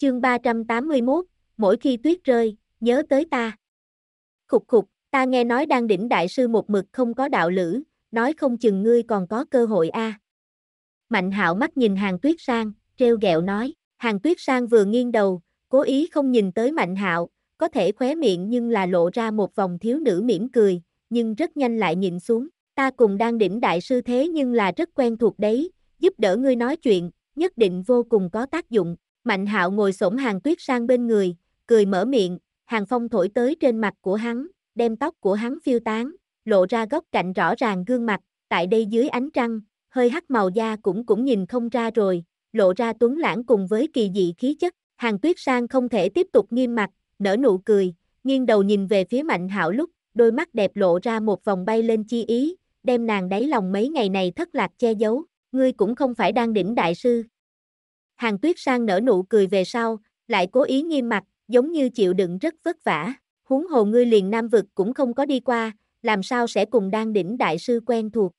Chương 381, mỗi khi tuyết rơi, nhớ tới ta. Khục khục, ta nghe nói đang đỉnh đại sư một mực không có đạo lữ, nói không chừng ngươi còn có cơ hội a. À. Mạnh hạo mắt nhìn hàng tuyết sang, treo gẹo nói, hàng tuyết sang vừa nghiêng đầu, cố ý không nhìn tới mạnh hạo, có thể khóe miệng nhưng là lộ ra một vòng thiếu nữ mỉm cười, nhưng rất nhanh lại nhìn xuống, ta cùng đang đỉnh đại sư thế nhưng là rất quen thuộc đấy, giúp đỡ ngươi nói chuyện, nhất định vô cùng có tác dụng, Mạnh hạo ngồi xổm hàng tuyết sang bên người, cười mở miệng, hàng phong thổi tới trên mặt của hắn, đem tóc của hắn phiêu tán, lộ ra góc cạnh rõ ràng gương mặt, tại đây dưới ánh trăng, hơi hắt màu da cũng cũng nhìn không ra rồi, lộ ra tuấn lãng cùng với kỳ dị khí chất, hàng tuyết sang không thể tiếp tục nghiêm mặt, nở nụ cười, nghiêng đầu nhìn về phía mạnh hạo lúc, đôi mắt đẹp lộ ra một vòng bay lên chi ý, đem nàng đáy lòng mấy ngày này thất lạc che giấu, ngươi cũng không phải đang đỉnh đại sư, Hàng tuyết sang nở nụ cười về sau, lại cố ý nghiêm mặt, giống như chịu đựng rất vất vả. Huống hồ ngươi liền nam vực cũng không có đi qua, làm sao sẽ cùng đang đỉnh đại sư quen thuộc.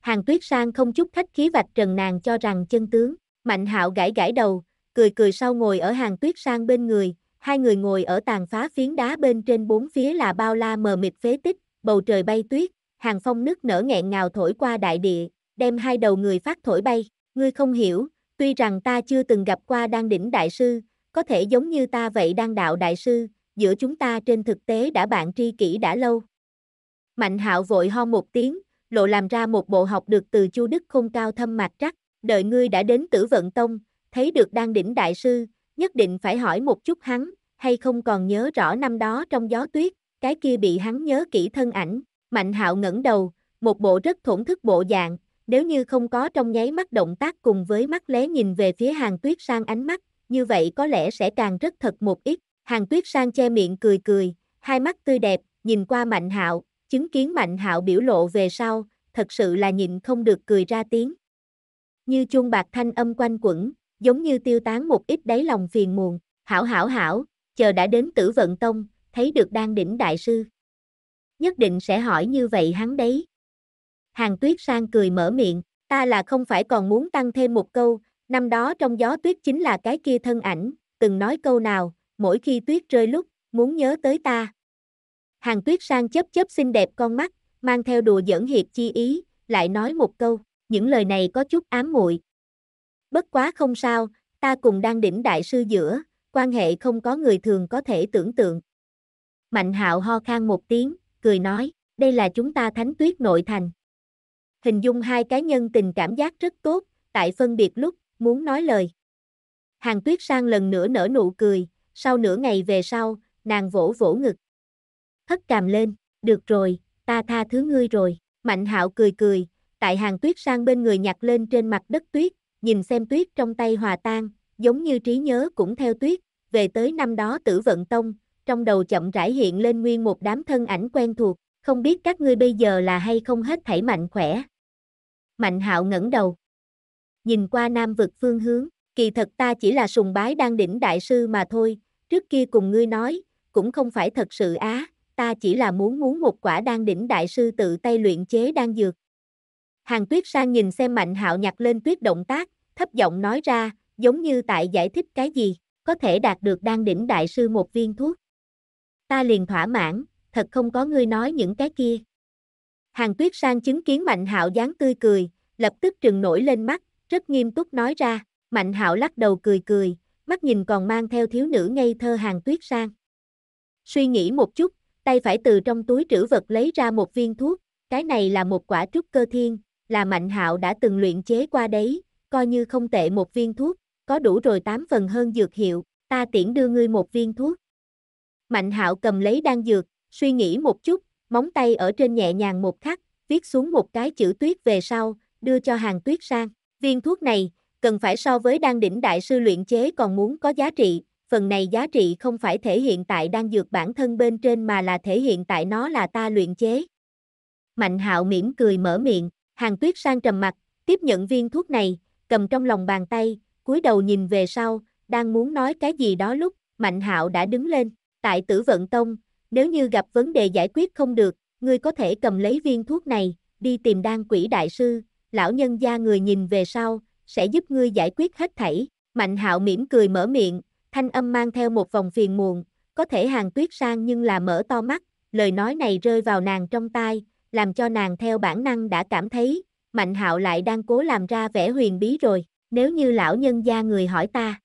Hàng tuyết sang không chút khách khí vạch trần nàng cho rằng chân tướng, mạnh hạo gãi gãi đầu, cười cười sau ngồi ở hàng tuyết sang bên người, hai người ngồi ở tàn phá phiến đá bên trên bốn phía là bao la mờ mịt phế tích, bầu trời bay tuyết, hàng phong nước nở nghẹn ngào thổi qua đại địa, đem hai đầu người phát thổi bay, ngươi không hiểu, Tuy rằng ta chưa từng gặp qua đan đỉnh đại sư, có thể giống như ta vậy đan đạo đại sư, giữa chúng ta trên thực tế đã bạn tri kỷ đã lâu. Mạnh hạo vội ho một tiếng, lộ làm ra một bộ học được từ chu đức không cao thâm mạch trắc, đợi ngươi đã đến tử vận tông, thấy được đan đỉnh đại sư, nhất định phải hỏi một chút hắn, hay không còn nhớ rõ năm đó trong gió tuyết, cái kia bị hắn nhớ kỹ thân ảnh. Mạnh hạo ngẩng đầu, một bộ rất thổn thức bộ dạng, nếu như không có trong nháy mắt động tác cùng với mắt lé nhìn về phía hàng tuyết sang ánh mắt, như vậy có lẽ sẽ càng rất thật một ít. Hàng tuyết sang che miệng cười cười, hai mắt tươi đẹp, nhìn qua mạnh hạo, chứng kiến mạnh hạo biểu lộ về sau, thật sự là nhìn không được cười ra tiếng. Như chuông bạc thanh âm quanh quẩn, giống như tiêu tán một ít đáy lòng phiền muộn, hảo hảo hảo, chờ đã đến tử vận tông, thấy được đang đỉnh đại sư. Nhất định sẽ hỏi như vậy hắn đấy. Hàng tuyết sang cười mở miệng, ta là không phải còn muốn tăng thêm một câu, năm đó trong gió tuyết chính là cái kia thân ảnh, từng nói câu nào, mỗi khi tuyết rơi lúc, muốn nhớ tới ta. Hàng tuyết sang chấp chấp xinh đẹp con mắt, mang theo đùa dẫn hiệp chi ý, lại nói một câu, những lời này có chút ám muội. Bất quá không sao, ta cùng đang đỉnh đại sư giữa, quan hệ không có người thường có thể tưởng tượng. Mạnh hạo ho khan một tiếng, cười nói, đây là chúng ta thánh tuyết nội thành hình dung hai cá nhân tình cảm giác rất tốt, tại phân biệt lúc, muốn nói lời. Hàng tuyết sang lần nữa nở nụ cười, sau nửa ngày về sau, nàng vỗ vỗ ngực. Hất càm lên, được rồi, ta tha thứ ngươi rồi, mạnh hạo cười cười, tại hàng tuyết sang bên người nhặt lên trên mặt đất tuyết, nhìn xem tuyết trong tay hòa tan, giống như trí nhớ cũng theo tuyết, về tới năm đó tử vận tông, trong đầu chậm rãi hiện lên nguyên một đám thân ảnh quen thuộc, không biết các ngươi bây giờ là hay không hết thảy mạnh khỏe. Mạnh hạo ngẩng đầu. Nhìn qua nam vực phương hướng, kỳ thật ta chỉ là sùng bái đang đỉnh đại sư mà thôi, trước kia cùng ngươi nói, cũng không phải thật sự á, ta chỉ là muốn muốn một quả đang đỉnh đại sư tự tay luyện chế đang dược. Hàng tuyết sang nhìn xem mạnh hạo nhặt lên tuyết động tác, thấp giọng nói ra, giống như tại giải thích cái gì, có thể đạt được đang đỉnh đại sư một viên thuốc. Ta liền thỏa mãn, thật không có ngươi nói những cái kia. Hàng Tuyết Sang chứng kiến Mạnh Hạo dáng tươi cười, lập tức trừng nổi lên mắt, rất nghiêm túc nói ra, Mạnh Hạo lắc đầu cười cười, mắt nhìn còn mang theo thiếu nữ ngây thơ Hàng Tuyết Sang. Suy nghĩ một chút, tay phải từ trong túi trữ vật lấy ra một viên thuốc, cái này là một quả trúc cơ thiên, là Mạnh Hạo đã từng luyện chế qua đấy, coi như không tệ một viên thuốc, có đủ rồi 8 phần hơn dược hiệu, ta tiễn đưa ngươi một viên thuốc. Mạnh Hạo cầm lấy đan dược, suy nghĩ một chút, móng tay ở trên nhẹ nhàng một khắc, viết xuống một cái chữ tuyết về sau, đưa cho hàng tuyết sang. Viên thuốc này, cần phải so với đan đỉnh đại sư luyện chế còn muốn có giá trị, phần này giá trị không phải thể hiện tại đan dược bản thân bên trên mà là thể hiện tại nó là ta luyện chế. Mạnh hạo mỉm cười mở miệng, hàng tuyết sang trầm mặt, tiếp nhận viên thuốc này, cầm trong lòng bàn tay, cúi đầu nhìn về sau, đang muốn nói cái gì đó lúc, mạnh hạo đã đứng lên, tại tử vận tông, nếu như gặp vấn đề giải quyết không được, ngươi có thể cầm lấy viên thuốc này, đi tìm đan quỷ đại sư, lão nhân gia người nhìn về sau, sẽ giúp ngươi giải quyết hết thảy. Mạnh hạo mỉm cười mở miệng, thanh âm mang theo một vòng phiền muộn, có thể hàng tuyết sang nhưng là mở to mắt, lời nói này rơi vào nàng trong tai, làm cho nàng theo bản năng đã cảm thấy, mạnh hạo lại đang cố làm ra vẻ huyền bí rồi, nếu như lão nhân gia người hỏi ta.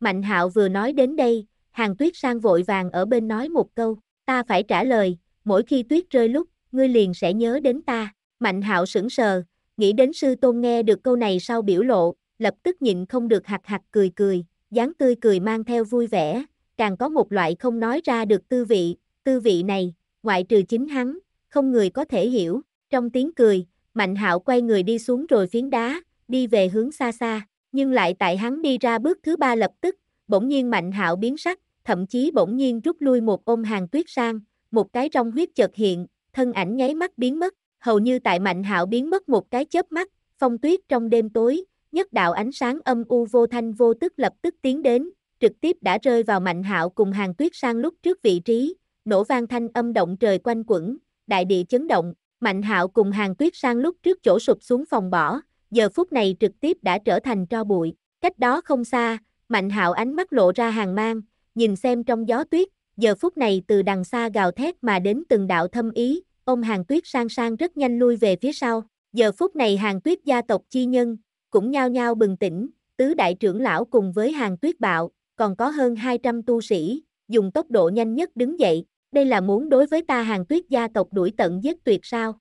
Mạnh hạo vừa nói đến đây, Hàng tuyết sang vội vàng ở bên nói một câu, ta phải trả lời, mỗi khi tuyết rơi lúc, ngươi liền sẽ nhớ đến ta. Mạnh hạo sững sờ, nghĩ đến sư tôn nghe được câu này sau biểu lộ, lập tức nhịn không được hạt hạt cười cười, dáng tươi cười mang theo vui vẻ, càng có một loại không nói ra được tư vị, tư vị này, ngoại trừ chính hắn, không người có thể hiểu. Trong tiếng cười, Mạnh Hạo quay người đi xuống rồi phiến đá, đi về hướng xa xa, nhưng lại tại hắn đi ra bước thứ ba lập tức, bỗng nhiên Mạnh Hạo biến sắc, thậm chí bỗng nhiên rút lui một ôm hàng tuyết sang, một cái trong huyết chợt hiện, thân ảnh nháy mắt biến mất, hầu như tại Mạnh Hạo biến mất một cái chớp mắt, phong tuyết trong đêm tối, nhất đạo ánh sáng âm u vô thanh vô tức lập tức tiến đến, trực tiếp đã rơi vào Mạnh Hạo cùng hàng tuyết sang lúc trước vị trí, nổ vang thanh âm động trời quanh quẩn, đại địa chấn động, Mạnh Hạo cùng hàng tuyết sang lúc trước chỗ sụp xuống phòng bỏ, giờ phút này trực tiếp đã trở thành tro bụi, cách đó không xa, Mạnh Hạo ánh mắt lộ ra hàng mang, nhìn xem trong gió tuyết, giờ phút này từ đằng xa gào thét mà đến từng đạo thâm ý, ông hàng tuyết sang sang rất nhanh lui về phía sau. Giờ phút này hàng tuyết gia tộc chi nhân, cũng nhao nhao bừng tỉnh, tứ đại trưởng lão cùng với hàng tuyết bạo, còn có hơn 200 tu sĩ, dùng tốc độ nhanh nhất đứng dậy, đây là muốn đối với ta hàng tuyết gia tộc đuổi tận giết tuyệt sao.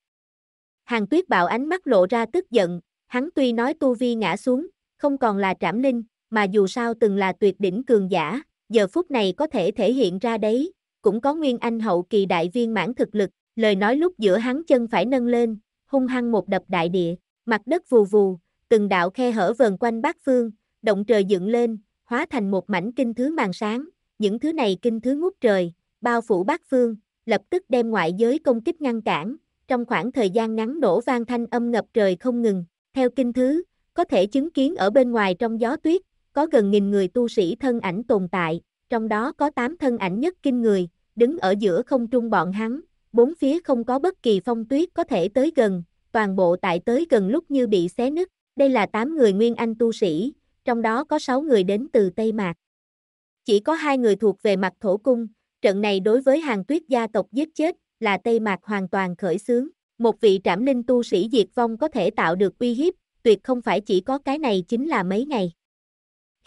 Hàng tuyết bạo ánh mắt lộ ra tức giận, hắn tuy nói tu vi ngã xuống, không còn là trảm linh, mà dù sao từng là tuyệt đỉnh cường giả, giờ phút này có thể thể hiện ra đấy, cũng có nguyên anh hậu kỳ đại viên mãn thực lực, lời nói lúc giữa hắn chân phải nâng lên, hung hăng một đập đại địa, mặt đất vù vù, từng đạo khe hở vờn quanh bát phương, động trời dựng lên, hóa thành một mảnh kinh thứ màn sáng, những thứ này kinh thứ ngút trời, bao phủ bát phương, lập tức đem ngoại giới công kích ngăn cản, trong khoảng thời gian ngắn nổ vang thanh âm ngập trời không ngừng, theo kinh thứ, có thể chứng kiến ở bên ngoài trong gió tuyết, có gần nghìn người tu sĩ thân ảnh tồn tại, trong đó có 8 thân ảnh nhất kinh người, đứng ở giữa không trung bọn hắn, bốn phía không có bất kỳ phong tuyết có thể tới gần, toàn bộ tại tới gần lúc như bị xé nứt, đây là 8 người nguyên anh tu sĩ, trong đó có 6 người đến từ Tây Mạc. Chỉ có hai người thuộc về mặt thổ cung, trận này đối với hàng tuyết gia tộc giết chết, là Tây Mạc hoàn toàn khởi xướng. Một vị trảm linh tu sĩ diệt vong có thể tạo được uy hiếp, tuyệt không phải chỉ có cái này chính là mấy ngày.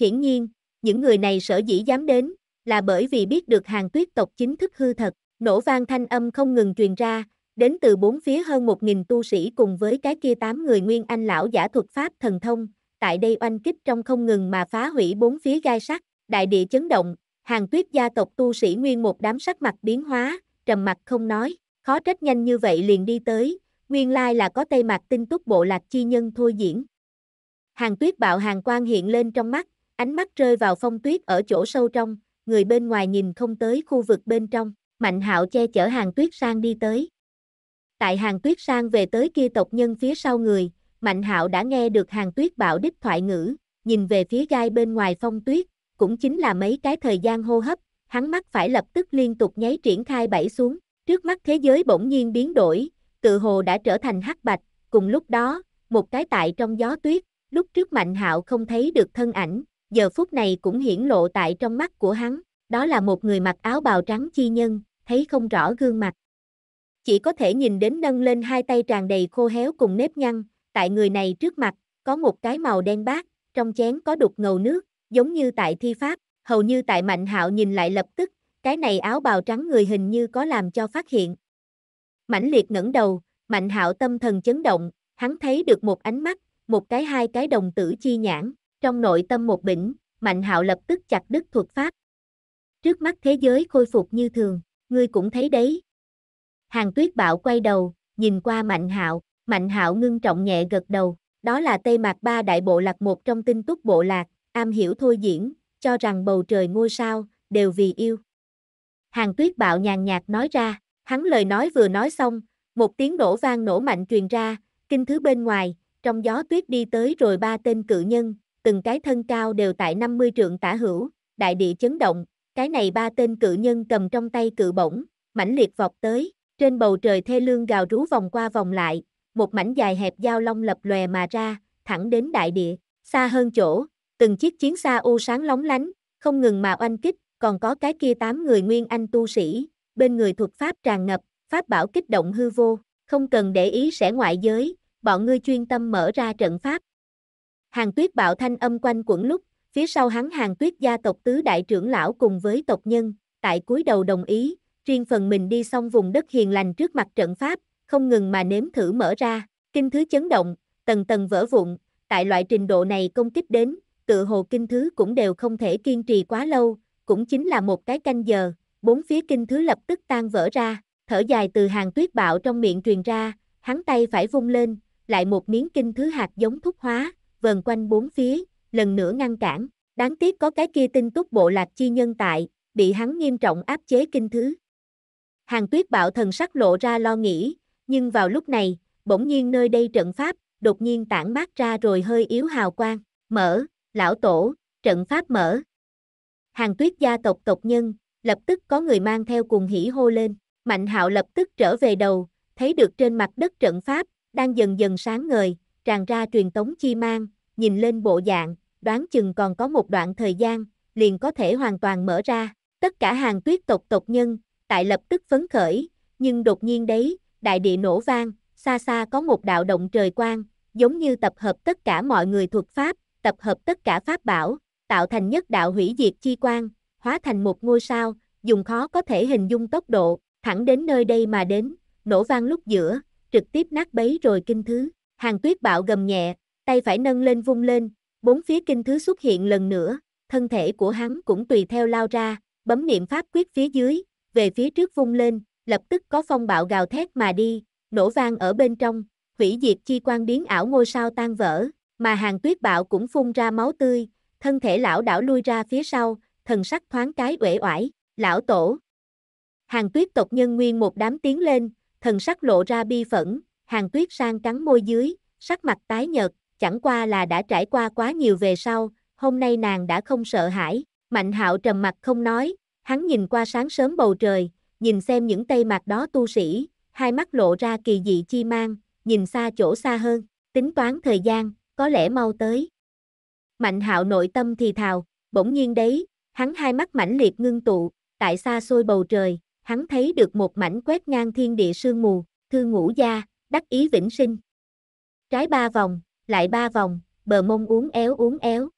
Hiển nhiên, những người này sở dĩ dám đến, là bởi vì biết được hàng tuyết tộc chính thức hư thật, nổ vang thanh âm không ngừng truyền ra, đến từ bốn phía hơn một nghìn tu sĩ cùng với cái kia tám người nguyên anh lão giả thuật pháp thần thông, tại đây oanh kích trong không ngừng mà phá hủy bốn phía gai sắt, đại địa chấn động, hàng tuyết gia tộc tu sĩ nguyên một đám sắc mặt biến hóa, trầm mặt không nói, khó trách nhanh như vậy liền đi tới, nguyên lai là có tây mặt tinh túc bộ lạc chi nhân thôi diễn. Hàng tuyết bạo hàng quan hiện lên trong mắt, Ánh mắt rơi vào phong tuyết ở chỗ sâu trong, người bên ngoài nhìn không tới khu vực bên trong, Mạnh Hạo che chở hàng tuyết sang đi tới. Tại hàng tuyết sang về tới kia tộc nhân phía sau người, Mạnh Hạo đã nghe được hàng tuyết Bảo đích thoại ngữ, nhìn về phía gai bên ngoài phong tuyết, cũng chính là mấy cái thời gian hô hấp, hắn mắt phải lập tức liên tục nháy triển khai bảy xuống, trước mắt thế giới bỗng nhiên biến đổi, tự hồ đã trở thành hắc bạch, cùng lúc đó, một cái tại trong gió tuyết, lúc trước Mạnh Hạo không thấy được thân ảnh, giờ phút này cũng hiển lộ tại trong mắt của hắn, đó là một người mặc áo bào trắng chi nhân, thấy không rõ gương mặt. Chỉ có thể nhìn đến nâng lên hai tay tràn đầy khô héo cùng nếp nhăn, tại người này trước mặt, có một cái màu đen bát, trong chén có đục ngầu nước, giống như tại thi pháp, hầu như tại Mạnh Hạo nhìn lại lập tức, cái này áo bào trắng người hình như có làm cho phát hiện. Mãnh liệt ngẩng đầu, Mạnh Hạo tâm thần chấn động, hắn thấy được một ánh mắt, một cái hai cái đồng tử chi nhãn, trong nội tâm một bỉnh, Mạnh Hạo lập tức chặt đứt thuật pháp. Trước mắt thế giới khôi phục như thường, ngươi cũng thấy đấy. Hàng Tuyết Bạo quay đầu, nhìn qua Mạnh Hạo, Mạnh Hạo ngưng trọng nhẹ gật đầu, đó là Tây Mạc Ba đại bộ lạc một trong tinh túc bộ lạc, am hiểu thôi diễn, cho rằng bầu trời ngôi sao đều vì yêu. Hàng Tuyết Bạo nhàn nhạt nói ra, hắn lời nói vừa nói xong, một tiếng nổ vang nổ mạnh truyền ra, kinh thứ bên ngoài, trong gió tuyết đi tới rồi ba tên cự nhân, từng cái thân cao đều tại 50 trượng tả hữu, đại địa chấn động, cái này ba tên cự nhân cầm trong tay cự bổng, mãnh liệt vọt tới, trên bầu trời thê lương gào rú vòng qua vòng lại, một mảnh dài hẹp dao long lập lòe mà ra, thẳng đến đại địa, xa hơn chỗ, từng chiếc chiến xa u sáng lóng lánh, không ngừng mà oanh kích, còn có cái kia tám người nguyên anh tu sĩ, bên người thuật pháp tràn ngập, pháp bảo kích động hư vô, không cần để ý sẽ ngoại giới, bọn ngươi chuyên tâm mở ra trận pháp, Hàng tuyết bạo thanh âm quanh quẩn lúc, phía sau hắn hàng tuyết gia tộc tứ đại trưởng lão cùng với tộc nhân, tại cuối đầu đồng ý, riêng phần mình đi xong vùng đất hiền lành trước mặt trận pháp, không ngừng mà nếm thử mở ra, kinh thứ chấn động, tầng tầng vỡ vụn, tại loại trình độ này công kích đến, tự hồ kinh thứ cũng đều không thể kiên trì quá lâu, cũng chính là một cái canh giờ, bốn phía kinh thứ lập tức tan vỡ ra, thở dài từ hàng tuyết bạo trong miệng truyền ra, hắn tay phải vung lên, lại một miếng kinh thứ hạt giống thúc hóa, vần quanh bốn phía, lần nữa ngăn cản. Đáng tiếc có cái kia tinh túc bộ lạc chi nhân tại, bị hắn nghiêm trọng áp chế kinh thứ. Hàng tuyết bạo thần sắc lộ ra lo nghĩ, nhưng vào lúc này, bỗng nhiên nơi đây trận pháp, đột nhiên tản mát ra rồi hơi yếu hào quang, mở, lão tổ, trận pháp mở. Hàng tuyết gia tộc tộc nhân, lập tức có người mang theo cùng hỉ hô lên, mạnh hạo lập tức trở về đầu, thấy được trên mặt đất trận pháp, đang dần dần sáng ngời, tràn ra truyền tống chi mang, nhìn lên bộ dạng, đoán chừng còn có một đoạn thời gian, liền có thể hoàn toàn mở ra. Tất cả hàng tuyết tộc tộc nhân, tại lập tức phấn khởi, nhưng đột nhiên đấy, đại địa nổ vang, xa xa có một đạo động trời quang, giống như tập hợp tất cả mọi người thuộc pháp, tập hợp tất cả pháp bảo, tạo thành nhất đạo hủy diệt chi quang, hóa thành một ngôi sao, dùng khó có thể hình dung tốc độ, thẳng đến nơi đây mà đến, nổ vang lúc giữa, trực tiếp nát bấy rồi kinh thứ. Hàng tuyết bạo gầm nhẹ, tay phải nâng lên vung lên, bốn phía kinh thứ xuất hiện lần nữa, thân thể của hắn cũng tùy theo lao ra, bấm niệm pháp quyết phía dưới, về phía trước vung lên, lập tức có phong bạo gào thét mà đi, nổ vang ở bên trong, hủy diệt chi quan biến ảo ngôi sao tan vỡ, mà hàng tuyết bạo cũng phun ra máu tươi, thân thể lão đảo lui ra phía sau, thần sắc thoáng cái uể oải, lão tổ. Hàng tuyết tộc nhân nguyên một đám tiến lên, thần sắc lộ ra bi phẫn, Hàng tuyết sang cắn môi dưới, sắc mặt tái nhợt, chẳng qua là đã trải qua quá nhiều về sau, hôm nay nàng đã không sợ hãi. Mạnh hạo trầm mặt không nói, hắn nhìn qua sáng sớm bầu trời, nhìn xem những tay mặt đó tu sĩ, hai mắt lộ ra kỳ dị chi mang, nhìn xa chỗ xa hơn, tính toán thời gian, có lẽ mau tới. Mạnh hạo nội tâm thì thào, bỗng nhiên đấy, hắn hai mắt mãnh liệt ngưng tụ, tại xa xôi bầu trời, hắn thấy được một mảnh quét ngang thiên địa sương mù, thư ngũ gia, đắc ý vĩnh sinh. Trái ba vòng, lại ba vòng, bờ mông uốn éo uốn éo.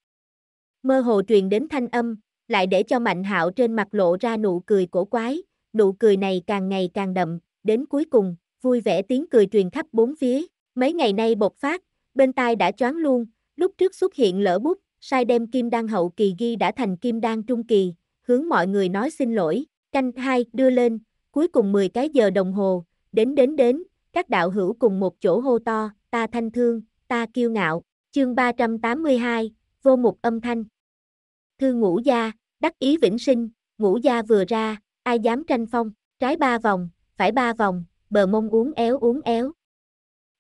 Mơ hồ truyền đến thanh âm, lại để cho Mạnh Hạo trên mặt lộ ra nụ cười cổ quái, nụ cười này càng ngày càng đậm, đến cuối cùng, vui vẻ tiếng cười truyền khắp bốn phía, mấy ngày nay bộc phát, bên tai đã choáng luôn, lúc trước xuất hiện lỡ bút, sai đem kim đan hậu kỳ ghi đã thành kim đan trung kỳ, hướng mọi người nói xin lỗi, canh hai đưa lên, cuối cùng 10 cái giờ đồng hồ, đến đến đến, các đạo hữu cùng một chỗ hô to, ta thanh thương, ta kiêu ngạo, chương 382, vô mục âm thanh. Thư ngũ gia, đắc ý vĩnh sinh, ngũ gia vừa ra, ai dám tranh phong, trái ba vòng, phải ba vòng, bờ mông uống éo uống éo.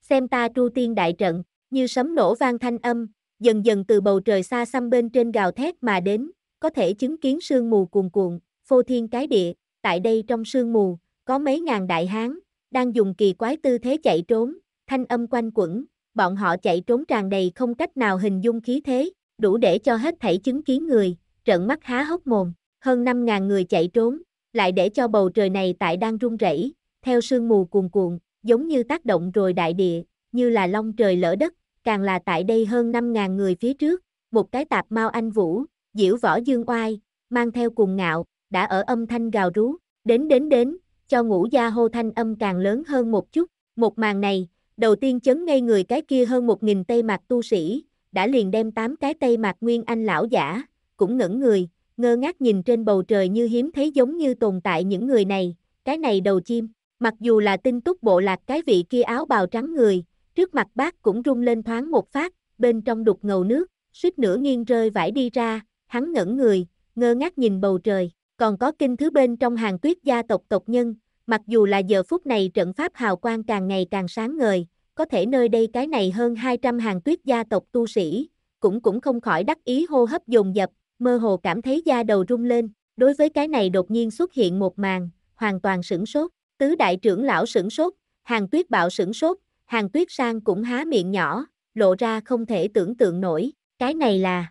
Xem ta tru tiên đại trận, như sấm nổ vang thanh âm, dần dần từ bầu trời xa xăm bên trên gào thét mà đến, có thể chứng kiến sương mù cuồn cuộn, phô thiên cái địa, tại đây trong sương mù, có mấy ngàn đại hán, đang dùng kỳ quái tư thế chạy trốn, thanh âm quanh quẩn, bọn họ chạy trốn tràn đầy không cách nào hình dung khí thế, đủ để cho hết thảy chứng kiến người, trợn mắt há hốc mồm, hơn 5.000 người chạy trốn, lại để cho bầu trời này tại đang rung rẩy, theo sương mù cuồn cuộn, giống như tác động rồi đại địa, như là long trời lỡ đất, càng là tại đây hơn 5.000 người phía trước, một cái tạp mau anh vũ, diễu võ dương oai, mang theo cùng ngạo, đã ở âm thanh gào rú, đến đến đến, cho ngũ gia hô thanh âm càng lớn hơn một chút, một màn này, đầu tiên chấn ngay người cái kia hơn một nghìn tây mạc tu sĩ, đã liền đem tám cái tây mạc nguyên anh lão giả, cũng ngẩn người, ngơ ngác nhìn trên bầu trời như hiếm thấy giống như tồn tại những người này, cái này đầu chim, mặc dù là tinh túc bộ lạc cái vị kia áo bào trắng người, trước mặt bác cũng rung lên thoáng một phát, bên trong đục ngầu nước, suýt nửa nghiêng rơi vải đi ra, hắn ngẩn người, ngơ ngác nhìn bầu trời, còn có kinh thứ bên trong hàng tuyết gia tộc tộc nhân, Mặc dù là giờ phút này trận pháp hào quang càng ngày càng sáng ngời, có thể nơi đây cái này hơn 200 hàng tuyết gia tộc tu sĩ, cũng cũng không khỏi đắc ý hô hấp dồn dập, mơ hồ cảm thấy da đầu rung lên, đối với cái này đột nhiên xuất hiện một màn, hoàn toàn sửng sốt, tứ đại trưởng lão sửng sốt, hàng tuyết bạo sửng sốt, hàng tuyết sang cũng há miệng nhỏ, lộ ra không thể tưởng tượng nổi, cái này là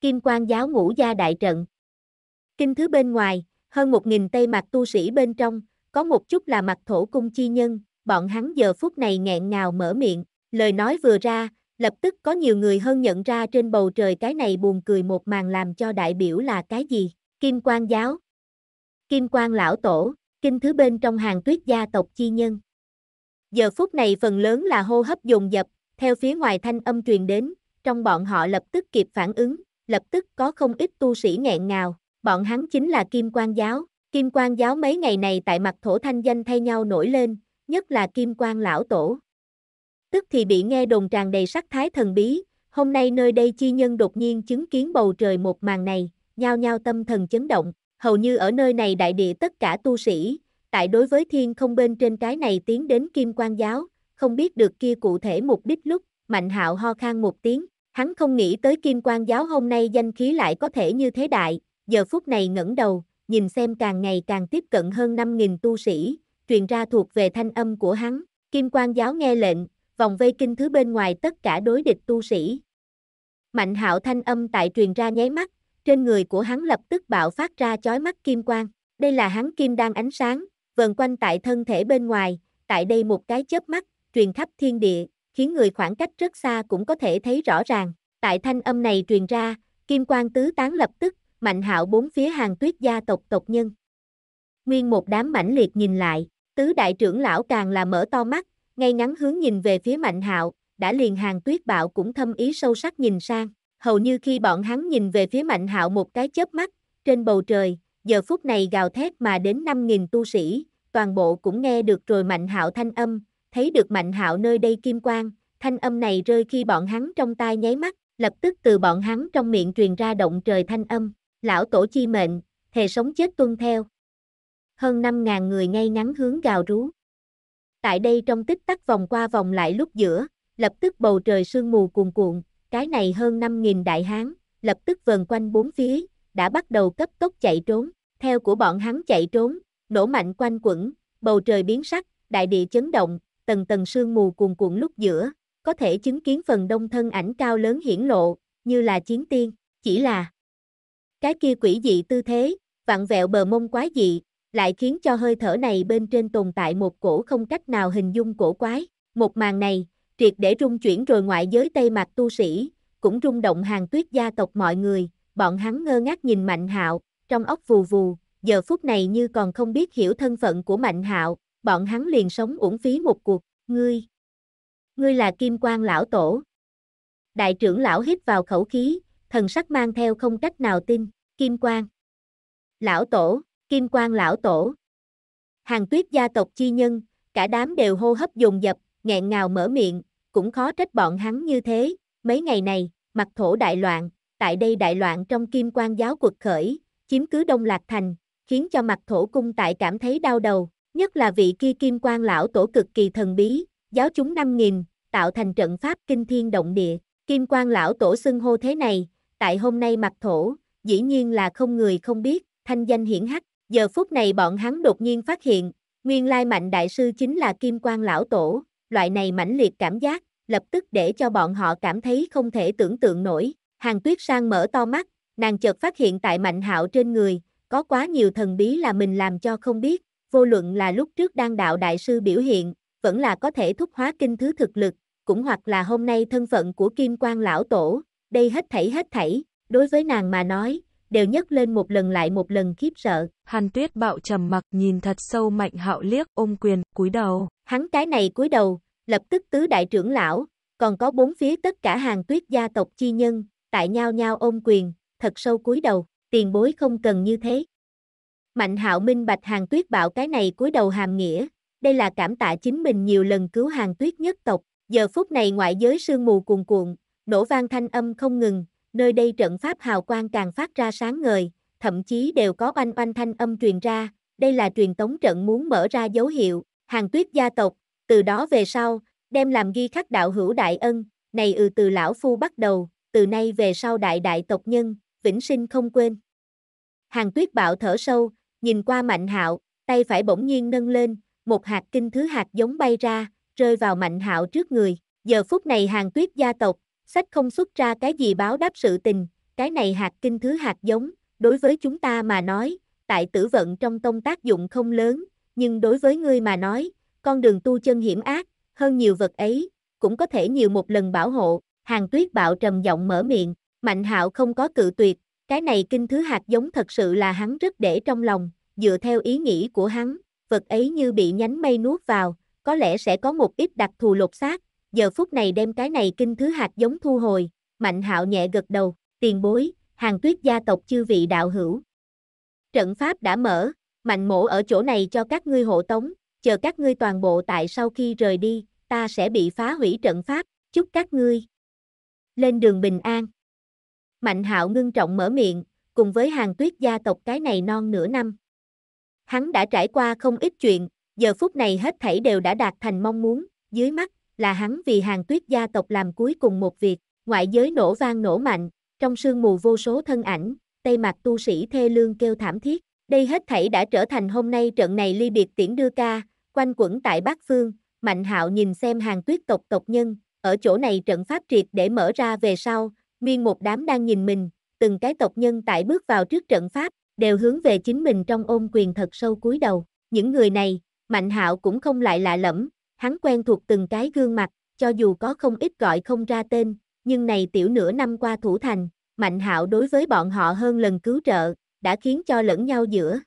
Kim Quang giáo ngũ gia đại trận. Kinh thứ bên ngoài, hơn 1.000 tây mặt tu sĩ bên trong, có một chút là mặt thổ cung chi nhân, bọn hắn giờ phút này nghẹn ngào mở miệng, lời nói vừa ra, lập tức có nhiều người hơn nhận ra trên bầu trời cái này buồn cười một màn làm cho đại biểu là cái gì, Kim Quang Giáo, Kim Quang Lão Tổ, kinh thứ bên trong hàng tuyết gia tộc chi nhân. Giờ phút này phần lớn là hô hấp dồn dập, theo phía ngoài thanh âm truyền đến, trong bọn họ lập tức kịp phản ứng, lập tức có không ít tu sĩ nghẹn ngào, bọn hắn chính là Kim Quang Giáo, Kim Quang giáo mấy ngày này tại mặt thổ thanh danh thay nhau nổi lên, nhất là Kim Quang lão tổ. Tức thì bị nghe đồn tràn đầy sắc thái thần bí, hôm nay nơi đây chi nhân đột nhiên chứng kiến bầu trời một màn này, nhao nhao tâm thần chấn động, hầu như ở nơi này đại địa tất cả tu sĩ, tại đối với thiên không bên trên cái này tiến đến Kim Quang giáo, không biết được kia cụ thể mục đích lúc, Mạnh Hạo ho khan một tiếng, hắn không nghĩ tới Kim Quang giáo hôm nay danh khí lại có thể như thế đại, giờ phút này ngẩng đầu, nhìn xem càng ngày càng tiếp cận hơn 5.000 tu sĩ, truyền ra thuộc về thanh âm của hắn. Kim Quang giáo nghe lệnh, vòng vây kinh thứ bên ngoài tất cả đối địch tu sĩ. Mạnh hạo thanh âm tại truyền ra nháy mắt, trên người của hắn lập tức bạo phát ra chói mắt kim quang. Đây là hắn kim đang ánh sáng, vần quanh tại thân thể bên ngoài, tại đây một cái chớp mắt, truyền khắp thiên địa, khiến người khoảng cách rất xa cũng có thể thấy rõ ràng. Tại thanh âm này truyền ra, kim quang tứ tán lập tức, Mạnh hạo bốn phía hàng tuyết gia tộc tộc nhân. Nguyên một đám mãnh liệt nhìn lại, tứ đại trưởng lão càng là mở to mắt, ngay ngắn hướng nhìn về phía mạnh hạo, đã liền hàng tuyết bạo cũng thâm ý sâu sắc nhìn sang. Hầu như khi bọn hắn nhìn về phía mạnh hạo một cái chớp mắt, trên bầu trời, giờ phút này gào thét mà đến 5.000 tu sĩ, toàn bộ cũng nghe được rồi mạnh hạo thanh âm, thấy được mạnh hạo nơi đây kim quang, thanh âm này rơi khi bọn hắn trong tai nháy mắt, lập tức từ bọn hắn trong miệng truyền ra động trời thanh âm lão tổ chi mệnh, thề sống chết tuân theo. Hơn 5.000 người ngay ngắn hướng gào rú. Tại đây trong tích tắc vòng qua vòng lại lúc giữa, lập tức bầu trời sương mù cuồn cuộn, cái này hơn 5.000 đại hán, lập tức vần quanh bốn phía, đã bắt đầu cấp tốc chạy trốn, theo của bọn hắn chạy trốn, nổ mạnh quanh quẩn, bầu trời biến sắc, đại địa chấn động, tầng tầng sương mù cuồn cuộn lúc giữa, có thể chứng kiến phần đông thân ảnh cao lớn hiển lộ, như là chiến tiên, chỉ là cái kia quỷ dị tư thế, vặn vẹo bờ mông quá dị, lại khiến cho hơi thở này bên trên tồn tại một cổ không cách nào hình dung cổ quái. Một màn này, triệt để rung chuyển rồi ngoại giới Tây Mạc tu sĩ, cũng rung động hàng tuyết gia tộc mọi người, bọn hắn ngơ ngác nhìn Mạnh Hạo, trong ốc vù vù, giờ phút này như còn không biết hiểu thân phận của Mạnh Hạo, bọn hắn liền sống uổng phí một cuộc, ngươi, ngươi là Kim Quang lão tổ. Đại trưởng lão hít vào khẩu khí, thần sắc mang theo không cách nào tin, Kim Quang. Lão Tổ, Kim Quang Lão Tổ. Hàng tuyết gia tộc chi nhân, cả đám đều hô hấp dùng dập, nghẹn ngào mở miệng, cũng khó trách bọn hắn như thế, mấy ngày này, mặt thổ đại loạn, tại đây đại loạn trong Kim Quang giáo cuộc khởi, chiếm cứ Đông Lạc Thành, khiến cho mặt thổ cung tại cảm thấy đau đầu, nhất là vị kia Kim Quang Lão Tổ cực kỳ thần bí, giáo chúng năm nghìn tạo thành trận pháp kinh thiên động địa. Kim Quang lão tổ xưng hô thế này, tại hôm nay mặt thổ, dĩ nhiên là không người không biết, thanh danh hiển hách, giờ phút này bọn hắn đột nhiên phát hiện, nguyên lai mạnh đại sư chính là kim quan lão tổ, loại này mãnh liệt cảm giác, lập tức để cho bọn họ cảm thấy không thể tưởng tượng nổi, hàng tuyết sang mở to mắt, nàng chợt phát hiện tại mạnh hạo trên người, có quá nhiều thần bí là mình làm cho không biết, vô luận là lúc trước đang đạo đại sư biểu hiện, vẫn là có thể thúc hóa kinh thứ thực lực, cũng hoặc là hôm nay thân phận của kim quan lão tổ, đây hết thảy hết thảy, đối với nàng mà nói, đều nhấc lên một lần lại một lần khiếp sợ. Hàn Tuyết Bạo trầm mặc nhìn thật sâu Mạnh Hạo liếc, ôm quyền, cúi đầu. Hắn cái này cúi đầu, lập tức tứ đại trưởng lão, còn có bốn phía tất cả hàng Tuyết gia tộc chi nhân, tại nhau nhau ôm quyền, thật sâu cúi đầu, tiền bối không cần như thế. Mạnh Hạo minh bạch Hàn Tuyết Bạo cái này cúi đầu hàm nghĩa, đây là cảm tạ chính mình nhiều lần cứu hàng Tuyết nhất tộc. Giờ phút này ngoại giới sương mù cuồn cuộn, Nổ vang thanh âm không ngừng, nơi đây trận pháp hào quang càng phát ra sáng ngời, thậm chí đều có oanh oanh thanh âm truyền ra, đây là truyền tống trận muốn mở ra dấu hiệu, hàng tuyết gia tộc, từ đó về sau, đem làm ghi khắc đạo hữu đại ân, này ừ từ lão phu bắt đầu, từ nay về sau đại đại tộc nhân, vĩnh sinh không quên. Hàng tuyết bạo thở sâu, nhìn qua mạnh hạo, tay phải bỗng nhiên nâng lên, một hạt kinh thứ hạt giống bay ra, rơi vào mạnh hạo trước người. Giờ phút này hàng tuyết gia tộc, sách không xuất ra cái gì báo đáp sự tình, cái này hạt kinh thứ hạt giống, đối với chúng ta mà nói, tại tử vận trong tông tác dụng không lớn, nhưng đối với ngươi mà nói, con đường tu chân hiểm ác, hơn nhiều vật ấy, cũng có thể nhiều một lần bảo hộ, hàng tuyết bạo trầm giọng mở miệng, mạnh hạo không có cự tuyệt, cái này kinh thứ hạt giống thật sự là hắn rất để trong lòng, dựa theo ý nghĩ của hắn, vật ấy như bị nhánh mây nuốt vào, có lẽ sẽ có một ít đặc thù lột xác, giờ phút này đem cái này kinh thứ hạt giống thu hồi, Mạnh Hạo nhẹ gật đầu, tiền bối, hàng tuyết gia tộc chư vị đạo hữu. Trận pháp đã mở, Mạnh mổ ở chỗ này cho các ngươi hộ tống, chờ các ngươi toàn bộ tại sau khi rời đi, ta sẽ bị phá hủy trận pháp, chúc các ngươi lên đường bình an. Mạnh Hạo ngưng trọng mở miệng, cùng với hàng tuyết gia tộc cái này non nửa năm. Hắn đã trải qua không ít chuyện, giờ phút này hết thảy đều đã đạt thành mong muốn, dưới mắt là hắn vì hàng tuyết gia tộc làm cuối cùng một việc, ngoại giới nổ vang nổ mạnh, trong sương mù vô số thân ảnh, tây mặt tu sĩ thê lương kêu thảm thiết, đây hết thảy đã trở thành hôm nay trận này ly biệt tiễn đưa ca, quanh quẩn tại Bắc Phương, Mạnh hạo nhìn xem hàng tuyết tộc tộc nhân, ở chỗ này trận pháp triệt để mở ra về sau, miên một đám đang nhìn mình, từng cái tộc nhân tại bước vào trước trận pháp, đều hướng về chính mình trong ôm quyền thật sâu cúi đầu. Những người này, Mạnh hạo cũng không lại lạ lẫm, hắn quen thuộc từng cái gương mặt, cho dù có không ít gọi không ra tên, nhưng này tiểu nửa năm qua thủ thành, Mạnh Hạo đối với bọn họ hơn lần cứu trợ, đã khiến cho lẫn nhau giữa.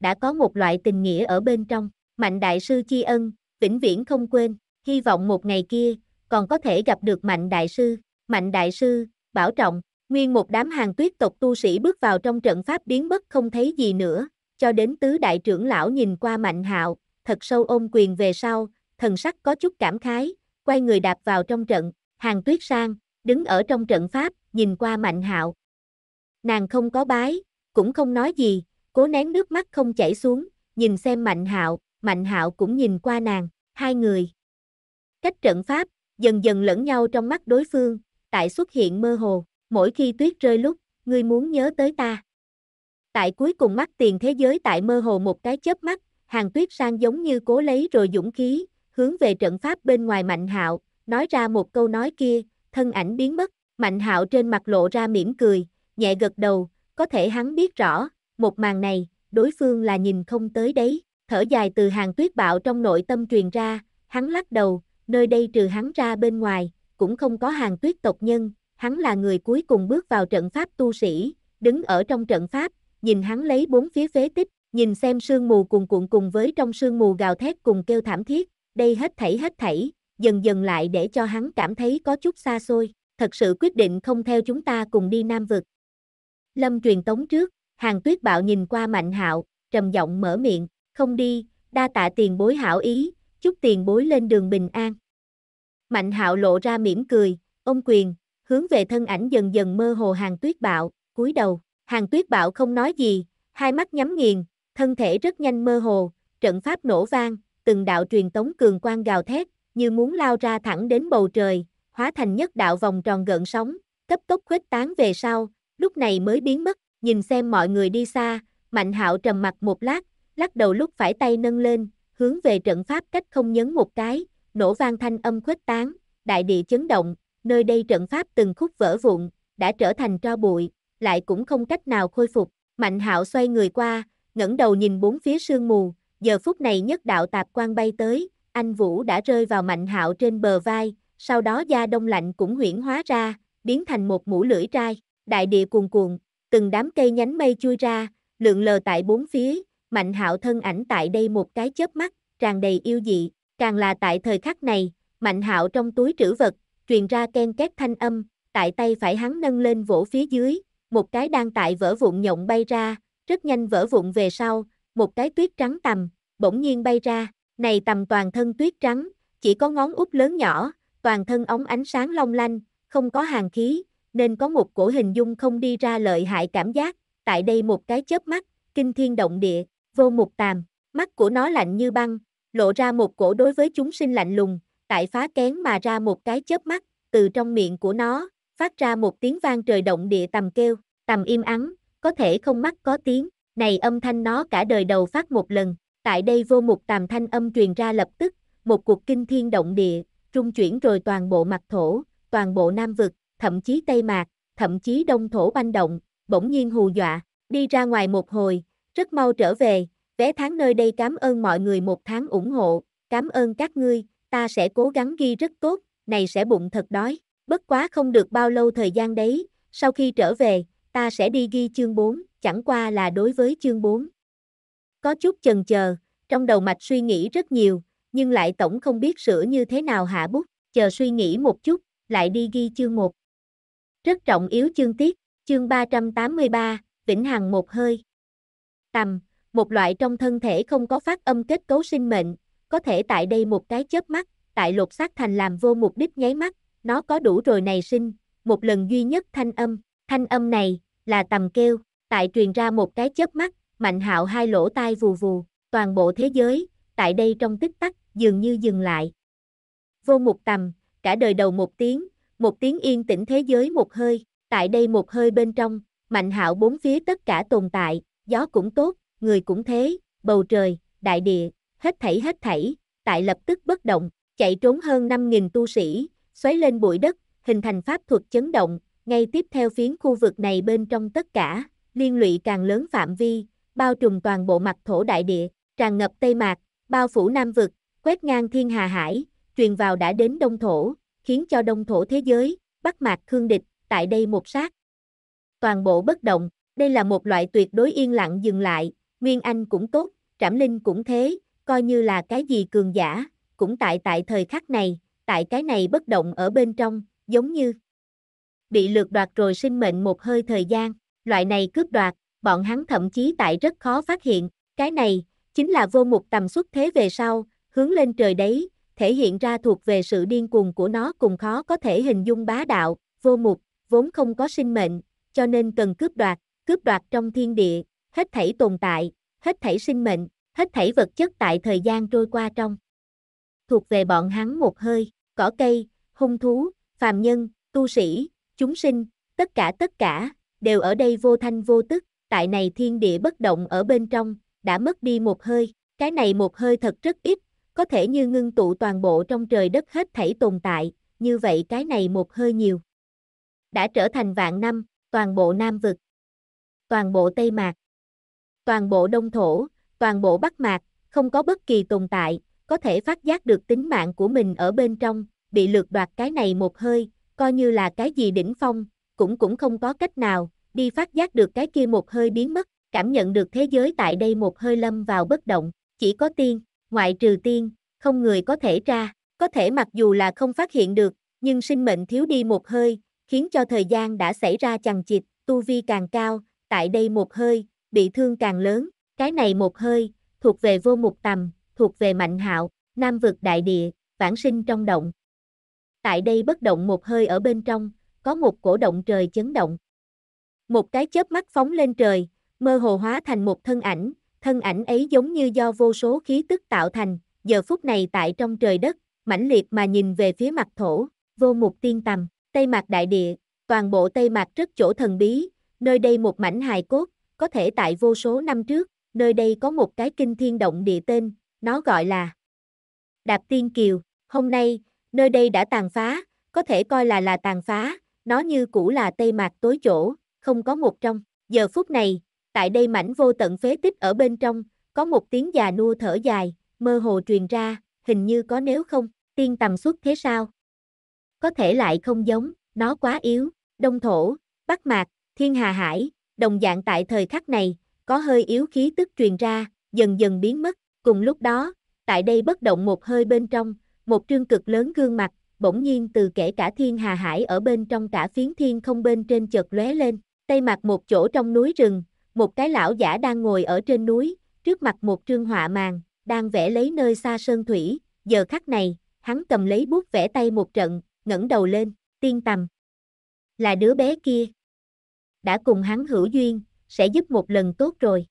Đã có một loại tình nghĩa ở bên trong, Mạnh Đại Sư Chi Ân, vĩnh viễn không quên, hy vọng một ngày kia, còn có thể gặp được Mạnh Đại Sư, Mạnh Đại Sư, bảo trọng, nguyên một đám hàng tuyết tộc tu sĩ bước vào trong trận pháp biến mất không thấy gì nữa, cho đến tứ đại trưởng lão nhìn qua Mạnh Hạo, thật sâu ôm quyền về sau, thần sắc có chút cảm khái, quay người đạp vào trong trận, hàng tuyết sang, đứng ở trong trận pháp, nhìn qua mạnh hạo. Nàng không có bái, cũng không nói gì, cố nén nước mắt không chảy xuống, nhìn xem mạnh hạo, mạnh hạo cũng nhìn qua nàng, hai người. Cách trận pháp, dần dần lẫn nhau trong mắt đối phương, tại xuất hiện mơ hồ, mỗi khi tuyết rơi lúc, ngươi muốn nhớ tới ta. Tại cuối cùng mắt tiền thế giới tại mơ hồ một cái chớp mắt, hàng tuyết sang giống như cố lấy rồi dũng khí, hướng về trận pháp bên ngoài Mạnh Hạo, nói ra một câu nói kia, thân ảnh biến mất, Mạnh Hạo trên mặt lộ ra mỉm cười, nhẹ gật đầu, có thể hắn biết rõ, một màn này, đối phương là nhìn không tới đấy, thở dài từ hàng tuyết bạo trong nội tâm truyền ra, hắn lắc đầu, nơi đây trừ hắn ra bên ngoài, cũng không có hàng tuyết tộc nhân, hắn là người cuối cùng bước vào trận pháp tu sĩ, đứng ở trong trận pháp, nhìn hắn lấy bốn phía phế tích, nhìn xem sương mù cùng cuộn cùng với trong sương mù gào thét cùng kêu thảm thiết, đây hết thảy hết thảy, dần dần lại để cho hắn cảm thấy có chút xa xôi, thật sự quyết định không theo chúng ta cùng đi Nam vực. Lâm truyền tống trước, hàng tuyết bạo nhìn qua Mạnh Hạo, trầm giọng mở miệng, không đi, đa tạ tiền bối hảo ý, chúc tiền bối lên đường bình an. Mạnh Hạo lộ ra mỉm cười, ông quyền, hướng về thân ảnh dần dần mơ hồ hàng tuyết bạo, cúi đầu, hàng tuyết bạo không nói gì, hai mắt nhắm nghiền, thân thể rất nhanh mơ hồ, trận pháp nổ vang, từng đạo truyền tống cường quang gào thét, như muốn lao ra thẳng đến bầu trời, hóa thành nhất đạo vòng tròn gợn sóng, cấp tốc khuếch tán về sau, lúc này mới biến mất, nhìn xem mọi người đi xa, Mạnh Hạo trầm mặt một lát, lắc đầu lúc phải tay nâng lên, hướng về trận pháp cách không nhấn một cái, nổ vang thanh âm khuếch tán, đại địa chấn động, nơi đây trận pháp từng khúc vỡ vụn, đã trở thành tro bụi, lại cũng không cách nào khôi phục. Mạnh Hạo xoay người qua, ngẩng đầu nhìn bốn phía sương mù, giờ phút này nhất đạo tạp quan bay tới, anh Vũ đã rơi vào mạnh hạo trên bờ vai, sau đó da đông lạnh cũng huyển hóa ra, biến thành một mũ lưỡi trai, đại địa cuồn cuồn, từng đám cây nhánh mây chui ra, lượn lờ tại bốn phía, mạnh hạo thân ảnh tại đây một cái chớp mắt, tràn đầy yêu dị, càng là tại thời khắc này, mạnh hạo trong túi trữ vật, truyền ra ken két thanh âm, tại tay phải hắn nâng lên vỗ phía dưới, một cái đang tại vỡ vụn nhộng bay ra, rất nhanh vỡ vụn về sau, một cái tuyết trắng tầm, bỗng nhiên bay ra, này tầm toàn thân tuyết trắng, chỉ có ngón út lớn nhỏ, toàn thân ống ánh sáng long lanh, không có hàng khí, nên có một cổ hình dung không đi ra lợi hại cảm giác, tại đây một cái chớp mắt, kinh thiên động địa, vô mục tàm, mắt của nó lạnh như băng, lộ ra một cổ đối với chúng sinh lạnh lùng, tại phá kén mà ra một cái chớp mắt, từ trong miệng của nó, phát ra một tiếng vang trời động địa tầm kêu, tầm im ắng, có thể không mắt có tiếng, này âm thanh nó cả đời đầu phát một lần, tại đây vô mục tàm thanh âm truyền ra lập tức, một cuộc kinh thiên động địa, trung chuyển rồi toàn bộ mặt thổ, toàn bộ nam vực, thậm chí Tây Mạc, thậm chí Đông Thổ banh động, bỗng nhiên hù dọa, đi ra ngoài một hồi, rất mau trở về, vé tháng nơi đây cảm ơn mọi người một tháng ủng hộ, cảm ơn các ngươi, ta sẽ cố gắng ghi rất tốt, này sẽ bụng thật đói, bất quá không được bao lâu thời gian đấy, sau khi trở về, ta sẽ đi ghi chương 4, chẳng qua là đối với chương 4. Có chút chần chờ, trong đầu mạch suy nghĩ rất nhiều, nhưng lại tổng không biết sửa như thế nào hạ bút, chờ suy nghĩ một chút, lại đi ghi chương 1. Rất trọng yếu chương tiết, chương 383, Vĩnh Hằng một hơi. Tầm, một loại trong thân thể không có phát âm kết cấu sinh mệnh, có thể tại đây một cái chớp mắt, tại lột xác thành làm vô mục đích nháy mắt, nó có đủ rồi này sinh, một lần duy nhất thanh âm, thanh âm này, là tầm kêu tại truyền ra một cái chớp mắt, Mạnh Hạo hai lỗ tai vù vù, toàn bộ thế giới, tại đây trong tích tắc, dường như dừng lại. Vô mục tầm, cả đời đầu một tiếng, một tiếng yên tĩnh thế giới một hơi, tại đây một hơi bên trong, Mạnh Hạo bốn phía tất cả tồn tại, gió cũng tốt, người cũng thế, bầu trời, đại địa, hết thảy hết thảy, tại lập tức bất động, chạy trốn hơn 5.000 tu sĩ, xoáy lên bụi đất, hình thành pháp thuật chấn động, ngay tiếp theo phiến khu vực này bên trong tất cả, liên lụy càng lớn phạm vi, bao trùm toàn bộ mặt thổ đại địa, tràn ngập Tây Mạc, bao phủ Nam Vực, quét ngang thiên hà hải, truyền vào đã đến Đông Thổ, khiến cho Đông Thổ thế giới, Bắc Mạc khương địch, tại đây một sát. Toàn bộ bất động, đây là một loại tuyệt đối yên lặng dừng lại, Nguyên Anh cũng tốt, Trảm Linh cũng thế, coi như là cái gì cường giả, cũng tại tại thời khắc này, tại cái này bất động ở bên trong, giống như bị lượt đoạt rồi sinh mệnh một hơi thời gian loại này cướp đoạt, bọn hắn thậm chí tại rất khó phát hiện, cái này, chính là vô mục tầm xuất thế về sau, hướng lên trời đấy, thể hiện ra thuộc về sự điên cuồng của nó cùng khó có thể hình dung bá đạo, vô mục, vốn không có sinh mệnh, cho nên cần cướp đoạt, cướp đoạt trong thiên địa, hết thảy tồn tại, hết thảy sinh mệnh, hết thảy vật chất tại thời gian trôi qua trong. Thuộc về bọn hắn một hơi, cỏ cây, hung thú, phàm nhân, tu sĩ, chúng sinh, tất cả tất cả, đều ở đây vô thanh vô tức, tại này thiên địa bất động ở bên trong, đã mất đi một hơi, cái này một hơi thật rất ít, có thể như ngưng tụ toàn bộ trong trời đất hết thảy tồn tại, như vậy cái này một hơi nhiều. Đã trở thành vạn năm, toàn bộ Nam vực, toàn bộ Tây Mạc, toàn bộ Đông Thổ, toàn bộ Bắc Mạc, không có bất kỳ tồn tại, có thể phát giác được tính mạng của mình ở bên trong, bị lượt đoạt cái này một hơi, coi như là cái gì đỉnh phong, cũng cũng không có cách nào, đi phát giác được cái kia một hơi biến mất, cảm nhận được thế giới tại đây một hơi lâm vào bất động, chỉ có tiên, ngoại trừ tiên, không người có thể ra, có thể mặc dù là không phát hiện được, nhưng sinh mệnh thiếu đi một hơi, khiến cho thời gian đã xảy ra chằng chịt, tu vi càng cao, tại đây một hơi, bị thương càng lớn, cái này một hơi, thuộc về vô mục tầm, thuộc về mạnh hạo, nam vực đại địa, vãng sinh trong động. Tại đây bất động một hơi ở bên trong, có một cổ động trời chấn động, một cái chớp mắt phóng lên trời, mơ hồ hóa thành một thân ảnh, thân ảnh ấy giống như do vô số khí tức tạo thành, giờ phút này tại trong trời đất, mãnh liệt mà nhìn về phía mặt thổ, vô mục tiên tầm, Tây Mạc đại địa, toàn bộ Tây Mạc rất chỗ thần bí, nơi đây một mảnh hài cốt, có thể tại vô số năm trước, nơi đây có một cái kinh thiên động địa tên, nó gọi là Đạp Tiên Kiều, hôm nay, nơi đây đã tàn phá, có thể coi là là tàn phá, nó như cũ là Tây Mạc tối chỗ, không có một trong. Giờ phút này, tại đây mảnh vô tận phế tích ở bên trong, có một tiếng già nua thở dài, mơ hồ truyền ra, hình như có nếu không, tiên tầm xuất thế sao? Có thể lại không giống, nó quá yếu, đông thổ, bắc mạc, thiên hà hải, đồng dạng tại thời khắc này, có hơi yếu khí tức truyền ra, dần dần biến mất, cùng lúc đó, tại đây bất động một hơi bên trong, một trương cực lớn gương mặt, bỗng nhiên từ kể cả thiên hà hải ở bên trong cả phiến thiên không bên trên chợt lóe lên, Tây mặt một chỗ trong núi rừng, một cái lão giả đang ngồi ở trên núi, trước mặt một trương họa màn, đang vẽ lấy nơi xa sơn thủy, giờ khắc này, hắn cầm lấy bút vẽ tay một trận, ngẩng đầu lên, tiên tầm. Là đứa bé kia. Đã cùng hắn hữu duyên, sẽ giúp một lần tốt rồi.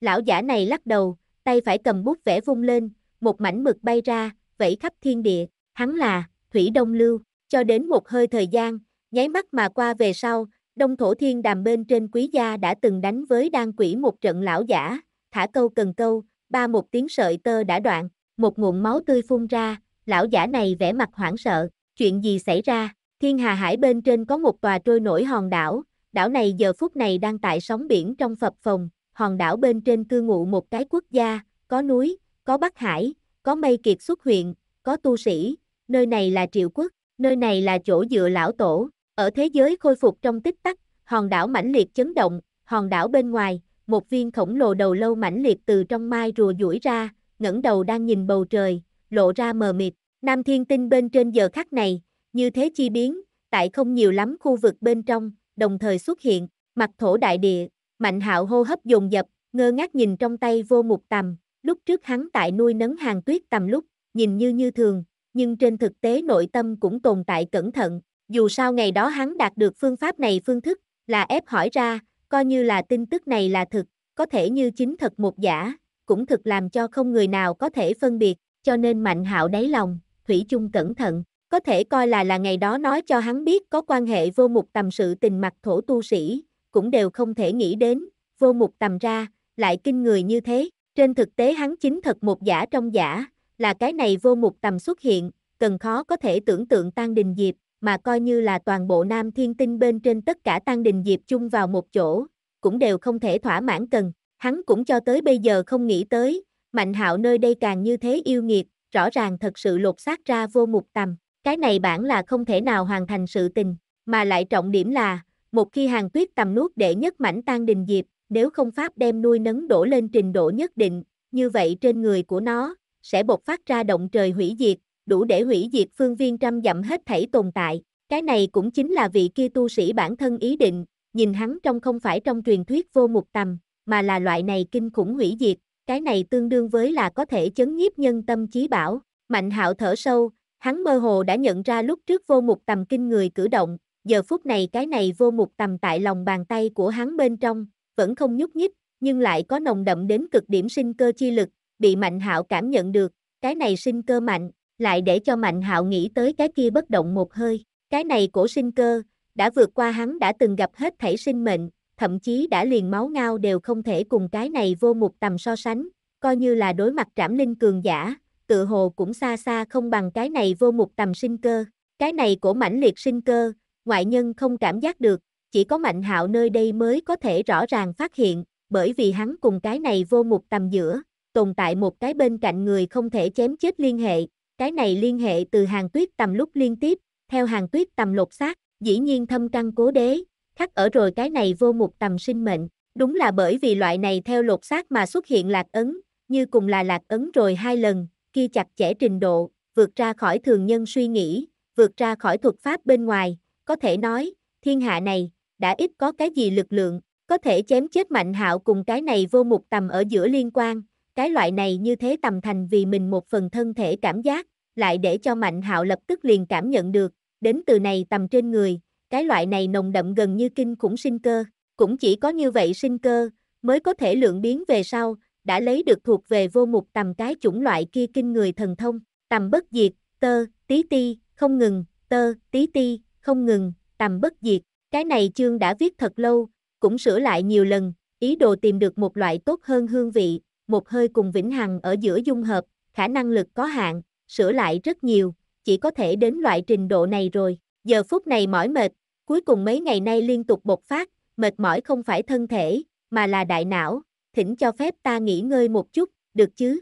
Lão giả này lắc đầu, tay phải cầm bút vẽ vung lên, một mảnh mực bay ra, vẫy khắp thiên địa, hắn là, Thủy Đông Lưu, cho đến một hơi thời gian, nháy mắt mà qua về sau, Đông Thổ Thiên Đàm bên trên quý gia đã từng đánh với đan quỷ một trận lão giả, thả câu cần câu, ba một tiếng sợi tơ đã đoạn, một ngụm máu tươi phun ra, lão giả này vẻ mặt hoảng sợ, chuyện gì xảy ra, thiên hà hải bên trên có một tòa trôi nổi hòn đảo, đảo này giờ phút này đang tại sóng biển trong phập phồng, hòn đảo bên trên cư ngụ một cái quốc gia, có núi, có bắc hải, có mây kiệt xuất huyện, có tu sĩ, nơi này là triệu quốc, nơi này là chỗ dựa lão tổ, ở thế giới khôi phục trong tích tắc, hòn đảo mãnh liệt chấn động, hòn đảo bên ngoài, một viên khổng lồ đầu lâu mãnh liệt từ trong mai rùa duỗi ra, ngẩng đầu đang nhìn bầu trời, lộ ra mờ mịt. Nam thiên tinh bên trên giờ khắc này, như thế chi biến, tại không nhiều lắm khu vực bên trong, đồng thời xuất hiện, mặt thổ đại địa, mạnh hạo hô hấp dồn dập, ngơ ngác nhìn trong tay vô mục tầm, lúc trước hắn tại nuôi nấng hàng tuyết tầm lúc, nhìn như như thường, nhưng trên thực tế nội tâm cũng tồn tại cẩn thận, dù sao ngày đó hắn đạt được phương pháp này phương thức, là ép hỏi ra, coi như là tin tức này là thực, có thể như chính thật một giả, cũng thực làm cho không người nào có thể phân biệt, cho nên Mạnh Hạo đáy lòng, Thủy chung cẩn thận, có thể coi là là ngày đó nói cho hắn biết có quan hệ vô mục tầm sự tình mặt thổ tu sĩ, cũng đều không thể nghĩ đến, vô mục tầm ra, lại kinh người như thế, trên thực tế hắn chính thật một giả trong giả, là cái này vô mục tầm xuất hiện, cần khó có thể tưởng tượng tan đình diệp, mà coi như là toàn bộ nam thiên tinh bên trên tất cả tăng đình diệp chung vào một chỗ, cũng đều không thể thỏa mãn cần, hắn cũng cho tới bây giờ không nghĩ tới, mạnh hạo nơi đây càng như thế yêu nghiệt, rõ ràng thật sự lột xác ra vô mục tầm, cái này bản là không thể nào hoàn thành sự tình, mà lại trọng điểm là, một khi hàng tuyết tầm nuốt để nhất mảnh tăng đình diệp, nếu không pháp đem nuôi nấng đổ lên trình độ nhất định, như vậy trên người của nó, sẽ bộc phát ra động trời hủy diệt, đủ để hủy diệt phương viên trăm dặm hết thảy tồn tại. Cái này cũng chính là vị kia tu sĩ bản thân ý định, nhìn hắn trong không phải trong truyền thuyết vô mục tầm, mà là loại này kinh khủng hủy diệt, cái này tương đương với là có thể chấn nhiếp nhân tâm trí bảo. Mạnh hạo thở sâu, hắn mơ hồ đã nhận ra lúc trước vô mục tầm kinh người cử động, giờ phút này cái này vô mục tầm tại lòng bàn tay của hắn bên trong, vẫn không nhúc nhích, nhưng lại có nồng đậm đến cực điểm sinh cơ chi lực, bị mạnh hạo cảm nhận được, cái này sinh cơ mạnh, lại để cho Mạnh Hạo nghĩ tới cái kia bất động một hơi, cái này cổ sinh cơ, đã vượt qua hắn đã từng gặp hết thảy sinh mệnh, thậm chí đã liền máu ngao đều không thể cùng cái này vô một tầm so sánh, coi như là đối mặt trảm linh cường giả, tự hồ cũng xa xa không bằng cái này vô một tầm sinh cơ, cái này cổ mãnh liệt sinh cơ, ngoại nhân không cảm giác được, chỉ có mạnh hạo nơi đây mới có thể rõ ràng phát hiện, bởi vì hắn cùng cái này vô một tầm giữa, tồn tại một cái bên cạnh người không thể chém chết liên hệ, cái này liên hệ từ hàng tuyết tầm lúc liên tiếp, theo hàng tuyết tầm lột xác, dĩ nhiên thâm căn cố đế, khắc ở rồi cái này vô mục tầm sinh mệnh. Đúng là bởi vì loại này theo lột xác mà xuất hiện lạc ấn, như cùng là lạc ấn rồi hai lần, khi chặt chẽ trình độ, vượt ra khỏi thường nhân suy nghĩ, vượt ra khỏi thuật pháp bên ngoài, có thể nói, thiên hạ này, đã ít có cái gì lực lượng, có thể chém chết mạnh hạo cùng cái này vô mục tầm ở giữa liên quan, cái loại này như thế tầm thành vì mình một phần thân thể cảm giác, lại để cho Mạnh Hạo lập tức liền cảm nhận được, đến từ này tầm trên người, cái loại này nồng đậm gần như kinh khủng sinh cơ, cũng chỉ có như vậy sinh cơ, mới có thể lượng biến về sau, đã lấy được thuộc về vô mục tầm cái chủng loại kia kinh người thần thông, tầm bất diệt, tơ, tí ti, không ngừng, tơ, tí ti, không ngừng, tầm bất diệt, cái này chương đã viết thật lâu, cũng sửa lại nhiều lần, ý đồ tìm được một loại tốt hơn hương vị, một hơi cùng vĩnh hằng ở giữa dung hợp, khả năng lực có hạn, sửa lại rất nhiều, chỉ có thể đến loại trình độ này rồi. Giờ phút này mỏi mệt, cuối cùng mấy ngày nay liên tục bộc phát, mệt mỏi không phải thân thể, mà là đại não, thỉnh cho phép ta nghỉ ngơi một chút, được chứ?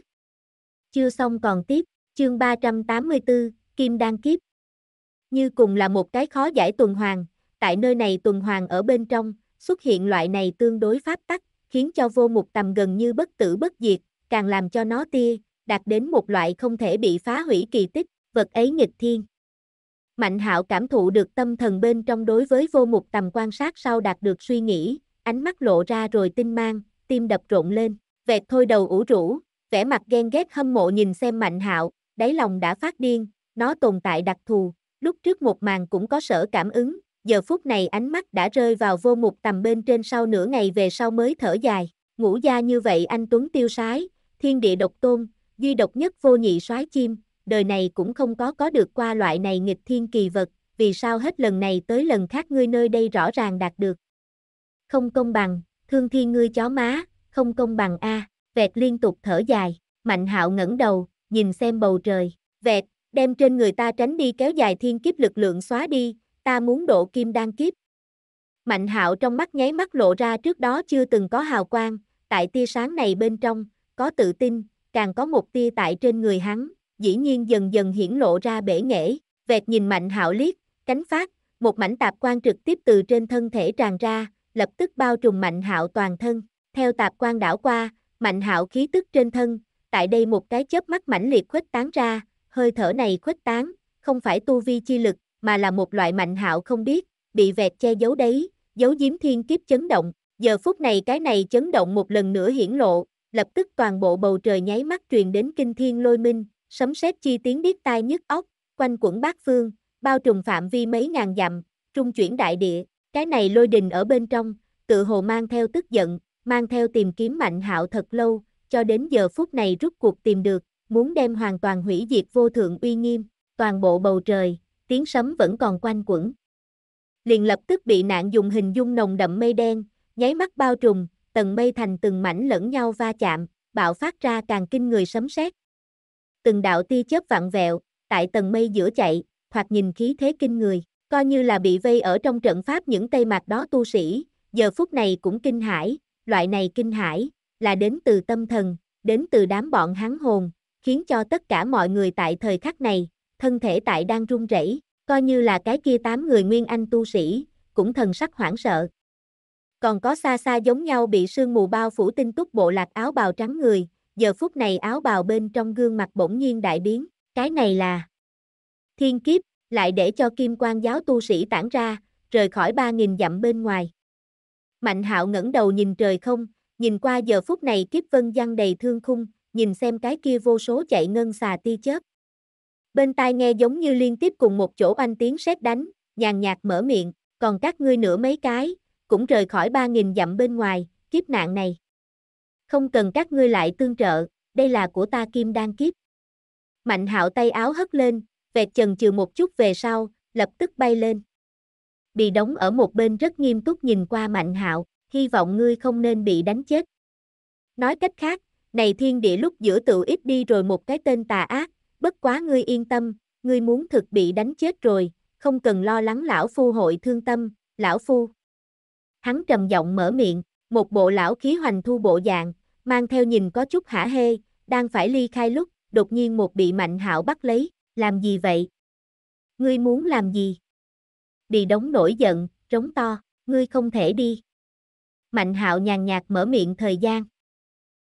Chưa xong còn tiếp, chương 384, Kim Đan Kiếp. Như cùng là một cái khó giải tuần hoàn, tại nơi này tuần hoàn ở bên trong, xuất hiện loại này tương đối pháp tắc, khiến cho vô mục tầm gần như bất tử bất diệt, càng làm cho nó tia, đạt đến một loại không thể bị phá hủy kỳ tích, vật ấy nghịch thiên. Mạnh hạo cảm thụ được tâm thần bên trong đối với vô mục tầm quan sát sau đạt được suy nghĩ, ánh mắt lộ ra rồi tinh mang, tim đập rộn lên, vẹt thôi đầu ủ rũ, vẻ mặt ghen ghét hâm mộ nhìn xem mạnh hạo, đáy lòng đã phát điên, nó tồn tại đặc thù, lúc trước một màn cũng có sở cảm ứng, giờ phút này ánh mắt đã rơi vào vô mục tầm bên trên sau nửa ngày về sau mới thở dài, ngủ ra như vậy anh Tuấn tiêu sái, thiên địa độc tôn, duy độc nhất vô nhị soái chim, đời này cũng không có có được qua loại này nghịch thiên kỳ vật, vì sao hết lần này tới lần khác ngươi nơi đây rõ ràng đạt được. Không công bằng, thương thiên ngươi chó má, không công bằng a vẹt liên tục thở dài, mạnh hạo ngẩng đầu, nhìn xem bầu trời, vẹt, đem trên người ta tránh đi kéo dài thiên kiếp lực lượng xóa đi, ta muốn độ kim đan kiếp. Mạnh hạo trong mắt nháy mắt lộ ra trước đó chưa từng có hào quang, tại tia sáng này bên trong, có tự tin, càng có một tia tại trên người hắn, dĩ nhiên dần dần hiển lộ ra bể nghệ, vẹt nhìn mạnh hạo liếc, cánh phát, một mảnh tạp quan trực tiếp từ trên thân thể tràn ra, lập tức bao trùm mạnh hạo toàn thân, theo tạp quan đảo qua, mạnh hạo khí tức trên thân, tại đây một cái chớp mắt mãnh liệt khuếch tán ra, hơi thở này khuếch tán, không phải tu vi chi lực, mà là một loại mạnh hạo không biết, bị vẹt che giấu đấy, giấu giếm thiên kiếp chấn động, giờ phút này cái này chấn động một lần nữa hiển lộ, lập tức toàn bộ bầu trời nháy mắt truyền đến kinh thiên lôi minh, sấm sét chi tiếng biết tai nhức óc, quanh quẩn bát phương, bao trùm phạm vi mấy ngàn dặm, trung chuyển đại địa, cái này lôi đình ở bên trong, tự hồ mang theo tức giận, mang theo tìm kiếm mạnh hạo thật lâu, cho đến giờ phút này rút cuộc tìm được, muốn đem hoàn toàn hủy diệt vô thượng uy nghiêm, toàn bộ bầu trời, tiếng sấm vẫn còn quanh quẩn. Liền lập tức bị nạn dùng hình dung nồng đậm mây đen, nháy mắt bao trùm, tầng mây thành từng mảnh lẫn nhau va chạm, bạo phát ra càng kinh người sấm sét. Từng đạo tia chớp vặn vẹo, tại tầng mây giữa chạy, thoạt nhìn khí thế kinh người, coi như là bị vây ở trong trận pháp những tay mặt đó tu sĩ, giờ phút này cũng kinh hãi, loại này kinh hãi là đến từ tâm thần, đến từ đám bọn hắn hồn, khiến cho tất cả mọi người tại thời khắc này thân thể tại đang run rẩy, coi như là cái kia tám người nguyên anh tu sĩ, cũng thần sắc hoảng sợ. Còn có xa xa giống nhau bị sương mù bao phủ tinh túc bộ lạc áo bào trắng người, giờ phút này áo bào bên trong gương mặt bỗng nhiên đại biến, cái này là thiên kiếp, lại để cho kim quan giáo tu sĩ tản ra, rời khỏi ba nghìn dặm bên ngoài. Mạnh hạo ngẩng đầu nhìn trời không, nhìn qua giờ phút này kiếp vân giăng đầy thương khung, nhìn xem cái kia vô số chạy ngân xà ti chớp, bên tai nghe giống như liên tiếp cùng một chỗ anh tiếng sét đánh, nhàn nhạt mở miệng, còn các ngươi nữa mấy cái, cũng rời khỏi ba nghìn dặm bên ngoài, kiếp nạn này. Không cần các ngươi lại tương trợ, đây là của ta kim đan kiếp. Mạnh hạo tay áo hất lên, vẹt chần chừ một chút về sau, lập tức bay lên. Bị đóng ở một bên rất nghiêm túc nhìn qua mạnh hạo, hy vọng ngươi không nên bị đánh chết. Nói cách khác, này thiên địa lúc giữa tự ít đi rồi một cái tên tà ác, Bất quá ngươi yên tâm, ngươi muốn thực bị đánh chết rồi, không cần lo lắng lão phu hội thương tâm, lão phu. Hắn trầm giọng mở miệng, một bộ lão khí hoành thu bộ dạng, mang theo nhìn có chút hả hê, đang phải ly khai lúc, đột nhiên một bị mạnh hạo bắt lấy, làm gì vậy? Ngươi muốn làm gì? bị đống nổi giận, trống to, ngươi không thể đi. Mạnh hạo nhàn nhạt mở miệng thời gian.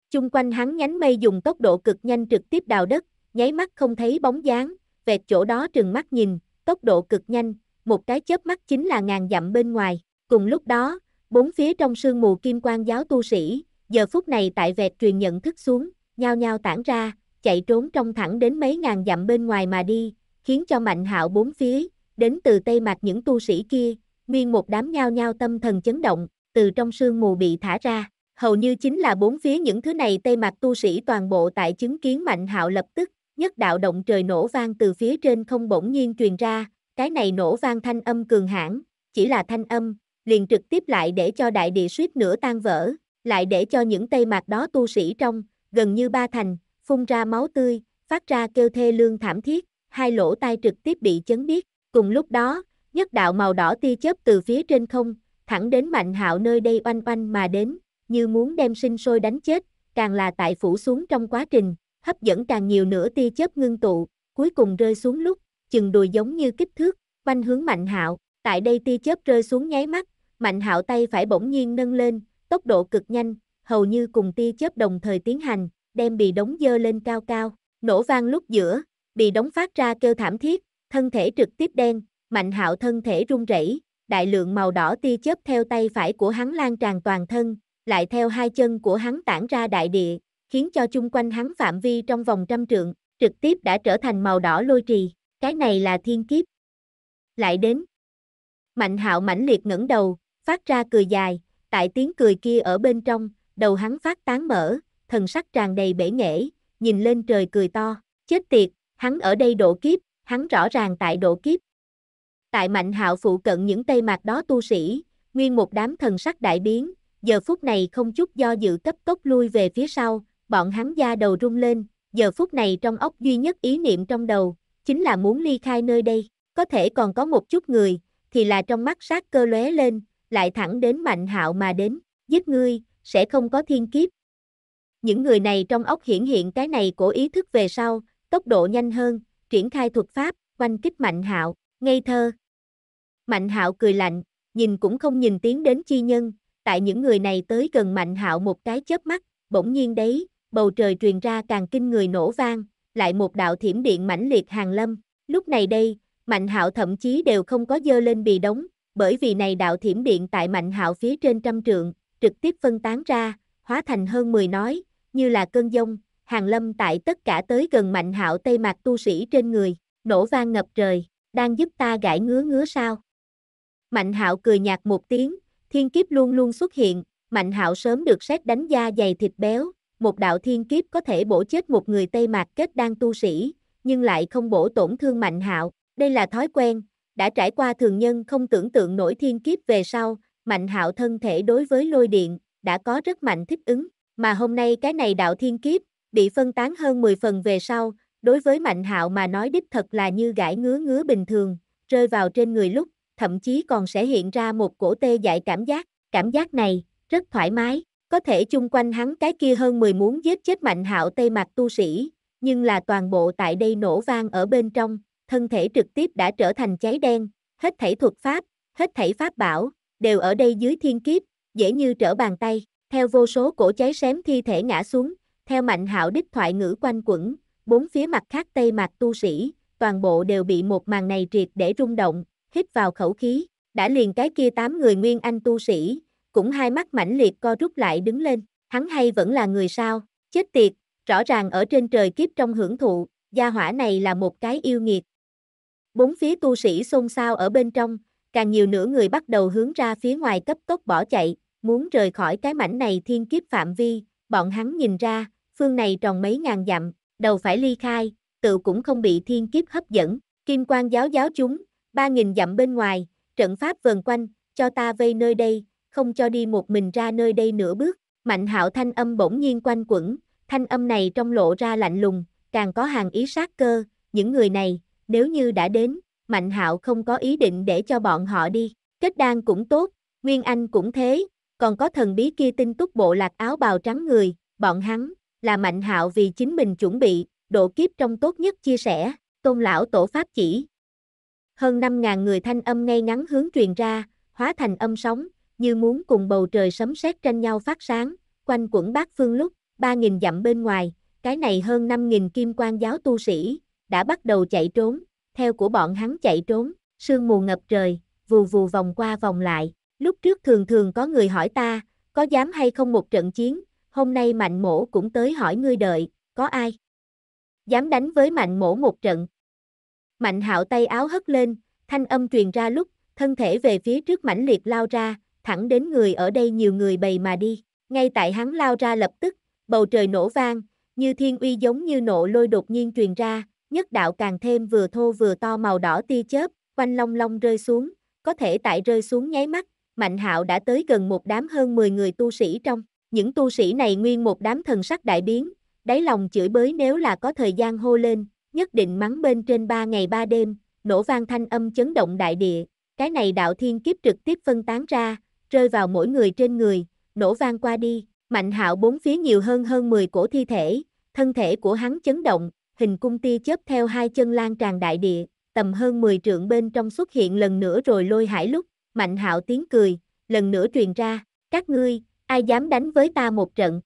Chung quanh hắn nhánh mây dùng tốc độ cực nhanh trực tiếp đào đất, nháy mắt không thấy bóng dáng, vẹt chỗ đó trừng mắt nhìn, tốc độ cực nhanh, một cái chớp mắt chính là ngàn dặm bên ngoài. Cùng lúc đó, bốn phía trong sương mù kim quang giáo tu sĩ, giờ phút này tại vẹt truyền nhận thức xuống, nhao nhao tản ra, chạy trốn trong thẳng đến mấy ngàn dặm bên ngoài mà đi, khiến cho mạnh hạo bốn phía, đến từ tây mặt những tu sĩ kia, nguyên một đám nhao nhao tâm thần chấn động, từ trong sương mù bị thả ra. Hầu như chính là bốn phía những thứ này tây mặt tu sĩ toàn bộ tại chứng kiến mạnh hạo lập tức, nhất đạo động trời nổ vang từ phía trên không bỗng nhiên truyền ra, cái này nổ vang thanh âm cường hãn, chỉ là thanh âm, liền trực tiếp lại để cho đại địa suýt nửa tan vỡ, lại để cho những tây mạc đó tu sĩ trong, gần như ba thành, phun ra máu tươi, phát ra kêu thê lương thảm thiết, hai lỗ tai trực tiếp bị chấn biết, cùng lúc đó, nhất đạo màu đỏ tia chớp từ phía trên không, thẳng đến mạnh hạo nơi đây oanh oanh mà đến, như muốn đem sinh sôi đánh chết, càng là tại phủ xuống trong quá trình, hấp dẫn càng nhiều nữa tia chớp ngưng tụ, cuối cùng rơi xuống lúc, chừng đùi giống như kích thước, quanh hướng Mạnh Hạo, tại đây tia chớp rơi xuống nháy mắt, Mạnh Hạo tay phải bỗng nhiên nâng lên, tốc độ cực nhanh, hầu như cùng tia chớp đồng thời tiến hành, đem bị đóng dơ lên cao cao, nổ vang lúc giữa, bị đóng phát ra kêu thảm thiết, thân thể trực tiếp đen, Mạnh Hạo thân thể run rẩy, đại lượng màu đỏ tia chớp theo tay phải của hắn lan tràn toàn thân, lại theo hai chân của hắn tản ra đại địa, khiến cho chung quanh hắn phạm vi trong vòng trăm trượng, trực tiếp đã trở thành màu đỏ lôi trì, cái này là thiên kiếp. Lại đến. Mạnh hạo mãnh liệt ngẩng đầu, phát ra cười dài, tại tiếng cười kia ở bên trong, đầu hắn phát tán mở, thần sắc tràn đầy bể nghệ, nhìn lên trời cười to, chết tiệt, hắn ở đây độ kiếp, hắn rõ ràng tại độ kiếp. Tại mạnh hạo phụ cận những tây mặt đó tu sĩ, nguyên một đám thần sắc đại biến, giờ phút này không chút do dự cấp tốc lui về phía sau, bọn hắn da đầu rung lên, giờ phút này trong ốc duy nhất ý niệm trong đầu, chính là muốn ly khai nơi đây, có thể còn có một chút người, thì là trong mắt sát cơ lóe lên, lại thẳng đến mạnh hạo mà đến, giết ngươi, sẽ không có thiên kiếp. Những người này trong ốc hiển hiện cái này cổ ý thức về sau, tốc độ nhanh hơn, triển khai thuật pháp, quanh kích mạnh hạo, ngây thơ. Mạnh hạo cười lạnh, nhìn cũng không nhìn tiến đến chi nhân, tại những người này tới gần mạnh hạo một cái chớp mắt, bỗng nhiên đấy, bầu trời truyền ra càng kinh người nổ vang, lại một đạo thiểm điện mãnh liệt hàng lâm. Lúc này đây, Mạnh Hạo thậm chí đều không có dơ lên bì đống, bởi vì này đạo thiểm điện tại Mạnh Hạo phía trên trăm trượng, trực tiếp phân tán ra, hóa thành hơn 10 nói, như là cơn dông, hàng lâm tại tất cả tới gần Mạnh Hạo tây mặt tu sĩ trên người, nổ vang ngập trời, đang giúp ta gãi ngứa ngứa sao? Mạnh Hạo cười nhạt một tiếng, thiên kiếp luôn luôn xuất hiện, Mạnh Hạo sớm được xét đánh da dày thịt béo, một đạo thiên kiếp có thể bổ chết một người Tây Mạc kết đang tu sĩ, nhưng lại không bổ tổn thương Mạnh Hạo, đây là thói quen, đã trải qua thường nhân không tưởng tượng nổi thiên kiếp về sau, Mạnh Hạo thân thể đối với lôi điện, đã có rất mạnh thích ứng, mà hôm nay cái này đạo thiên kiếp, bị phân tán hơn 10 phần về sau, đối với Mạnh Hạo mà nói đích thật là như gãi ngứa ngứa bình thường, rơi vào trên người lúc, thậm chí còn sẽ hiện ra một cổ tê dại cảm giác, cảm giác này, rất thoải mái. Có thể chung quanh hắn cái kia hơn 10 muốn giết chết mạnh hạo tây mặt tu sĩ, nhưng là toàn bộ tại đây nổ vang ở bên trong, thân thể trực tiếp đã trở thành cháy đen, hết thảy thuật pháp, hết thảy pháp bảo, đều ở đây dưới thiên kiếp, dễ như trở bàn tay, theo vô số cổ cháy xém thi thể ngã xuống, theo mạnh hạo đích thoại ngữ quanh quẩn, bốn phía mặt khác tây mặt tu sĩ, toàn bộ đều bị một màn này triệt để rung động, hít vào khẩu khí, đã liền cái kia tám người nguyên anh tu sĩ, cũng hai mắt mãnh liệt co rút lại đứng lên, hắn hay vẫn là người sao, chết tiệt, rõ ràng ở trên trời kiếp trong hưởng thụ, gia hỏa này là một cái yêu nghiệt. Bốn phía tu sĩ xôn xao ở bên trong, càng nhiều nửa người bắt đầu hướng ra phía ngoài cấp tốc bỏ chạy, muốn rời khỏi cái mảnh này thiên kiếp phạm vi, bọn hắn nhìn ra, phương này tròn mấy ngàn dặm, đầu phải ly khai, tự cũng không bị thiên kiếp hấp dẫn, kim quan giáo giáo chúng, ba nghìn dặm bên ngoài, trận pháp vần quanh, cho ta vây nơi đây, không cho đi một mình ra nơi đây nửa bước, mạnh hạo thanh âm bỗng nhiên quanh quẩn, thanh âm này trong lộ ra lạnh lùng, càng có hàng ý sát cơ, những người này, nếu như đã đến, mạnh hạo không có ý định để cho bọn họ đi, kết đan cũng tốt, Nguyên Anh cũng thế, còn có thần bí kia tinh túc bộ lạc áo bào trắng người, bọn hắn, là mạnh hạo vì chính mình chuẩn bị, độ kiếp trong tốt nhất chia sẻ, tôn lão tổ pháp chỉ. Hơn 5.000 người thanh âm ngay ngắn hướng truyền ra, hóa thành âm sóng, như muốn cùng bầu trời sấm sét tranh nhau phát sáng, quanh quẩn bát phương lúc, 3.000 dặm bên ngoài, cái này hơn 5.000 kim quan giáo tu sĩ, đã bắt đầu chạy trốn, theo của bọn hắn chạy trốn, sương mù ngập trời, vù vù vòng qua vòng lại, lúc trước thường thường có người hỏi ta, có dám hay không một trận chiến, hôm nay mạnh mổ cũng tới hỏi ngươi đợi, có ai? Dám đánh với mạnh mổ một trận. Mạnh hạo tay áo hất lên, thanh âm truyền ra lúc, thân thể về phía trước mãnh liệt lao ra, thẳng đến người ở đây nhiều người bầy mà đi. Ngay tại hắn lao ra lập tức, bầu trời nổ vang, như thiên uy giống như nổ lôi đột nhiên truyền ra, nhất đạo càng thêm vừa thô vừa to màu đỏ tia chớp, quanh long long rơi xuống, có thể tại rơi xuống nháy mắt, Mạnh Hạo đã tới gần một đám hơn 10 người tu sĩ trong, những tu sĩ này nguyên một đám thần sắc đại biến, đáy lòng chửi bới nếu là có thời gian hô lên, nhất định mắng bên trên ba ngày ba đêm, nổ vang thanh âm chấn động đại địa, cái này đạo thiên kiếp trực tiếp phân tán ra, rơi vào mỗi người trên người, nổ vang qua đi, mạnh hạo bốn phía nhiều hơn hơn 10 cổ thi thể, thân thể của hắn chấn động, hình cung tia chớp theo hai chân lan tràn đại địa, tầm hơn 10 trượng bên trong xuất hiện lần nữa rồi lôi hải lúc, mạnh hạo tiếng cười, lần nữa truyền ra, các ngươi, ai dám đánh với ta một trận.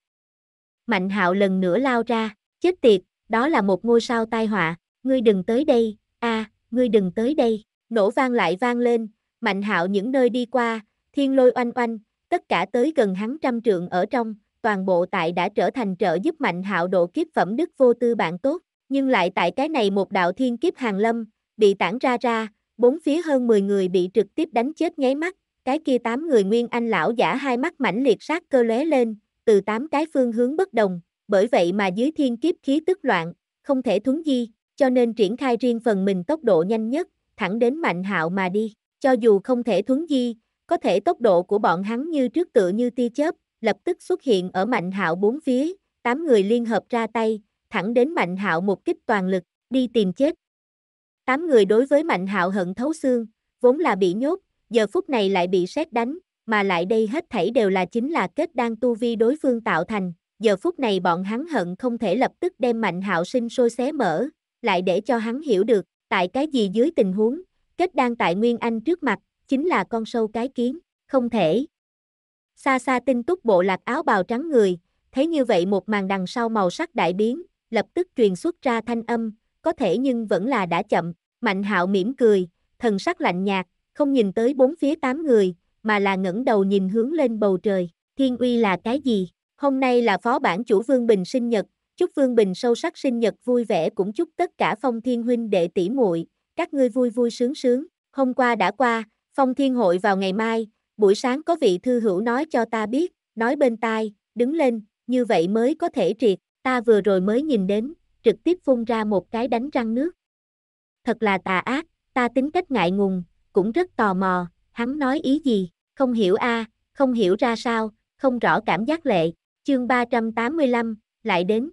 Mạnh hạo lần nữa lao ra, chết tiệt, đó là một ngôi sao tai họa, ngươi đừng tới đây, a, ngươi đừng tới đây, nổ vang lại vang lên, mạnh hạo những nơi đi qua, thiên lôi oanh oanh, tất cả tới gần hắn trăm trượng ở trong, toàn bộ tại đã trở thành trợ giúp mạnh hạo độ kiếp phẩm đức vô tư bạn tốt, nhưng lại tại cái này một đạo thiên kiếp hàng lâm, bị tản ra ra, bốn phía hơn 10 người bị trực tiếp đánh chết nháy mắt, cái kia tám người nguyên anh lão giả hai mắt mãnh liệt sát cơ lóe lên, từ tám cái phương hướng bất đồng, bởi vậy mà dưới thiên kiếp khí tức loạn, không thể thuấn di, cho nên triển khai riêng phần mình tốc độ nhanh nhất, thẳng đến mạnh hạo mà đi, cho dù không thể thuấn di, có thể tốc độ của bọn hắn như trước tựa như tia chớp, lập tức xuất hiện ở Mạnh Hạo bốn phía, tám người liên hợp ra tay, thẳng đến Mạnh Hạo một kích toàn lực, đi tìm chết. Tám người đối với Mạnh Hạo hận thấu xương, vốn là bị nhốt, giờ phút này lại bị sét đánh, mà lại đây hết thảy đều là chính là kết đang tu vi đối phương tạo thành, giờ phút này bọn hắn hận không thể lập tức đem Mạnh Hạo sinh sôi xé mở, lại để cho hắn hiểu được, tại cái gì dưới tình huống, kết đang tại Nguyên Anh trước mặt, chính là con sâu cái kiến, không thể. Xa xa tinh túc bộ lạc áo bào trắng người, thấy như vậy một màn đằng sau màu sắc đại biến, lập tức truyền xuất ra thanh âm, có thể nhưng vẫn là đã chậm, mạnh hạo mỉm cười, thần sắc lạnh nhạt, không nhìn tới bốn phía tám người, mà là ngẩng đầu nhìn hướng lên bầu trời, thiên uy là cái gì? Hôm nay là phó bản chủ Vương Bình sinh nhật, chúc Vương Bình sâu sắc sinh nhật vui vẻ cũng chúc tất cả phong thiên huynh đệ tỷ muội, các ngươi vui vui sướng sướng, hôm qua đã qua, Phong Thiên Hội vào ngày mai, buổi sáng có vị thư hữu nói cho ta biết, nói bên tai, đứng lên, như vậy mới có thể triệt, ta vừa rồi mới nhìn đến, trực tiếp phun ra một cái đánh răng nước. Thật là tà ác, ta tính cách ngại ngùng, cũng rất tò mò, hắn nói ý gì, không hiểu a, không hiểu ra sao, không rõ cảm giác lệ, chương 385, lại đến.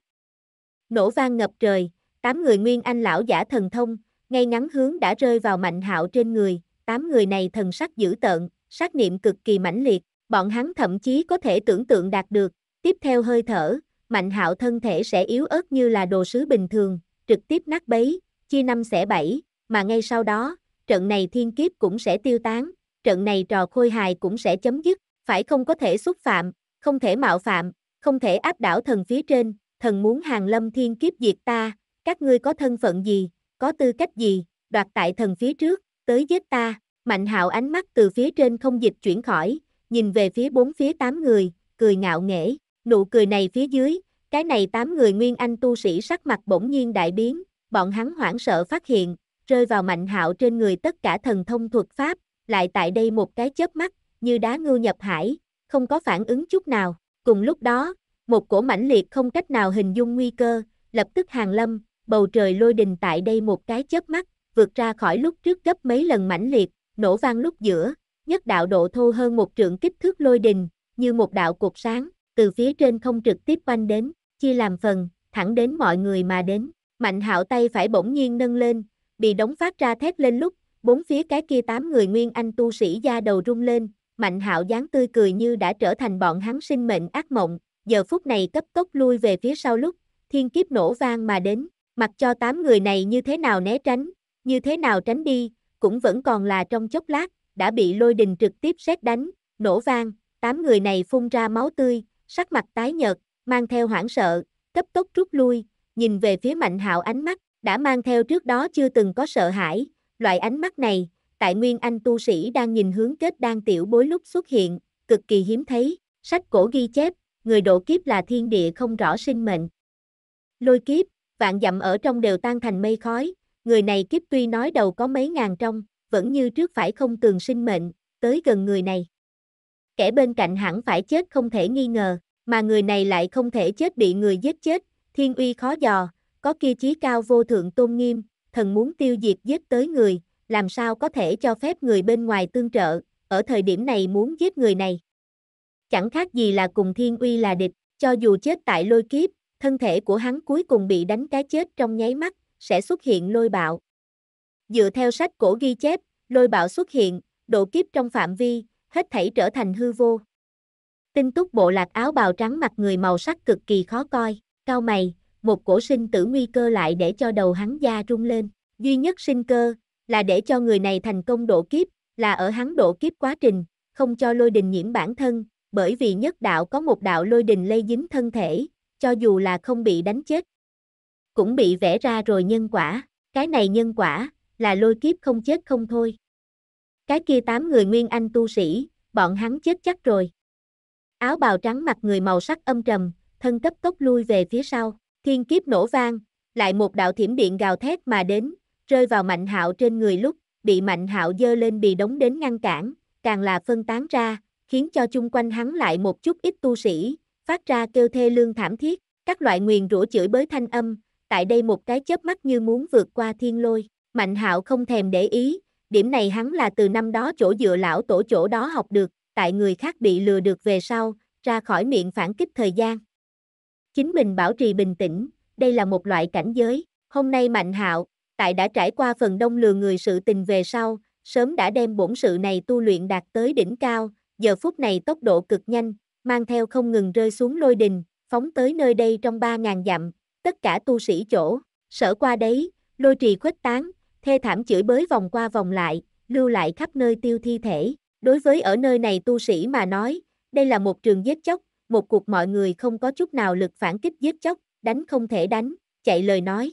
Nổ vang ngập trời, tám người nguyên anh lão giả thần thông, ngay ngắn hướng đã rơi vào mạnh hạo trên người, tám người này thần sắc dữ tợn, sát niệm cực kỳ mãnh liệt, bọn hắn thậm chí có thể tưởng tượng đạt được, tiếp theo hơi thở, mạnh hạo thân thể sẽ yếu ớt như là đồ sứ bình thường, trực tiếp nát bấy, chia năm xẻ bảy, mà ngay sau đó, trận này thiên kiếp cũng sẽ tiêu tán, trận này trò khôi hài cũng sẽ chấm dứt, phải không có thể xúc phạm, không thể mạo phạm, không thể áp đảo thần phía trên, thần muốn hàng lâm thiên kiếp diệt ta, các ngươi có thân phận gì, có tư cách gì, đoạt tại thần phía trước, tới giết ta, Mạnh hạo ánh mắt từ phía trên không dịch chuyển khỏi, nhìn về phía bốn phía tám người, cười ngạo nghễ, nụ cười này phía dưới, cái này tám người nguyên anh tu sĩ sắc mặt bỗng nhiên đại biến, bọn hắn hoảng sợ phát hiện, rơi vào mạnh hạo trên người tất cả thần thông thuật pháp, lại tại đây một cái chớp mắt, như đá ngưu nhập hải, không có phản ứng chút nào. Cùng lúc đó, một cổ mãnh liệt không cách nào hình dung nguy cơ, lập tức hàng lâm, bầu trời lôi đình tại đây một cái chớp mắt, vượt ra khỏi lúc trước gấp mấy lần mãnh liệt, nổ vang lúc giữa, nhất đạo độ thô hơn một trượng kích thước lôi đình, như một đạo cột sáng, từ phía trên không trực tiếp quanh đến, chia làm phần, thẳng đến mọi người mà đến. Mạnh hạo tay phải bỗng nhiên nâng lên, bị đóng phát ra thét lên lúc, bốn phía cái kia tám người nguyên anh tu sĩ da đầu rung lên, mạnh hạo dáng tươi cười như đã trở thành bọn hắn sinh mệnh ác mộng, giờ phút này cấp tốc lui về phía sau lúc, thiên kiếp nổ vang mà đến, mặc cho tám người này như thế nào né tránh, như thế nào tránh đi, cũng vẫn còn là trong chốc lát, đã bị lôi đình trực tiếp xét đánh, nổ vang, tám người này phun ra máu tươi, sắc mặt tái nhợt, mang theo hoảng sợ, cấp tốc rút lui, nhìn về phía Mạnh Hạo ánh mắt đã mang theo trước đó chưa từng có sợ hãi, loại ánh mắt này, tại Nguyên Anh tu sĩ đang nhìn hướng kết đang tiểu bối lúc xuất hiện, cực kỳ hiếm thấy, sách cổ ghi chép, người độ kiếp là thiên địa không rõ sinh mệnh. Lôi kiếp, vạn dặm ở trong đều tan thành mây khói, Người này kiếp tuy nói đầu có mấy ngàn trong, vẫn như trước phải không cường sinh mệnh, tới gần người này. Kẻ bên cạnh hẳn phải chết không thể nghi ngờ, mà người này lại không thể chết bị người giết chết, thiên uy khó dò, có kia chí cao vô thượng tôn nghiêm, thần muốn tiêu diệt giết tới người, làm sao có thể cho phép người bên ngoài tương trợ, ở thời điểm này muốn giết người này. Chẳng khác gì là cùng thiên uy là địch, cho dù chết tại lôi kiếp, thân thể của hắn cuối cùng bị đánh cái chết trong nháy mắt, sẽ xuất hiện lôi bạo. Dựa theo sách cổ ghi chép, lôi bạo xuất hiện, độ kiếp trong phạm vi, hết thảy trở thành hư vô. Tinh túc bộ lạc áo bào trắng mặt người màu sắc cực kỳ khó coi, cao mày, một cổ sinh tử nguy cơ lại để cho đầu hắn da rung lên. Duy nhất sinh cơ, là để cho người này thành công độ kiếp, là ở hắn độ kiếp quá trình, không cho lôi đình nhiễm bản thân, bởi vì nhất đạo có một đạo lôi đình lây dính thân thể, cho dù là không bị đánh chết, cũng bị vẽ ra rồi nhân quả, cái này nhân quả, là lôi kiếp không chết không thôi. Cái kia tám người nguyên anh tu sĩ, bọn hắn chết chắc rồi. Áo bào trắng mặt người màu sắc âm trầm, thân cấp tốc lui về phía sau, thiên kiếp nổ vang, lại một đạo thiểm điện gào thét mà đến, rơi vào mạnh hạo trên người lúc, bị mạnh hạo dơ lên bị đóng đến ngăn cản, càng là phân tán ra, khiến cho chung quanh hắn lại một chút ít tu sĩ, phát ra kêu thê lương thảm thiết, các loại nguyền rủa chửi bới thanh âm, tại đây một cái chớp mắt như muốn vượt qua thiên lôi, Mạnh Hạo không thèm để ý, điểm này hắn là từ năm đó chỗ dựa lão tổ chỗ đó học được, tại người khác bị lừa được về sau, ra khỏi miệng phản kích thời gian. Chính mình bảo trì bình tĩnh, đây là một loại cảnh giới, hôm nay Mạnh Hạo, tại đã trải qua phần đông lừa người sự tình về sau, sớm đã đem bổn sự này tu luyện đạt tới đỉnh cao, giờ phút này tốc độ cực nhanh, mang theo không ngừng rơi xuống lôi đình, phóng tới nơi đây trong 3.000 dặm, tất cả tu sĩ chỗ, sở qua đấy, lôi trì khuếch tán, thê thảm chửi bới vòng qua vòng lại, lưu lại khắp nơi tiêu thi thể. Đối với ở nơi này tu sĩ mà nói, đây là một trường giết chóc, một cuộc mọi người không có chút nào lực phản kích giết chóc, đánh không thể đánh, chạy lời nói.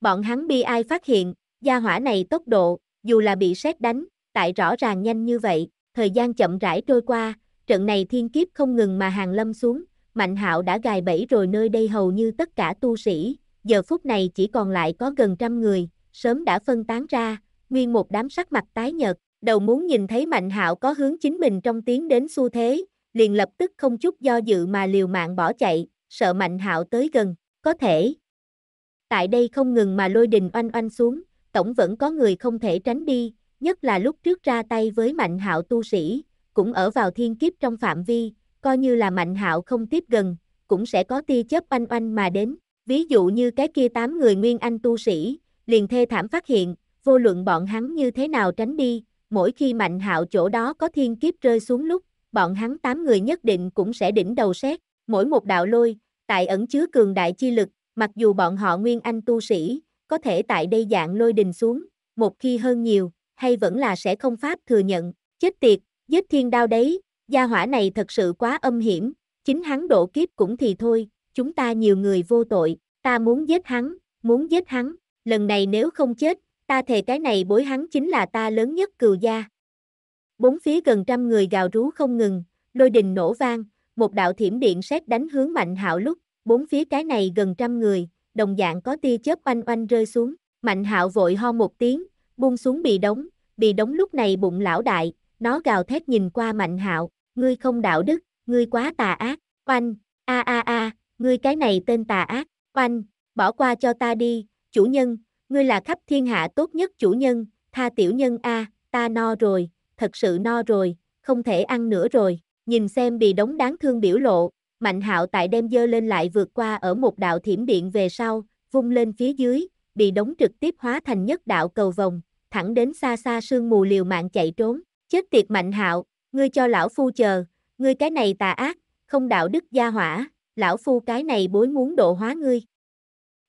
Bọn hắn bi ai phát hiện, gia hỏa này tốc độ, dù là bị sét đánh, tại rõ ràng nhanh như vậy, thời gian chậm rãi trôi qua, trận này thiên kiếp không ngừng mà hàng lâm xuống, Mạnh Hạo đã gài bẫy rồi nơi đây hầu như tất cả tu sĩ, giờ phút này chỉ còn lại có gần trăm người, sớm đã phân tán ra, nguyên một đám sắc mặt tái nhợt, đầu muốn nhìn thấy Mạnh Hạo có hướng chính mình trong tiến đến xu thế, liền lập tức không chút do dự mà liều mạng bỏ chạy, sợ Mạnh Hạo tới gần, có thể. Tại đây không ngừng mà lôi đình oanh oanh xuống, tổng vẫn có người không thể tránh đi, nhất là lúc trước ra tay với Mạnh Hạo tu sĩ, cũng ở vào thiên kiếp trong phạm vi, coi như là Mạnh Hạo không tiếp gần, cũng sẽ có tia chớp oanh oanh mà đến. Ví dụ như cái kia tám người nguyên anh tu sĩ, liền thê thảm phát hiện, vô luận bọn hắn như thế nào tránh đi, mỗi khi Mạnh Hạo chỗ đó có thiên kiếp rơi xuống lúc, bọn hắn tám người nhất định cũng sẽ đỉnh đầu xét, mỗi một đạo lôi, tại ẩn chứa cường đại chi lực, mặc dù bọn họ nguyên anh tu sĩ, có thể tại đây dạng lôi đình xuống, một khi hơn nhiều, hay vẫn là sẽ không pháp thừa nhận, chết tiệt, giết thiên đao đấy, Gia hỏa này thật sự quá âm hiểm, chính hắn độ kiếp cũng thì thôi, chúng ta nhiều người vô tội, ta muốn giết hắn, muốn giết hắn, lần này nếu không chết, ta thề cái này bối hắn chính là ta lớn nhất cừu gia. Bốn phía gần trăm người gào rú không ngừng, lôi đình nổ vang, một đạo thiểm điện xét đánh hướng mạnh hạo lúc, bốn phía cái này gần trăm người, đồng dạng có tia chớp oanh oanh rơi xuống, mạnh hạo vội ho một tiếng, buông xuống bị đóng, bị đóng lúc này bụng lão đại, nó gào thét nhìn qua mạnh hạo, ngươi không đạo đức, ngươi quá tà ác, oanh, a a a, ngươi cái này tên tà ác, oanh, bỏ qua cho ta đi, chủ nhân, ngươi là khắp thiên hạ tốt nhất chủ nhân, tha tiểu nhân a, ta no rồi, thật sự no rồi, không thể ăn nữa rồi, nhìn xem bị đống đáng thương biểu lộ, mạnh hạo tại đem dơ lên lại vượt qua ở một đạo thiểm điện về sau, vung lên phía dưới, bị đống trực tiếp hóa thành nhất đạo cầu vòng, thẳng đến xa xa sương mù liều mạng chạy trốn, chết tiệt mạnh hạo, ngươi cho lão phu chờ, ngươi cái này tà ác, không đạo đức gia hỏa, lão phu cái này bối muốn độ hóa ngươi.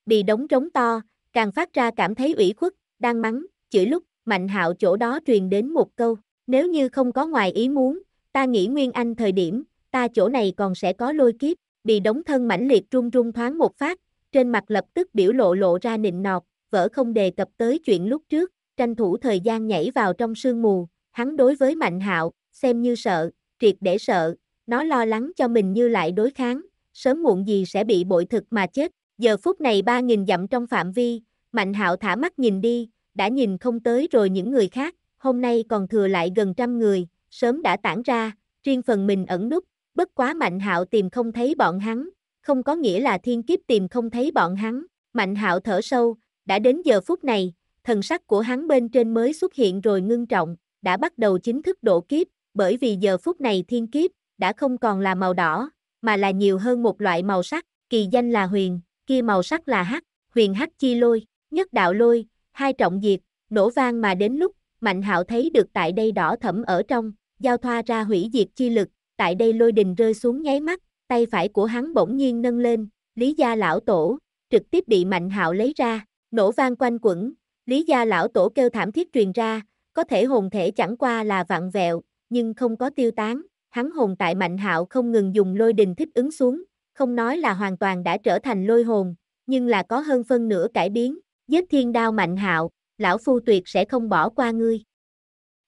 Bị đống trống to, càng phát ra cảm thấy ủy khuất, đang mắng, chửi lúc, mạnh hạo chỗ đó truyền đến một câu, nếu như không có ngoài ý muốn, ta nghĩ Nguyên Anh thời điểm, ta chỗ này còn sẽ có lôi kiếp, bị đống thân mãnh liệt run run thoáng một phát, trên mặt lập tức biểu lộ lộ ra nịnh nọt, vỡ không đề cập tới chuyện lúc trước, tranh thủ thời gian nhảy vào trong sương mù, hắn đối với Mạnh Hạo, xem như sợ, triệt để sợ, nó lo lắng cho mình như lại đối kháng, sớm muộn gì sẽ bị bội thực mà chết. Giờ phút này 3.000 dặm trong phạm vi, Mạnh hạo thả mắt nhìn đi, đã nhìn không tới rồi những người khác, hôm nay còn thừa lại gần trăm người, sớm đã tản ra, riêng phần mình ẩn núp bất quá Mạnh hạo tìm không thấy bọn hắn, không có nghĩa là thiên kiếp tìm không thấy bọn hắn, Mạnh hạo thở sâu, đã đến giờ phút này, thần sắc của hắn bên trên mới xuất hiện rồi ngưng trọng, đã bắt đầu chính thức độ kiếp, bởi vì giờ phút này thiên kiếp đã không còn là màu đỏ, mà là nhiều hơn một loại màu sắc, kỳ danh là huyền, kia màu sắc là hắc, huyền hắc chi lôi, nhất đạo lôi, hai trọng diệt, nổ vang mà đến lúc, Mạnh Hạo thấy được tại đây đỏ thẫm ở trong, giao thoa ra hủy diệt chi lực, tại đây lôi đình rơi xuống nháy mắt, tay phải của hắn bỗng nhiên nâng lên, Lý gia lão tổ trực tiếp bị Mạnh Hạo lấy ra, nổ vang quanh quẩn, Lý gia lão tổ kêu thảm thiết truyền ra, có thể hồn thể chẳng qua là vặn vẹo, nhưng không có tiêu tán, hắn hồn tại Mạnh Hạo không ngừng dùng lôi đình thích ứng xuống, không nói là hoàn toàn đã trở thành lôi hồn, nhưng là có hơn phân nửa cải biến, giết thiên đao Mạnh Hạo, lão phu tuyệt sẽ không bỏ qua ngươi.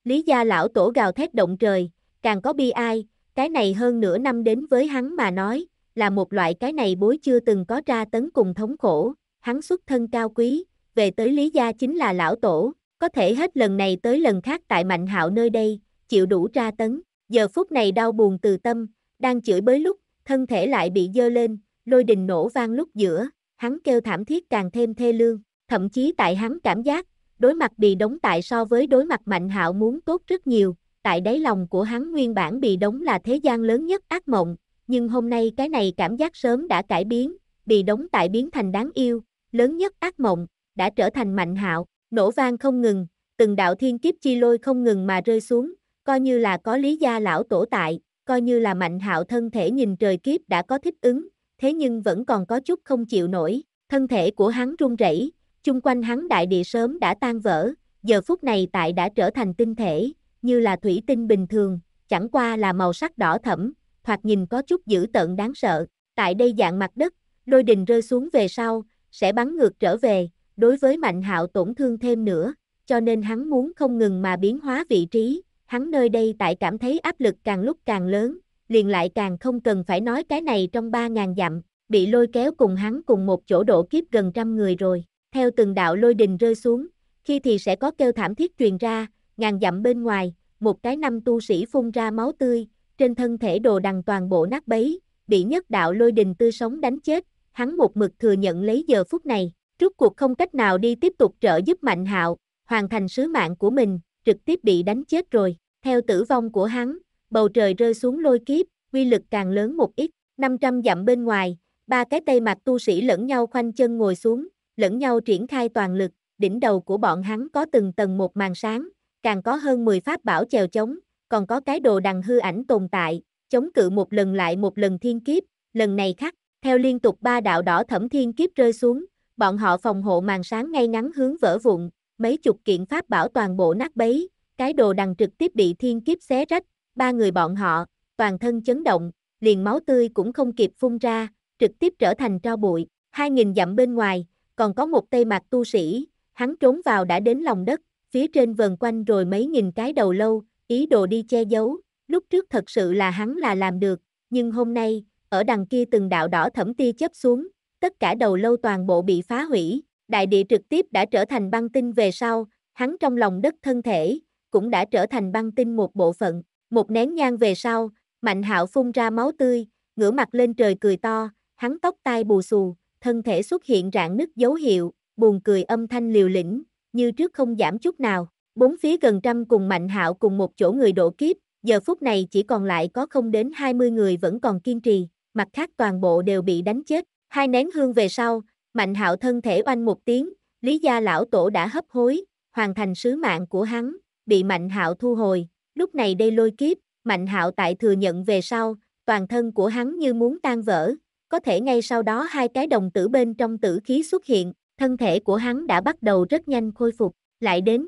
Lý gia lão tổ gào thét động trời, càng có bi ai, cái này hơn nửa năm đến với hắn mà nói, là một loại cái này bối chưa từng có ra tấn cùng thống khổ, hắn xuất thân cao quý, về tới Lý gia chính là lão tổ, có thể hết lần này tới lần khác tại Mạnh Hạo nơi đây, chịu đủ tra tấn, giờ phút này đau buồn từ tâm, đang chửi bới lúc, thân thể lại bị dơ lên, lôi đình nổ vang lúc giữa, hắn kêu thảm thiết càng thêm thê lương, thậm chí tại hắn cảm giác, đối mặt bị đóng tại so với đối mặt mạnh hạo muốn tốt rất nhiều, tại đáy lòng của hắn nguyên bản bị đóng là thế gian lớn nhất ác mộng, nhưng hôm nay cái này cảm giác sớm đã cải biến, bị đóng tại biến thành đáng yêu, lớn nhất ác mộng, đã trở thành mạnh hạo, nổ vang không ngừng, từng đạo thiên kiếp chi lôi không ngừng mà rơi xuống, coi như là có lý gia lão tổ tại, coi như là mạnh hạo thân thể nhìn trời kiếp đã có thích ứng, thế nhưng vẫn còn có chút không chịu nổi, thân thể của hắn run rẩy, chung quanh hắn đại địa sớm đã tan vỡ, giờ phút này tại đã trở thành tinh thể, như là thủy tinh bình thường, chẳng qua là màu sắc đỏ thẫm, thoạt nhìn có chút dữ tợn đáng sợ, tại đây dạng mặt đất, lôi đình rơi xuống về sau, sẽ bắn ngược trở về, đối với mạnh hạo tổn thương thêm nữa, cho nên hắn muốn không ngừng mà biến hóa vị trí, hắn nơi đây tại cảm thấy áp lực càng lúc càng lớn, liền lại càng không cần phải nói cái này trong 3.000 dặm, bị lôi kéo cùng hắn cùng một chỗ độ kiếp gần trăm người rồi, theo từng đạo lôi đình rơi xuống, khi thì sẽ có kêu thảm thiết truyền ra, ngàn dặm bên ngoài, một cái năm tu sĩ phun ra máu tươi, trên thân thể đồ đằng toàn bộ nát bấy, bị nhất đạo lôi đình tươi sống đánh chết, hắn một mực thừa nhận lấy giờ phút này, trước cuộc không cách nào đi tiếp tục trợ giúp Mạnh Hạo, hoàn thành sứ mạng của mình, trực tiếp bị đánh chết rồi. Theo tử vong của hắn, bầu trời rơi xuống lôi kiếp, quy lực càng lớn một ít, 500 dặm bên ngoài, ba cái tay mặt tu sĩ lẫn nhau khoanh chân ngồi xuống, lẫn nhau triển khai toàn lực, đỉnh đầu của bọn hắn có từng tầng một màn sáng, càng có hơn 10 pháp bảo chèo chống, còn có cái đồ đằng hư ảnh tồn tại, chống cự một lần lại một lần thiên kiếp, lần này khắc, theo liên tục ba đạo đỏ thẩm thiên kiếp rơi xuống, bọn họ phòng hộ màn sáng ngay ngắn hướng vỡ vụn, mấy chục kiện pháp bảo toàn bộ nát bấy, cái đồ đằng trực tiếp bị thiên kiếp xé rách, ba người bọn họ, toàn thân chấn động, liền máu tươi cũng không kịp phun ra, trực tiếp trở thành tro bụi, hai nghìn dặm bên ngoài, còn có một tây mạc tu sĩ, hắn trốn vào đã đến lòng đất, phía trên vần quanh rồi mấy nghìn cái đầu lâu, ý đồ đi che giấu, lúc trước thật sự là hắn là làm được, nhưng hôm nay, ở đằng kia từng đạo đỏ thẩm tia chớp xuống, tất cả đầu lâu toàn bộ bị phá hủy, đại địa trực tiếp đã trở thành băng tinh về sau, hắn trong lòng đất thân thể, cũng đã trở thành băng tinh một bộ phận, một nén nhang về sau, mạnh hạo phun ra máu tươi, ngửa mặt lên trời cười to, hắn tóc tai bù xù, thân thể xuất hiện rạn nứt dấu hiệu, buồn cười âm thanh liều lĩnh, như trước không giảm chút nào. Bốn phía gần trăm cùng Mạnh Hạo cùng một chỗ người đổ kiếp, giờ phút này chỉ còn lại có không đến 20 người vẫn còn kiên trì, mặt khác toàn bộ đều bị đánh chết. Hai nén hương về sau, Mạnh hạo thân thể oanh một tiếng, Lý gia lão tổ đã hấp hối, hoàn thành sứ mạng của hắn, bị Mạnh hạo thu hồi, lúc này đây lôi kiếp, Mạnh hạo tại thừa nhận về sau, toàn thân của hắn như muốn tan vỡ, có thể ngay sau đó hai cái đồng tử bên trong tử khí xuất hiện, thân thể của hắn đã bắt đầu rất nhanh khôi phục, lại đến.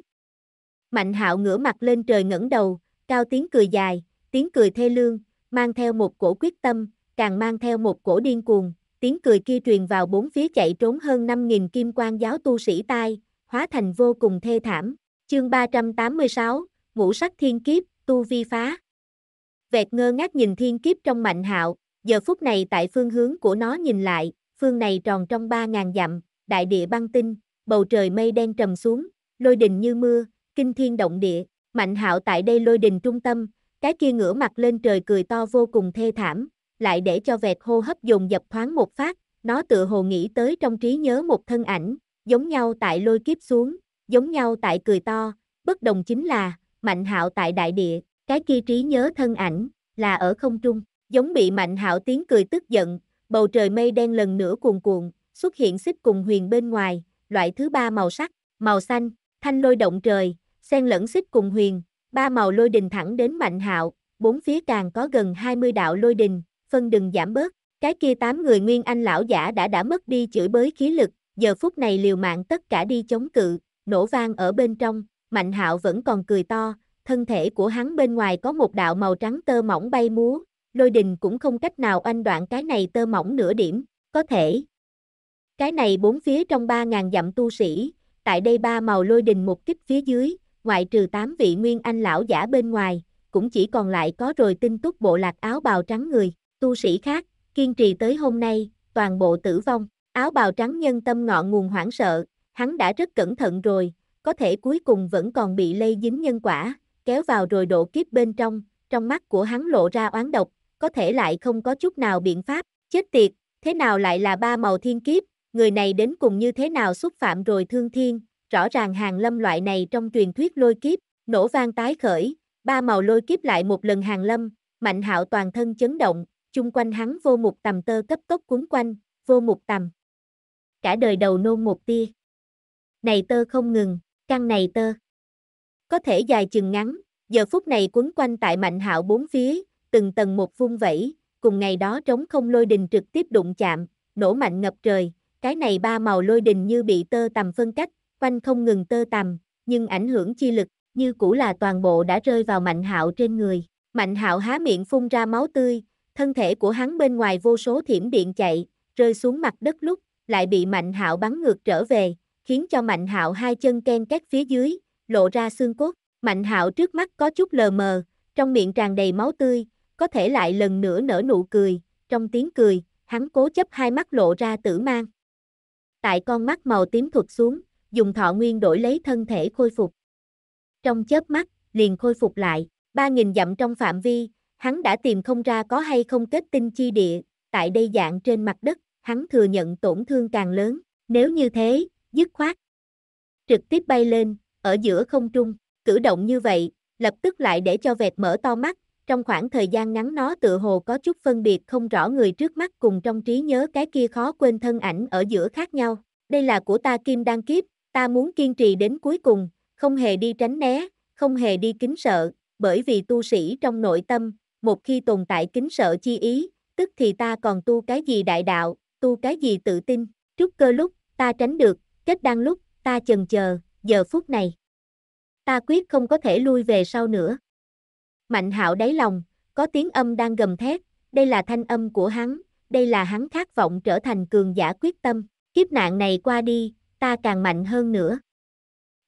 Mạnh hạo ngửa mặt lên trời ngẩng đầu, cao tiếng cười dài, tiếng cười thê lương, mang theo một cổ quyết tâm, càng mang theo một cổ điên cuồng, tiếng cười kia truyền vào bốn phía chạy trốn hơn 5.000 kim quan giáo tu sĩ tai, hóa thành vô cùng thê thảm. Chương 386, Ngũ sắc thiên kiếp, tu vi phá. Vẹt ngơ ngác nhìn thiên kiếp trong mạnh hạo, giờ phút này tại phương hướng của nó nhìn lại, phương này tròn trong 3.000 dặm, đại địa băng tinh, bầu trời mây đen trầm xuống, lôi đình như mưa, kinh thiên động địa, mạnh hạo tại đây lôi đình trung tâm, cái kia ngửa mặt lên trời cười to vô cùng thê thảm, lại để cho vẹt hô hấp dùng dập thoáng một phát, nó tự hồ nghĩ tới trong trí nhớ một thân ảnh, giống nhau tại lôi kiếp xuống, giống nhau tại cười to, bất đồng chính là, mạnh hạo tại đại địa, cái kia trí nhớ thân ảnh, là ở không trung, giống bị mạnh hạo tiếng cười tức giận, bầu trời mây đen lần nữa cuồn cuộn, xuất hiện xích cùng huyền bên ngoài, loại thứ ba màu sắc, màu xanh, thanh lôi động trời, xen lẫn xích cùng huyền, ba màu lôi đình thẳng đến mạnh hạo, bốn phía càng có gần 20 đạo lôi đình, phân đừng giảm bớt, cái kia tám người nguyên anh lão giả đã đã mất đi chửi bới khí lực, giờ phút này liều mạng tất cả đi chống cự, nổ vang ở bên trong, Mạnh Hạo vẫn còn cười to, thân thể của hắn bên ngoài có một đạo màu trắng tơ mỏng bay múa, lôi đình cũng không cách nào anh đoạn cái này tơ mỏng nửa điểm, có thể. Cái này bốn phía trong ba ngàn dặm tu sĩ, tại đây ba màu lôi đình một kích phía dưới, ngoại trừ tám vị nguyên anh lão giả bên ngoài, cũng chỉ còn lại có rồi tinh túc bộ lạc áo bào trắng người tu sĩ khác, kiên trì tới hôm nay, toàn bộ tử vong, áo bào trắng nhân tâm ngọn nguồn hoảng sợ, hắn đã rất cẩn thận rồi, có thể cuối cùng vẫn còn bị lây dính nhân quả, kéo vào rồi độ kiếp bên trong, trong mắt của hắn lộ ra oán độc, có thể lại không có chút nào biện pháp, chết tiệt, thế nào lại là ba màu thiên kiếp, người này đến cùng như thế nào xúc phạm rồi thương thiên, rõ ràng hàng lâm loại này trong truyền thuyết lôi kiếp, nổ vang tái khởi, ba màu lôi kiếp lại một lần hàng lâm, mạnh hạo toàn thân chấn động, chung quanh hắn vô mục tầm tơ cấp tốc cuốn quanh, vô mục tầm. Cả đời đầu nôn một tia. Này tơ không ngừng, căng này tơ. Có thể dài chừng ngắn, giờ phút này cuốn quanh tại mạnh hạo bốn phía, từng tầng một vung vẩy, cùng ngày đó trống không lôi đình trực tiếp đụng chạm, nổ mạnh ngập trời, cái này ba màu lôi đình như bị tơ tầm phân cách, quanh không ngừng tơ tầm, nhưng ảnh hưởng chi lực, như cũ là toàn bộ đã rơi vào mạnh hạo trên người. Mạnh hạo há miệng phun ra máu tươi, Thân thể của hắn bên ngoài vô số thiểm điện chạy, rơi xuống mặt đất lúc, lại bị Mạnh Hạo bắn ngược trở về, khiến cho Mạnh Hạo hai chân ken két phía dưới, lộ ra xương cốt. Mạnh Hạo trước mắt có chút lờ mờ, trong miệng tràn đầy máu tươi, có thể lại lần nữa nở nụ cười, trong tiếng cười, hắn cố chấp hai mắt lộ ra tử mang. Tại con mắt màu tím thuật xuống, dùng thọ nguyên đổi lấy thân thể khôi phục. Trong chớp mắt, liền khôi phục lại, 3.000 dặm trong phạm vi, Hắn đã tìm không ra có hay không kết tinh chi địa, tại đây dạng trên mặt đất, hắn thừa nhận tổn thương càng lớn, nếu như thế, dứt khoát. Trực tiếp bay lên, ở giữa không trung, cử động như vậy, lập tức lại để cho vẹt mở to mắt, trong khoảng thời gian ngắn nó tự hồ có chút phân biệt không rõ người trước mắt cùng trong trí nhớ cái kia khó quên thân ảnh ở giữa khác nhau. Đây là của ta kim đan kiếp, ta muốn kiên trì đến cuối cùng, không hề đi tránh né, không hề đi kính sợ, bởi vì tu sĩ trong nội tâm, một khi tồn tại kính sợ chi ý, tức thì ta còn tu cái gì đại đạo, tu cái gì tự tin, trúc cơ lúc, ta tránh được, kết đăng lúc, ta chần chờ, giờ phút này. Ta quyết không có thể lui về sau nữa. Mạnh hạo đáy lòng, có tiếng âm đang gầm thét, đây là thanh âm của hắn, đây là hắn khát vọng trở thành cường giả quyết tâm, kiếp nạn này qua đi, ta càng mạnh hơn nữa.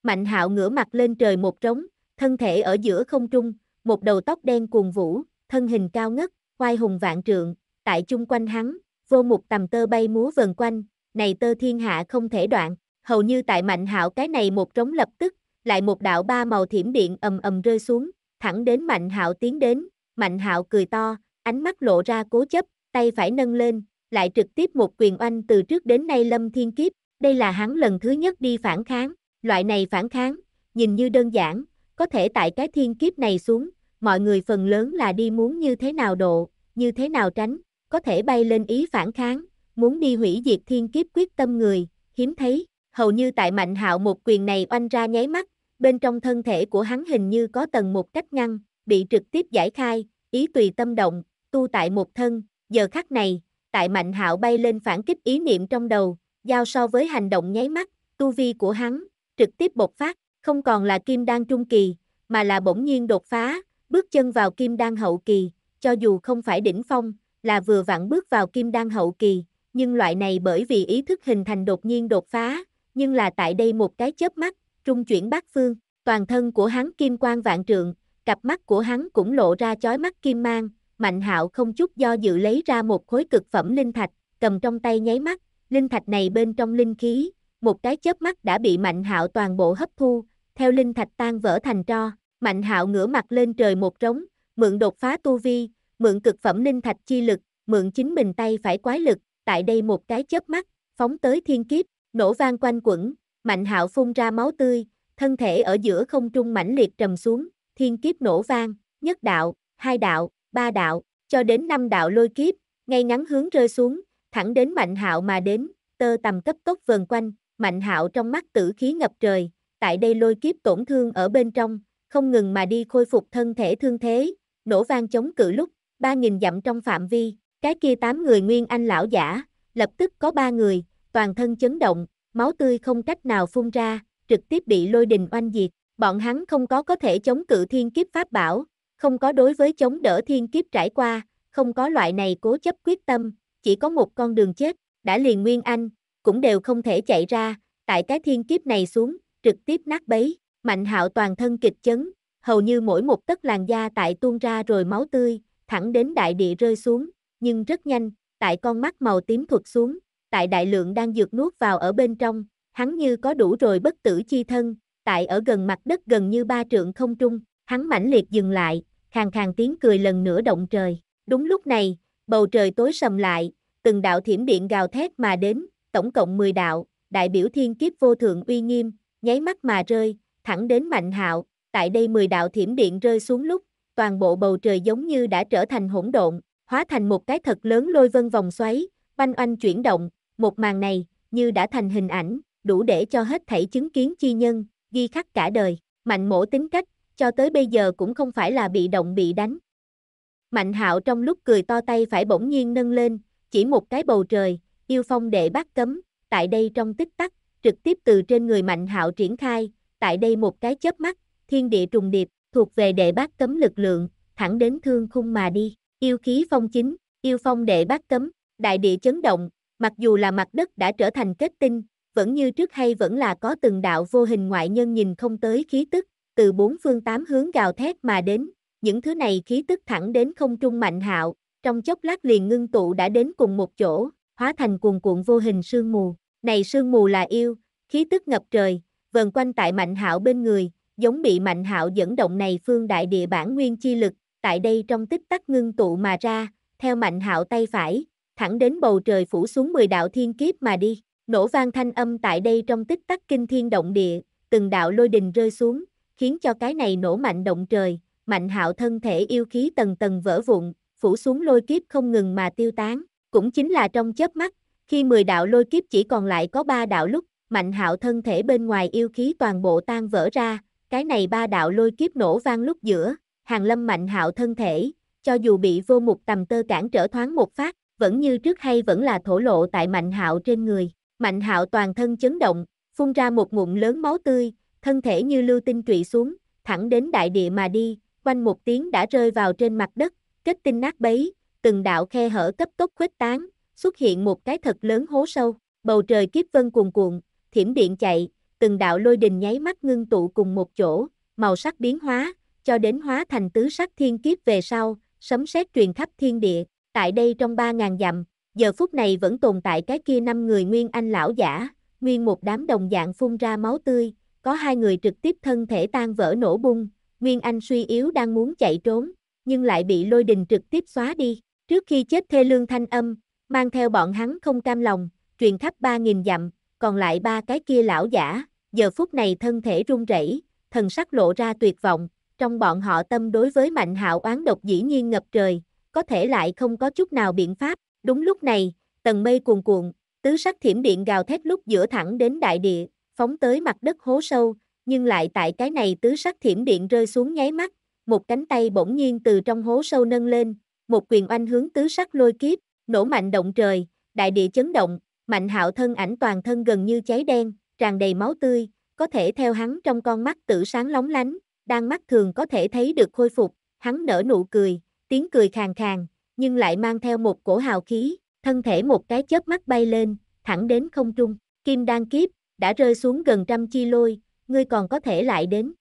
Mạnh hạo ngửa mặt lên trời một trống, thân thể ở giữa không trung, một đầu tóc đen cuồng vũ, thân hình cao ngất, oai hùng vạn trượng, tại chung quanh hắn, vô một tầm tơ bay múa vần quanh, này tơ thiên hạ không thể đoạn, hầu như tại mạnh hạo cái này một trống lập tức, lại một đạo ba màu thiểm điện ầm ầm rơi xuống, thẳng đến mạnh hạo tiến đến, mạnh hạo cười to, ánh mắt lộ ra cố chấp, tay phải nâng lên, lại trực tiếp một quyền oanh từ trước đến nay lâm thiên kiếp, đây là hắn lần thứ nhất đi phản kháng, loại này phản kháng, nhìn như đơn giản, có thể tại cái thiên kiếp này xuống, mọi người phần lớn là đi muốn như thế nào độ, như thế nào tránh, có thể bay lên ý phản kháng, muốn đi hủy diệt thiên kiếp quyết tâm người, hiếm thấy, hầu như tại mạnh hạo một quyền này oanh ra nháy mắt, bên trong thân thể của hắn hình như có tầng một cách ngăn, bị trực tiếp giải khai, ý tùy tâm động, tu tại một thân, giờ khắc này, tại mạnh hạo bay lên phản kích ý niệm trong đầu, giao so với hành động nháy mắt, tu vi của hắn, trực tiếp bộc phát, không còn là kim đan trung kỳ, mà là bỗng nhiên đột phá, Bước chân vào kim đan hậu kỳ, cho dù không phải đỉnh phong, là vừa vặn bước vào kim đan hậu kỳ, nhưng loại này bởi vì ý thức hình thành đột nhiên đột phá, nhưng là tại đây một cái chớp mắt, trung chuyển bát phương, toàn thân của hắn kim quang vạn trượng, cặp mắt của hắn cũng lộ ra chói mắt kim mang, Mạnh Hạo không chút do dự lấy ra một khối cực phẩm linh thạch, cầm trong tay nháy mắt, linh thạch này bên trong linh khí, một cái chớp mắt đã bị Mạnh Hạo toàn bộ hấp thu, theo linh thạch tan vỡ thành tro, Mạnh hạo ngửa mặt lên trời một trống, mượn đột phá tu vi, mượn cực phẩm linh thạch chi lực, mượn chính mình tay phải quái lực, tại đây một cái chớp mắt, phóng tới thiên kiếp, nổ vang quanh quẩn, mạnh hạo phun ra máu tươi, thân thể ở giữa không trung mãnh liệt trầm xuống, thiên kiếp nổ vang, nhất đạo, hai đạo, ba đạo, cho đến năm đạo lôi kiếp, ngay ngắn hướng rơi xuống, thẳng đến mạnh hạo mà đến, tơ tầm cấp tốc vần quanh, mạnh hạo trong mắt tử khí ngập trời, tại đây lôi kiếp tổn thương ở bên trong, không ngừng mà đi khôi phục thân thể thương thế, nổ vang chống cự lúc, 3.000 dặm trong phạm vi, cái kia 8 người nguyên anh lão giả, lập tức có 3 người, toàn thân chấn động, máu tươi không cách nào phun ra, trực tiếp bị lôi đình oanh diệt, bọn hắn không có có thể chống cự thiên kiếp pháp bảo, không có đối với chống đỡ thiên kiếp trải qua, không có loại này cố chấp quyết tâm, chỉ có một con đường chết, đã liền nguyên anh, cũng đều không thể chạy ra, tại cái thiên kiếp này xuống, trực tiếp nát bấy. Mạnh hạo toàn thân kịch chấn, hầu như mỗi một tấc làn da tại tuôn ra rồi máu tươi, thẳng đến đại địa rơi xuống, nhưng rất nhanh, tại con mắt màu tím thuật xuống, tại đại lượng đang dược nuốt vào ở bên trong, hắn như có đủ rồi bất tử chi thân, tại ở gần mặt đất gần như ba trượng không trung, hắn mãnh liệt dừng lại, khàn khàn tiếng cười lần nữa động trời. Đúng lúc này, bầu trời tối sầm lại, từng đạo thiểm điện gào thét mà đến, tổng cộng 10 đạo, đại biểu thiên kiếp vô thượng uy nghiêm, nháy mắt mà rơi, thẳng đến Mạnh Hạo, tại đây 10 đạo thiểm điện rơi xuống lúc, toàn bộ bầu trời giống như đã trở thành hỗn độn, hóa thành một cái thật lớn lôi vân vòng xoáy, banh oanh chuyển động, một màn này, như đã thành hình ảnh, đủ để cho hết thảy chứng kiến chi nhân, ghi khắc cả đời, mạnh mổ tính cách, cho tới bây giờ cũng không phải là bị động bị đánh. Mạnh hạo trong lúc cười to tay phải bỗng nhiên nâng lên, chỉ một cái bầu trời, yêu phong đệ bắt cấm, tại đây trong tích tắc, trực tiếp từ trên người mạnh hạo triển khai, tại đây một cái chớp mắt, thiên địa trùng điệp, thuộc về đệ bát cấm lực lượng, thẳng đến thương khung mà đi, yêu khí phong chính, yêu phong đệ bát cấm, đại địa chấn động, mặc dù là mặt đất đã trở thành kết tinh, vẫn như trước hay vẫn là có từng đạo vô hình ngoại nhân nhìn không tới khí tức, từ bốn phương tám hướng gào thét mà đến, những thứ này khí tức thẳng đến không trung mạnh hạo, trong chốc lát liền ngưng tụ đã đến cùng một chỗ, hóa thành cuồn cuộn vô hình sương mù, này sương mù là yêu, khí tức ngập trời, vần quanh tại Mạnh Hạo bên người, giống bị Mạnh Hạo dẫn động này phương đại địa bản nguyên chi lực, tại đây trong tích tắc ngưng tụ mà ra, theo Mạnh Hạo tay phải, thẳng đến bầu trời phủ xuống 10 đạo thiên kiếp mà đi. Nổ vang thanh âm tại đây trong tích tắc kinh thiên động địa, từng đạo lôi đình rơi xuống, khiến cho cái này nổ mạnh động trời, Mạnh Hạo thân thể yêu khí tầng tầng vỡ vụn, phủ xuống lôi kiếp không ngừng mà tiêu tán, cũng chính là trong chớp mắt, khi 10 đạo lôi kiếp chỉ còn lại có 3 đạo lúc, Mạnh hạo thân thể bên ngoài yêu khí toàn bộ tan vỡ ra, cái này ba đạo lôi kiếp nổ vang lúc giữa, hàng lâm mạnh hạo thân thể, cho dù bị vô mục tầm tơ cản trở thoáng một phát, vẫn như trước hay vẫn là thổ lộ tại mạnh hạo trên người. Mạnh hạo toàn thân chấn động, phun ra một ngụm lớn máu tươi, thân thể như lưu tinh trụy xuống, thẳng đến đại địa mà đi, quanh một tiếng đã rơi vào trên mặt đất, kết tinh nát bấy, từng đạo khe hở cấp tốc khuếch tán, xuất hiện một cái thật lớn hố sâu, bầu trời kiếp vân cuồn cuộn, thiểm điện chạy, từng đạo lôi đình nháy mắt ngưng tụ cùng một chỗ, màu sắc biến hóa, cho đến hóa thành tứ sắc thiên kiếp về sau, sấm sét truyền khắp thiên địa, tại đây trong 3.000 dặm, giờ phút này vẫn tồn tại cái kia năm người nguyên anh lão giả, nguyên một đám đồng dạng phun ra máu tươi, có hai người trực tiếp thân thể tan vỡ nổ bung, nguyên anh suy yếu đang muốn chạy trốn, nhưng lại bị lôi đình trực tiếp xóa đi, trước khi chết thê lương thanh âm, mang theo bọn hắn không cam lòng, truyền khắp 3.000 dặm, còn lại ba cái kia lão giả, giờ phút này thân thể run rẩy, thần sắc lộ ra tuyệt vọng, trong bọn họ tâm đối với Mạnh Hạo oán độc dĩ nhiên ngập trời, có thể lại không có chút nào biện pháp. Đúng lúc này, tầng mây cuồn cuộn, tứ sắc thiểm điện gào thét lúc giữa thẳng đến đại địa, phóng tới mặt đất hố sâu, nhưng lại tại cái này tứ sắc thiểm điện rơi xuống nháy mắt, một cánh tay bỗng nhiên từ trong hố sâu nâng lên, một quyền oanh hướng tứ sắc lôi kiếp, nổ mạnh động trời, đại địa chấn động, Mạnh hạo thân ảnh toàn thân gần như cháy đen, tràn đầy máu tươi, có thể theo hắn trong con mắt tử sáng lóng lánh, đang mắt thường có thể thấy được khôi phục, hắn nở nụ cười, tiếng cười khàn khàn, nhưng lại mang theo một cổ hào khí, thân thể một cái chớp mắt bay lên, thẳng đến không trung, kim đan kiếp, đã rơi xuống gần trăm chi lôi, ngươi còn có thể lại đến.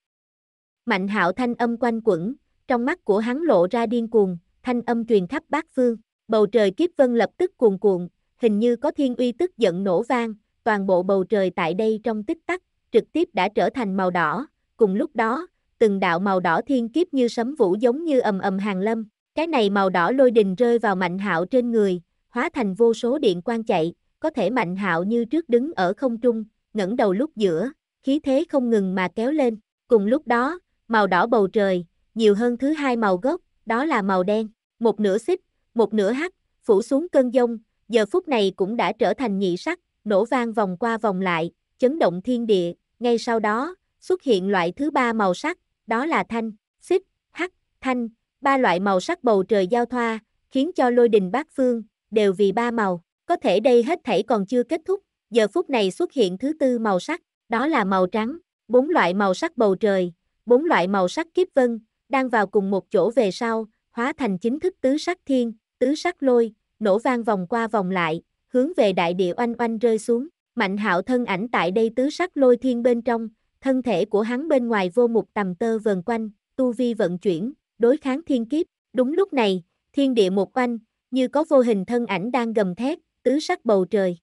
Mạnh hạo thanh âm quanh quẩn, trong mắt của hắn lộ ra điên cuồng, thanh âm truyền khắp bát phương, bầu trời kiếp vân lập tức cuồn cuộn, hình như có thiên uy tức giận nổ vang, toàn bộ bầu trời tại đây trong tích tắc, trực tiếp đã trở thành màu đỏ, cùng lúc đó, từng đạo màu đỏ thiên kiếp như sấm vũ giống như ầm ầm hàng lâm, cái này màu đỏ lôi đình rơi vào Mạnh Hạo trên người, hóa thành vô số điện quang chạy, có thể Mạnh Hạo như trước đứng ở không trung, ngẩng đầu lúc giữa, khí thế không ngừng mà kéo lên, cùng lúc đó, màu đỏ bầu trời, nhiều hơn thứ hai màu gốc, đó là màu đen, một nửa xích, một nửa hắc, phủ xuống cơn giông giờ phút này cũng đã trở thành nhị sắc, nổ vang vòng qua vòng lại, chấn động thiên địa, ngay sau đó, xuất hiện loại thứ ba màu sắc, đó là thanh, xích, hắc, thanh, ba loại màu sắc bầu trời giao thoa, khiến cho lôi đình bát phương, đều vì ba màu, có thể đây hết thảy còn chưa kết thúc, giờ phút này xuất hiện thứ tư màu sắc, đó là màu trắng, bốn loại màu sắc bầu trời, bốn loại màu sắc kiếp vân, đang vào cùng một chỗ về sau, hóa thành chính thức tứ sắc thiên, tứ sắc lôi, nổ vang vòng qua vòng lại, hướng về đại địa oanh oanh rơi xuống. Mạnh hạo thân ảnh tại đây tứ sắc lôi thiên bên trong, thân thể của hắn bên ngoài vô mục tầm tơ vần quanh, tu vi vận chuyển, đối kháng thiên kiếp. Đúng lúc này, thiên địa một oanh, như có vô hình thân ảnh đang gầm thét, tứ sắc bầu trời.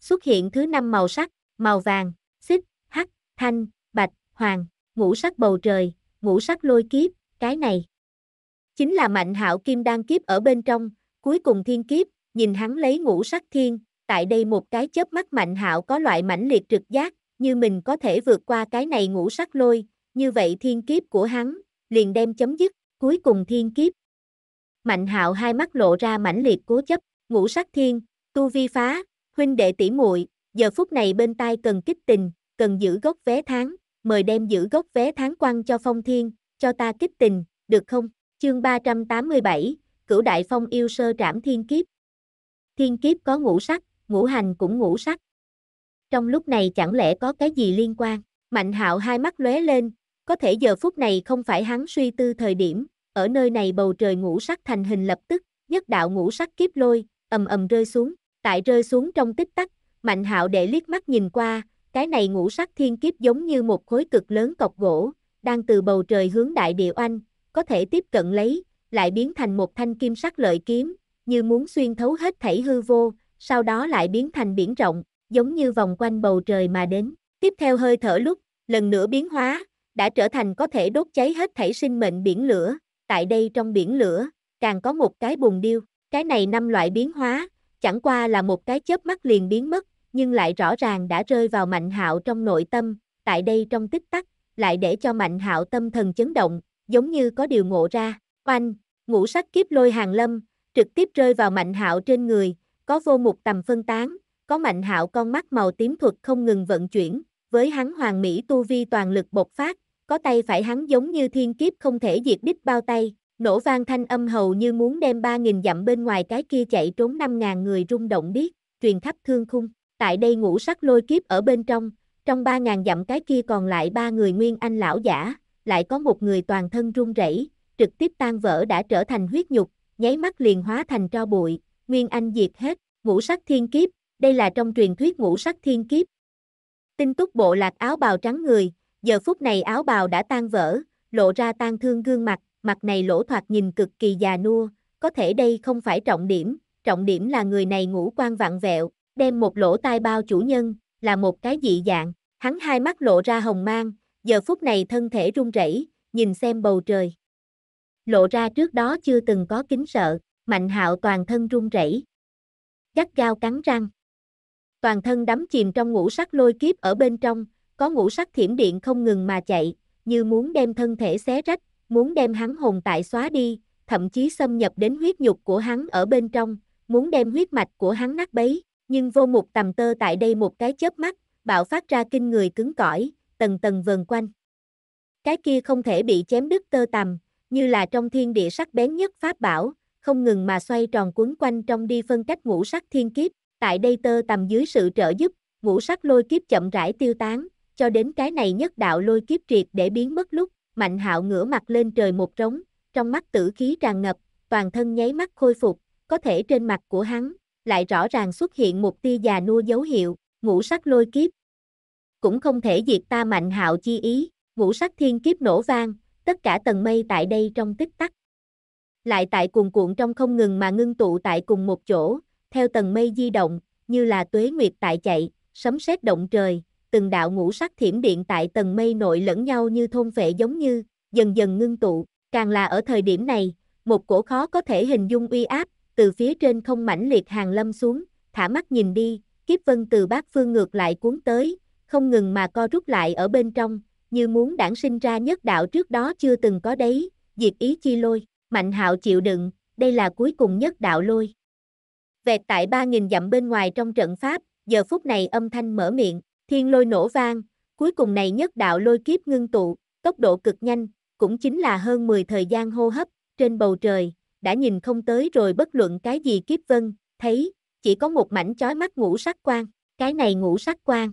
Xuất hiện thứ năm màu sắc, màu vàng, xích, hắc, thanh, bạch, hoàng, ngũ sắc bầu trời, ngũ sắc lôi kiếp, cái này. Chính là mạnh hạo kim đang kiếp ở bên trong, Cuối cùng thiên kiếp, nhìn hắn lấy ngũ sắc thiên, tại đây một cái chớp mắt mạnh hạo có loại mãnh liệt trực giác, như mình có thể vượt qua cái này ngũ sắc lôi, như vậy thiên kiếp của hắn, liền đem chấm dứt, cuối cùng thiên kiếp. Mạnh hạo hai mắt lộ ra mãnh liệt cố chấp, ngũ sắc thiên, tu vi phá, huynh đệ tỷ muội giờ phút này bên tai cần kích tình, cần giữ gốc vé tháng, mời đem giữ gốc vé tháng quăng cho phong thiên, cho ta kích tình, được không? Chương 387, cửu đại phong yêu sơ trảm thiên kiếp. Thiên kiếp có ngũ sắc, ngũ hành cũng ngũ sắc. Trong lúc này chẳng lẽ có cái gì liên quan? Mạnh hạo hai mắt lóe lên, có thể giờ phút này không phải hắn suy tư thời điểm, ở nơi này bầu trời ngũ sắc thành hình lập tức, nhất đạo ngũ sắc kiếp lôi, ầm ầm rơi xuống, tại rơi xuống trong tích tắc, Mạnh Hạo để liếc mắt nhìn qua, cái này ngũ sắc thiên kiếp giống như một khối cực lớn cọc gỗ, đang từ bầu trời hướng đại địa oanh, có thể tiếp cận lấy, lại biến thành một thanh kim sắc lợi kiếm, như muốn xuyên thấu hết thảy hư vô, sau đó lại biến thành biển rộng, giống như vòng quanh bầu trời mà đến. Tiếp theo hơi thở lúc, lần nữa biến hóa, đã trở thành có thể đốt cháy hết thảy sinh mệnh biển lửa, tại đây trong biển lửa, càng có một cái bùn điêu, cái này năm loại biến hóa, chẳng qua là một cái chớp mắt liền biến mất, nhưng lại rõ ràng đã rơi vào Mạnh Hạo trong nội tâm, tại đây trong tích tắc, lại để cho Mạnh Hạo tâm thần chấn động, giống như có điều ngộ ra. Oanh, ngũ sắc kiếp lôi hàng lâm, trực tiếp rơi vào Mạnh Hạo trên người, có vô một tầm phân tán, có Mạnh Hạo con mắt màu tím thuật không ngừng vận chuyển, với hắn hoàng mỹ tu vi toàn lực bộc phát, có tay phải hắn giống như thiên kiếp không thể diệt đích bao tay, nổ vang thanh âm hầu như muốn đem 3.000 dặm bên ngoài cái kia chạy trốn 5.000 người rung động biết, truyền khắp thương khung, tại đây ngũ sắc lôi kiếp ở bên trong, trong 3.000 dặm cái kia còn lại ba người nguyên anh lão giả, lại có một người toàn thân run rẩy trực tiếp tan vỡ đã trở thành huyết nhục, nháy mắt liền hóa thành tro bụi, Nguyên Anh diệt hết, ngũ sắc thiên kiếp, đây là trong truyền thuyết ngũ sắc thiên kiếp. Tinh túc bộ lạc áo bào trắng người, giờ phút này áo bào đã tan vỡ, lộ ra tan thương gương mặt, mặt này lỗ thoạt nhìn cực kỳ già nua, có thể đây không phải trọng điểm, trọng điểm là người này ngũ quan vặn vẹo, đem một lỗ tai bao chủ nhân, là một cái dị dạng, hắn hai mắt lộ ra hồng mang, giờ phút này thân thể run rẩy, nhìn xem bầu trời lộ ra trước đó chưa từng có kính sợ, Mạnh Hạo toàn thân run rẩy, gắt gao cắn răng. Toàn thân đắm chìm trong ngũ sắc lôi kiếp ở bên trong, có ngũ sắc thiểm điện không ngừng mà chạy, như muốn đem thân thể xé rách, muốn đem hắn hồn tại xóa đi, thậm chí xâm nhập đến huyết nhục của hắn ở bên trong, muốn đem huyết mạch của hắn nát bấy, nhưng vô mục tầm tơ tại đây một cái chớp mắt, bạo phát ra kinh người cứng cỏi, tầng tầng vờn quanh. Cái kia không thể bị chém đứt tơ tầm, như là trong thiên địa sắc bén nhất pháp bảo, không ngừng mà xoay tròn quấn quanh trong đi phân cách ngũ sắc thiên kiếp, tại đây tơ tầm dưới sự trợ giúp, ngũ sắc lôi kiếp chậm rãi tiêu tán, cho đến cái này nhất đạo lôi kiếp triệt để biến mất lúc, Mạnh Hạo ngửa mặt lên trời một trống, trong mắt tử khí tràn ngập, toàn thân nháy mắt khôi phục, có thể trên mặt của hắn lại rõ ràng xuất hiện một tia già nua dấu hiệu, ngũ sắc lôi kiếp. Cũng không thể diệt ta Mạnh Hạo chi ý, ngũ sắc thiên kiếp nổ vang, tất cả tầng mây tại đây trong tích tắc. Lại tại cuồn cuộn trong không ngừng mà ngưng tụ tại cùng một chỗ, theo tầng mây di động, như là tuế nguyệt tại chạy, sấm sét động trời, từng đạo ngũ sắc thiểm điện tại tầng mây nội lẫn nhau như thôn vệ giống như, dần dần ngưng tụ, càng là ở thời điểm này, một cổ khó có thể hình dung uy áp, từ phía trên không mãnh liệt hàng lâm xuống, thả mắt nhìn đi, kiếp vân từ bát phương ngược lại cuốn tới, không ngừng mà co rút lại ở bên trong, như muốn đản sinh ra nhất đạo trước đó chưa từng có đấy, diệt ý chi lôi, mạnh hạo chịu đựng, đây là cuối cùng nhất đạo lôi. Vẹt tại ba nghìn dặm bên ngoài trong trận pháp, giờ phút này âm thanh mở miệng, thiên lôi nổ vang, cuối cùng này nhất đạo lôi kiếp ngưng tụ, tốc độ cực nhanh, cũng chính là hơn 10 thời gian hô hấp, trên bầu trời, đã nhìn không tới rồi bất luận cái gì kiếp vân, thấy, chỉ có một mảnh chói mắt ngũ sắc quang, cái này ngũ sắc quang.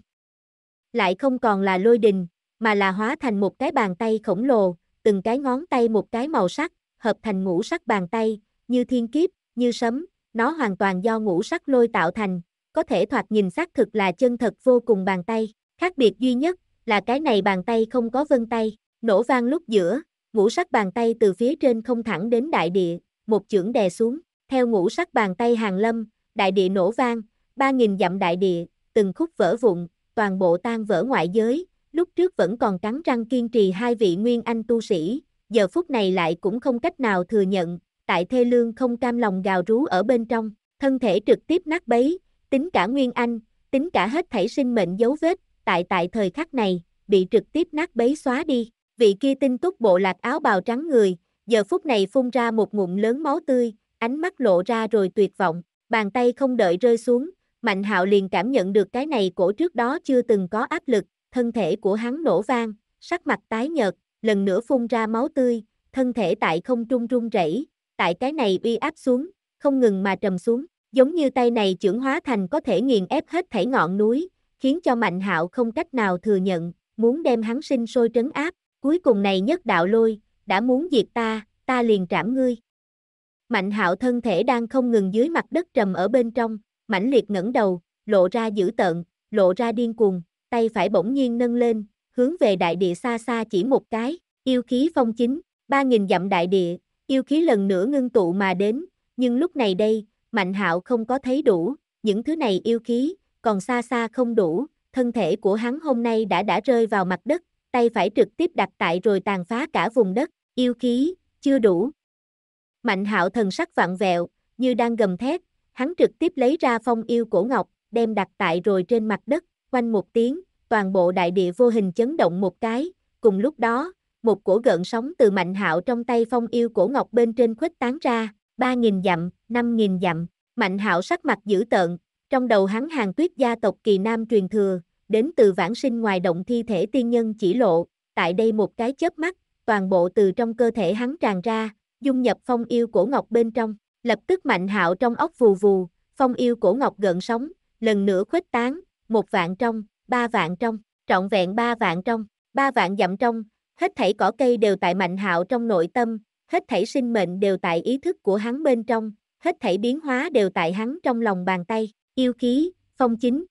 Lại không còn là lôi đình, mà là hóa thành một cái bàn tay khổng lồ, từng cái ngón tay một cái màu sắc, hợp thành ngũ sắc bàn tay, như thiên kiếp, như sấm, nó hoàn toàn do ngũ sắc lôi tạo thành, có thể thoạt nhìn xác thực là chân thật vô cùng bàn tay, khác biệt duy nhất là cái này bàn tay không có vân tay, nổ vang lúc giữa, ngũ sắc bàn tay từ phía trên không thẳng đến đại địa, một chưởng đè xuống, theo ngũ sắc bàn tay hàng lâm, đại địa nổ vang, 3.000 dặm đại địa, từng khúc vỡ vụn, toàn bộ tan vỡ ngoại giới, lúc trước vẫn còn cắn răng kiên trì hai vị nguyên anh tu sĩ, giờ phút này lại cũng không cách nào thừa nhận, tại thê lương không cam lòng gào rú ở bên trong, thân thể trực tiếp nát bấy, tính cả nguyên anh, tính cả hết thảy sinh mệnh dấu vết, tại tại thời khắc này, bị trực tiếp nát bấy xóa đi, vị kia tinh túc bộ lạc áo bào trắng người, giờ phút này phun ra một ngụm lớn máu tươi, ánh mắt lộ ra rồi tuyệt vọng, bàn tay không đợi rơi xuống, Mạnh Hạo liền cảm nhận được cái này cổ trước đó chưa từng có áp lực, thân thể của hắn nổ vang, sắc mặt tái nhợt, lần nữa phun ra máu tươi, thân thể tại không trung rung rẩy, tại cái này uy áp xuống, không ngừng mà trầm xuống, giống như tay này trưởng hóa thành có thể nghiền ép hết thảy ngọn núi, khiến cho Mạnh Hạo không cách nào thừa nhận, muốn đem hắn sinh sôi trấn áp, cuối cùng này nhất đạo lôi, đã muốn diệt ta, ta liền trảm ngươi. Mạnh Hạo thân thể đang không ngừng dưới mặt đất trầm ở bên trong, mãnh liệt ngẩng đầu, lộ ra dữ tợn, lộ ra điên cuồng, tay phải bỗng nhiên nâng lên, hướng về đại địa xa xa chỉ một cái, yêu khí phong chính, ba nghìn dặm đại địa, yêu khí lần nữa ngưng tụ mà đến, nhưng lúc này đây, Mạnh Hạo không có thấy đủ, những thứ này yêu khí, còn xa xa không đủ, thân thể của hắn hôm nay đã đã rơi vào mặt đất, tay phải trực tiếp đặt tại rồi tàn phá cả vùng đất, yêu khí, chưa đủ. Mạnh Hạo thần sắc vặn vẹo, như đang gầm thét, hắn trực tiếp lấy ra phong yêu cổ ngọc, đem đặt tại rồi trên mặt đất, quanh một tiếng, toàn bộ đại địa vô hình chấn động một cái, cùng lúc đó, một cổ gợn sóng từ mạnh hạo trong tay phong yêu cổ ngọc bên trên khuếch tán ra, 3.000 dặm, 5.000 dặm, mạnh hạo sắc mặt dữ tợn, trong đầu hắn hàng tuyết gia tộc kỳ nam truyền thừa, đến từ vãng sinh ngoài động thi thể tiên nhân chỉ lộ, tại đây một cái chớp mắt, toàn bộ từ trong cơ thể hắn tràn ra, dung nhập phong yêu cổ ngọc bên trong, lập tức mạnh hạo trong ốc vù vù, phong yêu cổ ngọc gợn sóng, lần nữa khuếch tán, một vạn trong, ba vạn trong, trọn vẹn ba vạn trong, ba vạn dặm trong, hết thảy cỏ cây đều tại mạnh hạo trong nội tâm, hết thảy sinh mệnh đều tại ý thức của hắn bên trong, hết thảy biến hóa đều tại hắn trong lòng bàn tay, yêu khí, phong chính.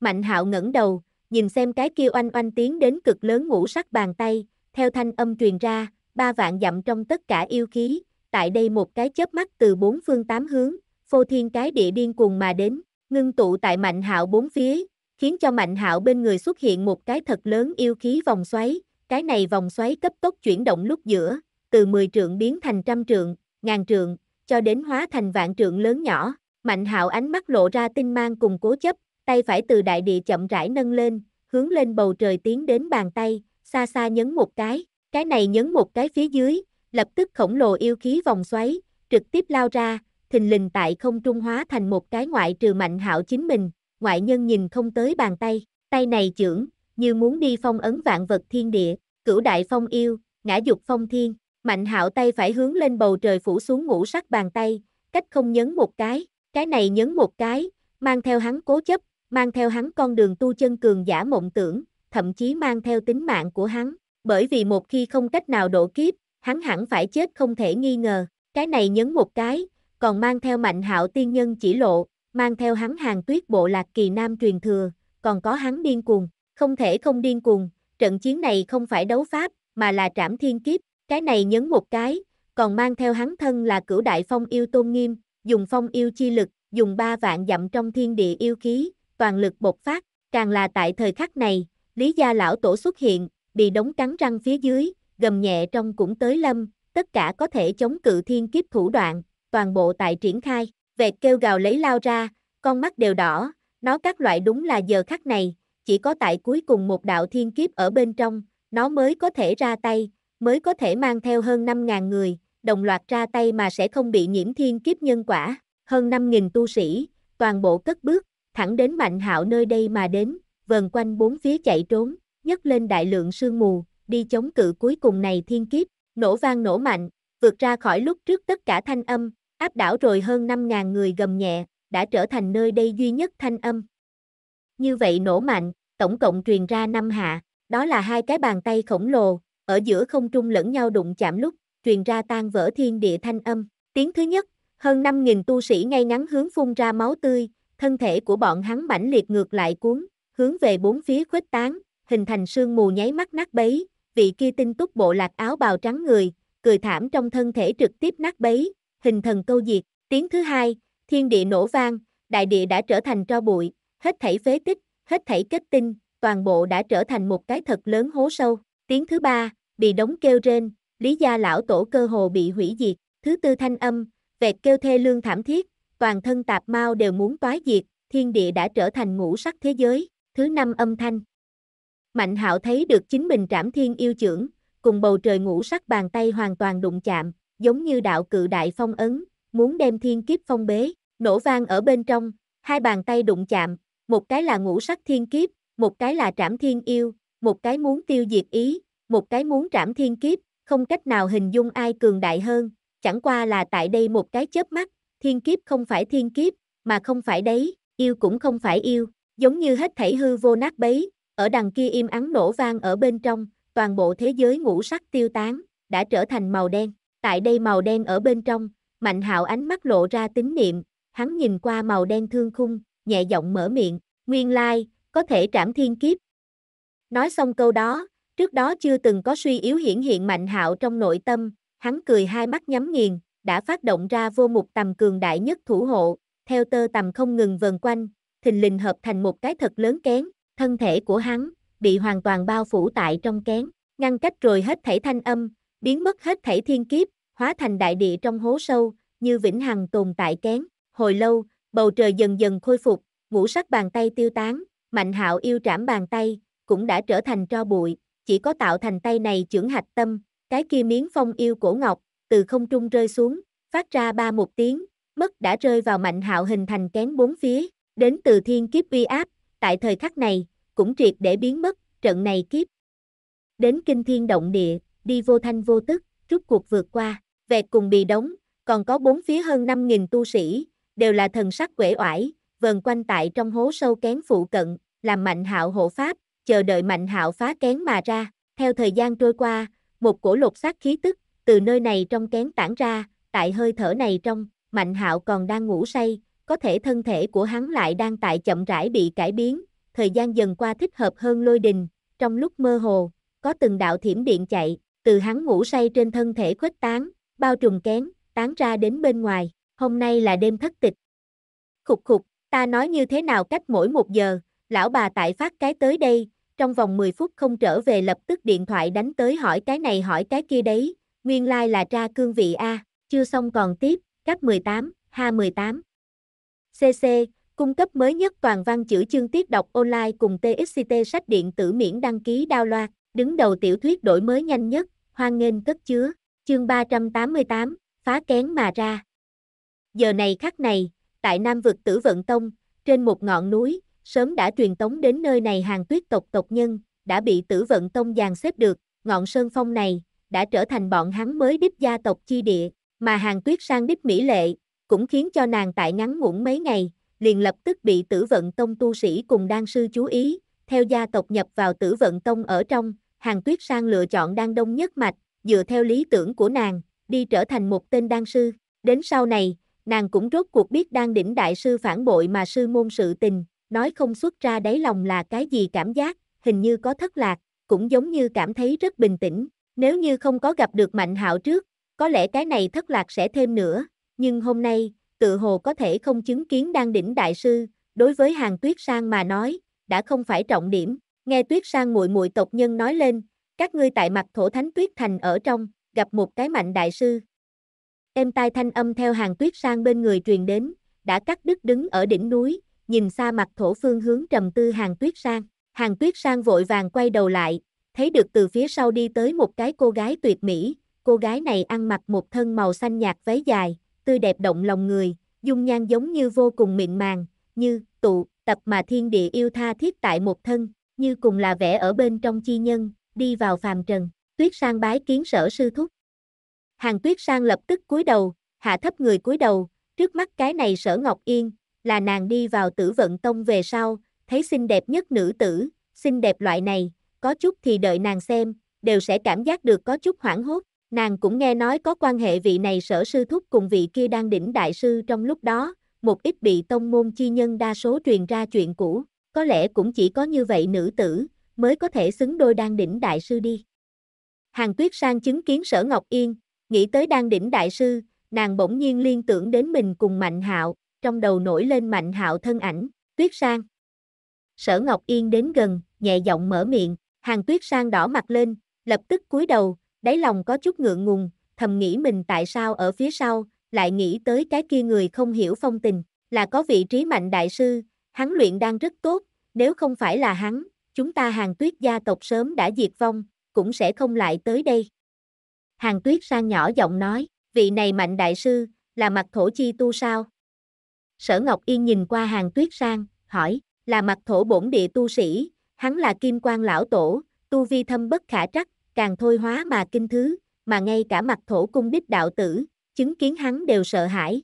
Mạnh hạo ngẩng đầu, nhìn xem cái kêu oanh oanh tiếng đến cực lớn ngũ sắc bàn tay, theo thanh âm truyền ra, ba vạn dặm trong tất cả yêu khí, tại đây một cái chớp mắt từ bốn phương tám hướng, phô thiên cái địa điên cuồng mà đến, ngưng tụ tại mạnh hạo bốn phía, khiến cho Mạnh Hạo bên người xuất hiện một cái thật lớn yêu khí vòng xoáy, cái này vòng xoáy cấp tốc chuyển động lúc giữa, từ 10 trượng biến thành trăm trượng, ngàn trượng, cho đến hóa thành vạn trượng lớn nhỏ. Mạnh Hạo ánh mắt lộ ra tinh mang cùng cố chấp, tay phải từ đại địa chậm rãi nâng lên, hướng lên bầu trời tiến đến bàn tay, xa xa nhấn một cái, cái này nhấn một cái phía dưới, lập tức khổng lồ yêu khí vòng xoáy, trực tiếp lao ra, thình lình tại không trung hóa thành một cái ngoại trừ Mạnh Hạo chính mình, ngoại nhân nhìn không tới bàn tay, tay này trưởng như muốn đi phong ấn vạn vật thiên địa, cửu đại phong yêu, ngã dục phong thiên, mạnh hạo tay phải hướng lên bầu trời phủ xuống ngũ sắc bàn tay, cách không nhấn một cái, cái này nhấn một cái, mang theo hắn cố chấp, mang theo hắn con đường tu chân cường giả mộng tưởng, thậm chí mang theo tính mạng của hắn, bởi vì một khi không cách nào đổ kiếp, hắn hẳn phải chết không thể nghi ngờ, cái này nhấn một cái, còn mang theo mạnh hạo tiên nhân chỉ lộ, mang theo hắn hàng tuyết bộ lạc kỳ nam truyền thừa, còn có hắn điên cuồng, không thể không điên cuồng, trận chiến này không phải đấu pháp, mà là trảm thiên kiếp, cái này nhấn một cái, còn mang theo hắn thân là cửu đại phong yêu tôn nghiêm, dùng phong yêu chi lực, dùng ba vạn dặm trong thiên địa yêu khí, toàn lực bộc phát, càng là tại thời khắc này, Lý gia lão tổ xuất hiện, bị đống cắn răng phía dưới, gầm nhẹ trong cũng tới lâm, tất cả có thể chống cự thiên kiếp thủ đoạn, toàn bộ tại triển khai. Vẹt kêu gào lấy lao ra, con mắt đều đỏ, nó các loại đúng là giờ khắc này, chỉ có tại cuối cùng một đạo thiên kiếp ở bên trong, nó mới có thể ra tay, mới có thể mang theo hơn 5.000 người, đồng loạt ra tay mà sẽ không bị nhiễm thiên kiếp nhân quả, hơn 5.000 tu sĩ, toàn bộ cất bước, thẳng đến mạnh hạo nơi đây mà đến, vần quanh bốn phía chạy trốn, nhấc lên đại lượng sương mù, đi chống cự cuối cùng này thiên kiếp, nổ vang nổ mạnh, vượt ra khỏi lúc trước tất cả thanh âm, áp đảo rồi hơn 5.000 người gầm nhẹ, đã trở thành nơi đây duy nhất thanh âm. Như vậy nổ mạnh, tổng cộng truyền ra năm hạ, đó là hai cái bàn tay khổng lồ, ở giữa không trung lẫn nhau đụng chạm lúc, truyền ra tan vỡ thiên địa thanh âm. Tiếng thứ nhất, hơn 5.000 tu sĩ ngay ngắn hướng phun ra máu tươi, thân thể của bọn hắn mãnh liệt ngược lại cuốn, hướng về bốn phía khuếch tán, hình thành sương mù nháy mắt nát bấy, vị kia tinh túc bộ lạc áo bào trắng người, cười thảm trong thân thể trực tiếp nát bấy, hình thần câu diệt, tiếng thứ hai, thiên địa nổ vang, đại địa đã trở thành tro bụi, hết thảy phế tích, hết thảy kết tinh, toàn bộ đã trở thành một cái thật lớn hố sâu. Tiếng thứ ba, bị đóng kêu rên, lý gia lão tổ cơ hồ bị hủy diệt. Thứ tư thanh âm, vẹt kêu thê lương thảm thiết, toàn thân tạp mau đều muốn toái diệt, thiên địa đã trở thành ngũ sắc thế giới. Thứ năm âm thanh. Mạnh hạo thấy được chính mình trảm thiên yêu trưởng, cùng bầu trời ngũ sắc bàn tay hoàn toàn đụng chạm, giống như đạo cự đại phong ấn, muốn đem thiên kiếp phong bế, nổ vang ở bên trong, hai bàn tay đụng chạm, một cái là ngũ sắc thiên kiếp, một cái là trảm thiên yêu, một cái muốn tiêu diệt ý, một cái muốn trảm thiên kiếp, không cách nào hình dung ai cường đại hơn, chẳng qua là tại đây một cái chớp mắt, thiên kiếp không phải thiên kiếp, mà không phải đấy, yêu cũng không phải yêu, giống như hết thảy hư vô nát bấy, ở đằng kia im ắng nổ vang ở bên trong, toàn bộ thế giới ngũ sắc tiêu tán, đã trở thành màu đen. Tại đây màu đen ở bên trong, Mạnh Hạo ánh mắt lộ ra tín niệm, hắn nhìn qua màu đen thương khung, nhẹ giọng mở miệng, nguyên lai, có thể trảm thiên kiếp. Nói xong câu đó, trước đó chưa từng có suy yếu hiển hiện Mạnh Hạo trong nội tâm, hắn cười hai mắt nhắm nghiền, đã phát động ra vô mục tầm cường đại nhất thủ hộ, theo tơ tầm không ngừng vần quanh, thình lình hợp thành một cái thật lớn kén, thân thể của hắn, bị hoàn toàn bao phủ tại trong kén, ngăn cách rồi hết thảy thanh âm, biến mất hết thảy thiên kiếp, hóa thành đại địa trong hố sâu, như vĩnh hằng tồn tại kén. Hồi lâu, bầu trời dần dần khôi phục, ngũ sắc bàn tay tiêu tán, Mạnh Hạo yêu trảm bàn tay, cũng đã trở thành tro bụi, chỉ có tạo thành tay này trưởng hạch tâm, cái kia miếng phong yêu cổ ngọc, từ không trung rơi xuống, phát ra ba một tiếng, mất đã rơi vào Mạnh Hạo hình thành kén bốn phía, đến từ thiên kiếp uy áp, tại thời khắc này, cũng triệt để biến mất, trận này kiếp. Đến kinh thiên động địa, đi vô thanh vô tức, rút cuộc vượt qua, vẹt cùng bị đóng, còn có bốn phía hơn 5.000 tu sĩ, đều là thần sắc quể oải, vần quanh tại trong hố sâu kén phụ cận, làm mạnh hạo hộ pháp, chờ đợi mạnh hạo phá kén mà ra, theo thời gian trôi qua, một cổ lột xác khí tức, từ nơi này trong kén tản ra, tại hơi thở này trong, mạnh hạo còn đang ngủ say, có thể thân thể của hắn lại đang tại chậm rãi bị cải biến, thời gian dần qua thích hợp hơn lôi đình, trong lúc mơ hồ, có từng đạo thiểm điện chạy, từ hắn ngủ say trên thân thể khuếch tán, bao trùm kén, tán ra đến bên ngoài, hôm nay là đêm thất tịch. Khục khục, ta nói như thế nào cách mỗi một giờ, lão bà tại phát cái tới đây, trong vòng 10 phút không trở về lập tức điện thoại đánh tới hỏi cái này hỏi cái kia đấy, nguyên lai like là tra cương vị A, chưa xong còn tiếp, cấp 18, ha 18. CC, cung cấp mới nhất toàn văn chữ chương tiết đọc online cùng TXT sách điện tử miễn đăng ký download đứng đầu tiểu thuyết đổi mới nhanh nhất, hoan nghênh cất chứa, chương 388, phá kén mà ra. Giờ này khắc này, tại Nam vực Tử Vận Tông, trên một ngọn núi, sớm đã truyền tống đến nơi này hàng tuyết tộc tộc nhân, đã bị Tử Vận Tông dàn xếp được, ngọn sơn phong này, đã trở thành bọn hắn mới đích gia tộc chi địa, mà hàng tuyết sang đích Mỹ Lệ, cũng khiến cho nàng tại ngắn ngủn mấy ngày, liền lập tức bị Tử Vận Tông tu sĩ cùng đan sư chú ý, theo gia tộc nhập vào tử vận tông ở trong, hàng tuyết sang lựa chọn đan đông nhất mạch, dựa theo lý tưởng của nàng, đi trở thành một tên đan sư. Đến sau này, nàng cũng rốt cuộc biết đan đỉnh đại sư phản bội mà sư môn sự tình, nói không xuất ra đáy lòng là cái gì cảm giác, hình như có thất lạc, cũng giống như cảm thấy rất bình tĩnh. Nếu như không có gặp được Mạnh Hạo trước, có lẽ cái này thất lạc sẽ thêm nữa, nhưng hôm nay, tự hồ có thể không chứng kiến đan đỉnh đại sư, đối với hàng tuyết sang mà nói, đã không phải trọng điểm. Nghe Tuyết Sang muội muội tộc nhân nói lên, các ngươi tại mặt thổ thánh tuyết thành ở trong, gặp một cái mạnh đại sư. Em tai thanh âm theo hàng Tuyết Sang bên người truyền đến, đã cắt đứt đứng ở đỉnh núi, nhìn xa mặt thổ phương hướng trầm tư hàng Tuyết Sang. Hàng Tuyết Sang vội vàng quay đầu lại, thấy được từ phía sau đi tới một cái cô gái tuyệt mỹ, cô gái này ăn mặc một thân màu xanh nhạt váy dài, tươi đẹp động lòng người, dung nhan giống như vô cùng mịn màng, như tụ tập mà thiên địa yêu tha thiết tại một thân, như cùng là vẽ ở bên trong chi nhân, đi vào phàm trần, tuyết sang bái kiến sở sư thúc. Hàng tuyết sang lập tức cúi đầu, hạ thấp người cúi đầu, trước mắt cái này sở Ngọc Yên, là nàng đi vào tử vận tông về sau, thấy xinh đẹp nhất nữ tử, xinh đẹp loại này, có chút thì đợi nàng xem, đều sẽ cảm giác được có chút hoảng hốt. Nàng cũng nghe nói có quan hệ vị này sở sư thúc cùng vị kia đang đỉnh đại sư trong lúc đó, một ít bị tông môn chi nhân đa số truyền ra chuyện cũ, có lẽ cũng chỉ có như vậy nữ tử, mới có thể xứng đôi đan đỉnh đại sư đi. Hàng tuyết sang chứng kiến sở Ngọc Yên, nghĩ tới đan đỉnh đại sư, nàng bỗng nhiên liên tưởng đến mình cùng Mạnh Hạo, trong đầu nổi lên Mạnh Hạo thân ảnh, tuyết sang. Sở Ngọc Yên đến gần, nhẹ giọng mở miệng, hàng tuyết sang đỏ mặt lên, lập tức cúi đầu, đáy lòng có chút ngượng ngùng, thầm nghĩ mình tại sao ở phía sau, lại nghĩ tới cái kia người không hiểu phong tình, là có vị trí mạnh đại sư, hắn luyện đang rất tốt, nếu không phải là hắn, chúng ta hàng tuyết gia tộc sớm đã diệt vong, cũng sẽ không lại tới đây. Hàng tuyết sang nhỏ giọng nói, vị này mạnh đại sư, là mặt thổ chi tu sao? Sở Ngọc Yên nhìn qua hàng tuyết sang, hỏi, là mặt thổ bổn địa tu sĩ, hắn là kim quan lão tổ, tu vi thâm bất khả trắc, càng thôi hóa mà kinh thứ, mà ngay cả mặt thổ cung đích đạo tử, chứng kiến hắn đều sợ hãi.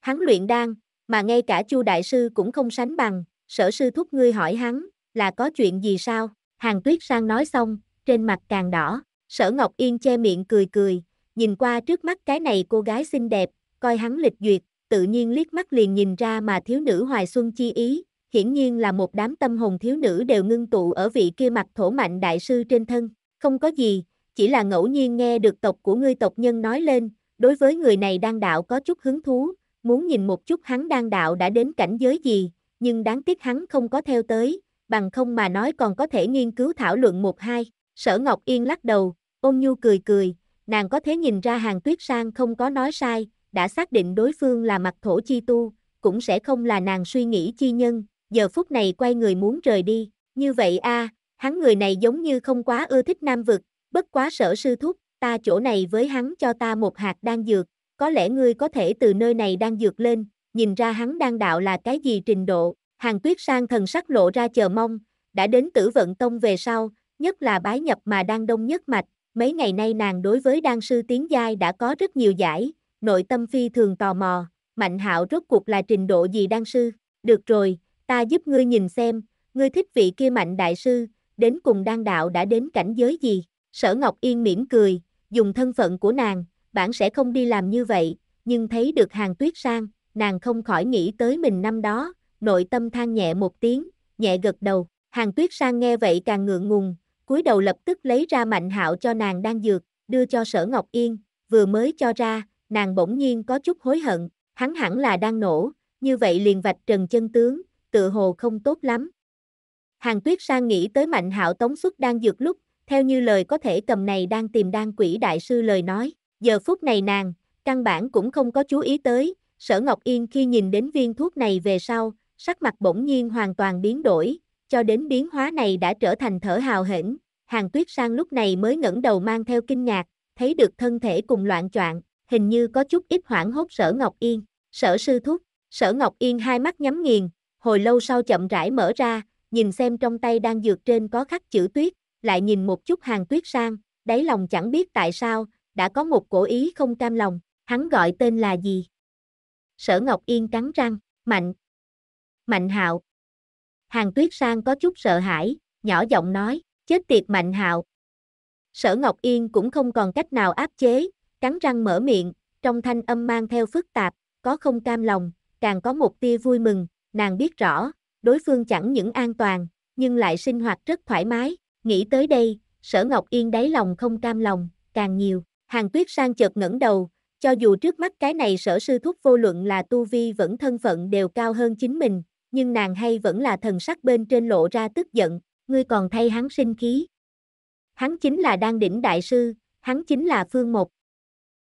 Hắn luyện đan, mà ngay cả Chu đại sư cũng không sánh bằng, Sở sư thúc ngươi hỏi hắn, là có chuyện gì sao? Hàng Tuyết sang nói xong, trên mặt càng đỏ, Sở Ngọc Yên che miệng cười cười, nhìn qua trước mắt cái này cô gái xinh đẹp, coi hắn lịch duyệt, tự nhiên liếc mắt liền nhìn ra mà thiếu nữ hoài xuân chi ý, hiển nhiên là một đám tâm hồn thiếu nữ đều ngưng tụ ở vị kia mặt thổ mạnh đại sư trên thân, không có gì, chỉ là ngẫu nhiên nghe được tộc của ngươi tộc nhân nói lên, đối với người này đang đạo có chút hứng thú, muốn nhìn một chút hắn đang đạo đã đến cảnh giới gì, nhưng đáng tiếc hắn không có theo tới, bằng không mà nói còn có thể nghiên cứu thảo luận một hai. Sở Ngọc Yên lắc đầu, ôm nhu cười cười, nàng có thể nhìn ra hàng tuyết sang không có nói sai, đã xác định đối phương là mặt thổ chi tu, cũng sẽ không là nàng suy nghĩ chi nhân, giờ phút này quay người muốn rời đi, như vậy a hắn người này giống như không quá ưa thích nam vực, bất quá sở sư thúc, ta chỗ này với hắn cho ta một hạt đan dược, có lẽ ngươi có thể từ nơi này đan dược lên, nhìn ra hắn đang đạo là cái gì trình độ, hàng tuyết sang thần sắc lộ ra chờ mong, đã đến tử vận tông về sau, nhất là bái nhập mà đang đông nhất mạch, mấy ngày nay nàng đối với đan sư tiến giai đã có rất nhiều giải, nội tâm phi thường tò mò, mạnh hạo rốt cuộc là trình độ gì đan sư, được rồi, ta giúp ngươi nhìn xem, ngươi thích vị kia mạnh đại sư, đến cùng đan đạo đã đến cảnh giới gì, sở ngọc yên mỉm cười, dùng thân phận của nàng, bản sẽ không đi làm như vậy, nhưng thấy được hàng tuyết sang, nàng không khỏi nghĩ tới mình năm đó, nội tâm than nhẹ một tiếng, nhẹ gật đầu. Hàng tuyết sang nghe vậy càng ngượng ngùng, cúi đầu lập tức lấy ra mạnh hạo cho nàng đang dược, đưa cho sở Ngọc Yên, vừa mới cho ra, nàng bỗng nhiên có chút hối hận, hắn hẳn là đang nổ, như vậy liền vạch trần chân tướng, tự hồ không tốt lắm. Hàng tuyết sang nghĩ tới mạnh hạo tống xuất đang dược lúc, theo như lời có thể cầm này đang tìm đan quỷ đại sư lời nói, giờ phút này nàng, căn bản cũng không có chú ý tới, sở Ngọc Yên khi nhìn đến viên thuốc này về sau, sắc mặt bỗng nhiên hoàn toàn biến đổi, cho đến biến hóa này đã trở thành thở hào hển, hàng tuyết sang lúc này mới ngẩng đầu mang theo kinh ngạc, thấy được thân thể cùng loạn choạng, hình như có chút ít hoảng hốt sở Ngọc Yên, sở sư thuốc sở Ngọc Yên hai mắt nhắm nghiền, hồi lâu sau chậm rãi mở ra, nhìn xem trong tay đang dược trên có khắc chữ tuyết, lại nhìn một chút hàng tuyết sang, đáy lòng chẳng biết tại sao, đã có một cổ ý không cam lòng, hắn gọi tên là gì? Sở Ngọc Yên cắn răng, mạnh. Mạnh hạo. Hàng tuyết sang có chút sợ hãi, nhỏ giọng nói, chết tiệt mạnh hạo. Sở Ngọc Yên cũng không còn cách nào áp chế, cắn răng mở miệng, trong thanh âm mang theo phức tạp, có không cam lòng, càng có một tia vui mừng, nàng biết rõ, đối phương chẳng những an toàn, nhưng lại sinh hoạt rất thoải mái, Nghĩ tới đây, sở Ngọc Yên đáy lòng không cam lòng, càng nhiều. Hàng tuyết sang chợt ngẩng đầu, cho dù trước mắt cái này sở sư thúc vô luận là tu vi vẫn thân phận đều cao hơn chính mình, nhưng nàng hay vẫn là thần sắc bên trên lộ ra tức giận, ngươi còn thay hắn sinh khí. Hắn chính là đang đỉnh đại sư, hắn chính là phương một.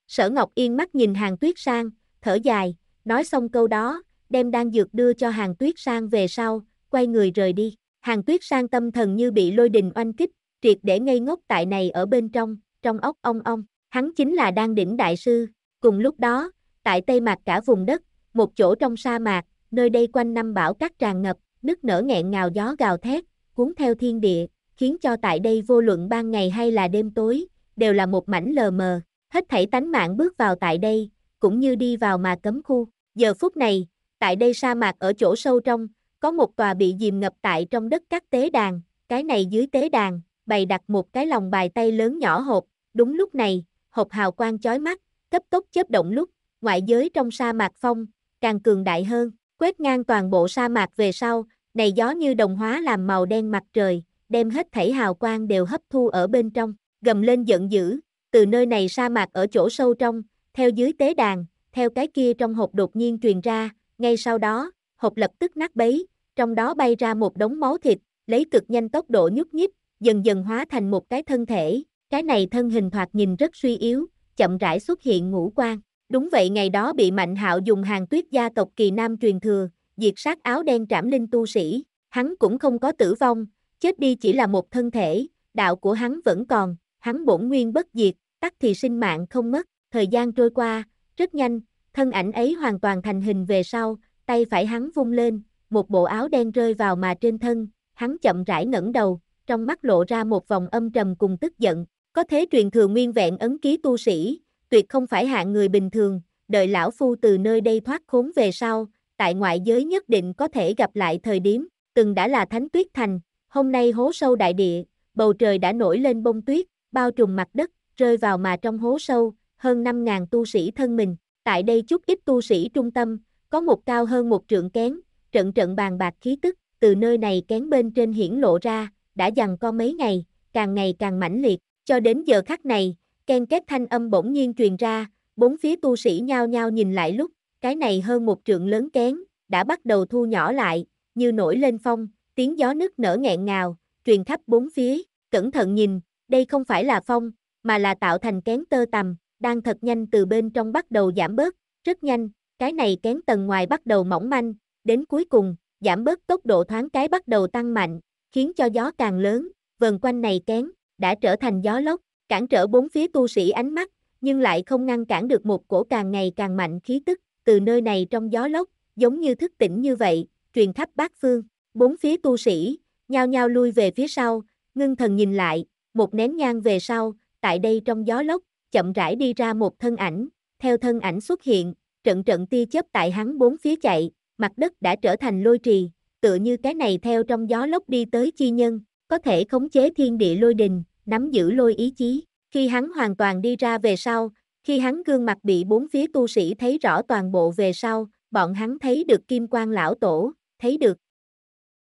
Sở Ngọc Yên mắt nhìn hàng tuyết sang, thở dài, nói xong câu đó, đem đang dược đưa cho hàng tuyết sang về sau, quay người rời đi. Hàng tuyết sang tâm thần như bị lôi đình oanh kích, triệt để ngây ngốc tại này ở bên trong, trong ốc ong ong, hắn chính là đang đỉnh đại sư, cùng lúc đó, tại Tây Mạc cả vùng đất, một chỗ trong sa mạc, nơi đây quanh năm bão cát tràn ngập, nứt nở nghẹn ngào gió gào thét, cuốn theo thiên địa, khiến cho tại đây vô luận ban ngày hay là đêm tối, đều là một mảnh lờ mờ, hết thảy tánh mạng bước vào tại đây, cũng như đi vào mà cấm khu. Giờ phút này, tại đây sa mạc ở chỗ sâu trong, có một tòa bị dìm ngập tại trong đất các tế đàn, cái này dưới tế đàn, bày đặt một cái lòng bài tay lớn nhỏ hộp, đúng lúc này, hộp hào quang chói mắt, cấp tốc chớp động lúc, ngoại giới trong sa mạc phong, càng cường đại hơn, quét ngang toàn bộ sa mạc về sau, này gió như đồng hóa làm màu đen mặt trời, đem hết thảy hào quang đều hấp thu ở bên trong, gầm lên giận dữ, từ nơi này sa mạc ở chỗ sâu trong, theo dưới tế đàn, theo cái kia trong hộp đột nhiên truyền ra, ngay sau đó, hộp lập tức nát bấy, trong đó bay ra một đống máu thịt, lấy cực nhanh tốc độ nhúc nhích, dần dần hóa thành một cái thân thể, cái này thân hình thoạt nhìn rất suy yếu, chậm rãi xuất hiện ngũ quan. Đúng vậy ngày đó bị Mạnh Hạo dùng hàng tuyết gia tộc kỳ nam truyền thừa, diệt sát áo đen trảm linh tu sĩ, hắn cũng không có tử vong, chết đi chỉ là một thân thể, đạo của hắn vẫn còn, hắn bổn nguyên bất diệt, tắc thì sinh mạng không mất, thời gian trôi qua, rất nhanh, thân ảnh ấy hoàn toàn thành hình về sau, tay phải hắn vung lên, một bộ áo đen rơi vào mà trên thân, hắn chậm rãi ngẩng đầu, trong mắt lộ ra một vòng âm trầm cùng tức giận, có thế truyền thừa nguyên vẹn ấn ký tu sĩ, tuyệt không phải hạng người bình thường, đợi lão phu từ nơi đây thoát khốn về sau, tại ngoại giới nhất định có thể gặp lại thời điểm, từng đã là thánh tuyết thành, hôm nay hố sâu đại địa, bầu trời đã nổi lên bông tuyết, bao trùm mặt đất, rơi vào mà trong hố sâu, hơn 5.000 tu sĩ thân mình, tại đây chút ít tu sĩ trung tâm, có một cao hơn một trượng kén, trận trận bàn bạc khí tức, từ nơi này kén bên trên hiển lộ ra, đã dằn co mấy ngày, càng ngày càng mãnh liệt, cho đến giờ khắc này, ken két thanh âm bỗng nhiên truyền ra, bốn phía tu sĩ nhao nhao nhìn lại lúc, cái này hơn một trượng lớn kén, đã bắt đầu thu nhỏ lại, như nổi lên phong, tiếng gió nứt nở nghẹn ngào, truyền khắp bốn phía, cẩn thận nhìn, đây không phải là phong, mà là tạo thành kén tơ tầm, đang thật nhanh từ bên trong bắt đầu giảm bớt, rất nhanh, cái này kén tầng ngoài bắt đầu mỏng manh, đến cuối cùng, giảm bớt tốc độ thoáng cái bắt đầu tăng mạnh, khiến cho gió càng lớn, vần quanh này kén, đã trở thành gió lốc, cản trở bốn phía tu sĩ ánh mắt, nhưng lại không ngăn cản được một cổ càng ngày càng mạnh khí tức, từ nơi này trong gió lốc, giống như thức tỉnh như vậy, truyền khắp bát phương, bốn phía tu sĩ, nhao nhao lui về phía sau, ngưng thần nhìn lại, một nén nhang về sau, tại đây trong gió lốc, chậm rãi đi ra một thân ảnh, theo thân ảnh xuất hiện, trận trận tia chớp tại hắn bốn phía chạy, mặt đất đã trở thành lôi trì, tựa như cái này theo trong gió lốc đi tới chi nhân, có thể khống chế thiên địa lôi đình, nắm giữ lôi ý chí. Khi hắn hoàn toàn đi ra về sau, khi hắn gương mặt bị bốn phía tu sĩ thấy rõ toàn bộ về sau, bọn hắn thấy được kim quang lão tổ, thấy được.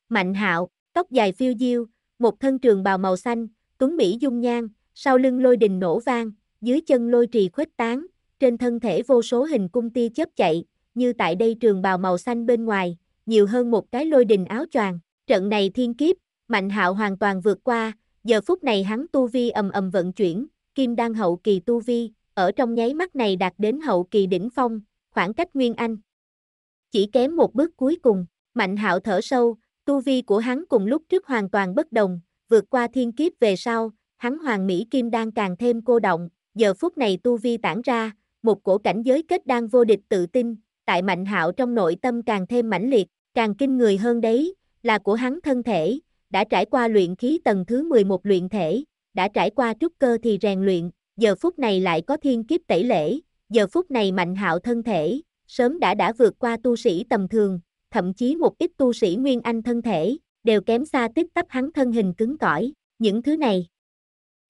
Mạnh hạo, tóc dài phiêu diêu, một thân trường bào màu xanh, tuấn mỹ dung nhan, sau lưng lôi đình nổ vang, dưới chân lôi trì khuếch tán, trên thân thể vô số hình cung tia chớp chạy, như tại đây trường bào màu xanh bên ngoài, nhiều hơn một cái lôi đình áo choàng. Trận này thiên kiếp, Mạnh Hạo hoàn toàn vượt qua, giờ phút này hắn tu vi ầm ầm vận chuyển, kim đan hậu kỳ tu vi, ở trong nháy mắt này đạt đến hậu kỳ đỉnh phong, khoảng cách Nguyên Anh. Chỉ kém một bước cuối cùng, Mạnh Hạo thở sâu, tu vi của hắn cùng lúc trước hoàn toàn bất đồng, vượt qua thiên kiếp về sau, hắn hoàng mỹ kim đan càng thêm cô động, giờ phút này tu vi tản ra, một cổ cảnh giới kết đang vô địch tự tin, tại Mạnh Hạo trong nội tâm càng thêm mãnh liệt, càng kinh người hơn đấy, là của hắn thân thể, đã trải qua luyện khí tầng thứ 11 luyện thể, đã trải qua trúc cơ thì rèn luyện, giờ phút này lại có thiên kiếp tẩy lễ, giờ phút này Mạnh Hạo thân thể, sớm đã đã vượt qua tu sĩ tầm thường, thậm chí một ít tu sĩ nguyên anh thân thể, đều kém xa tiếp tắp hắn thân hình cứng cỏi, những thứ này.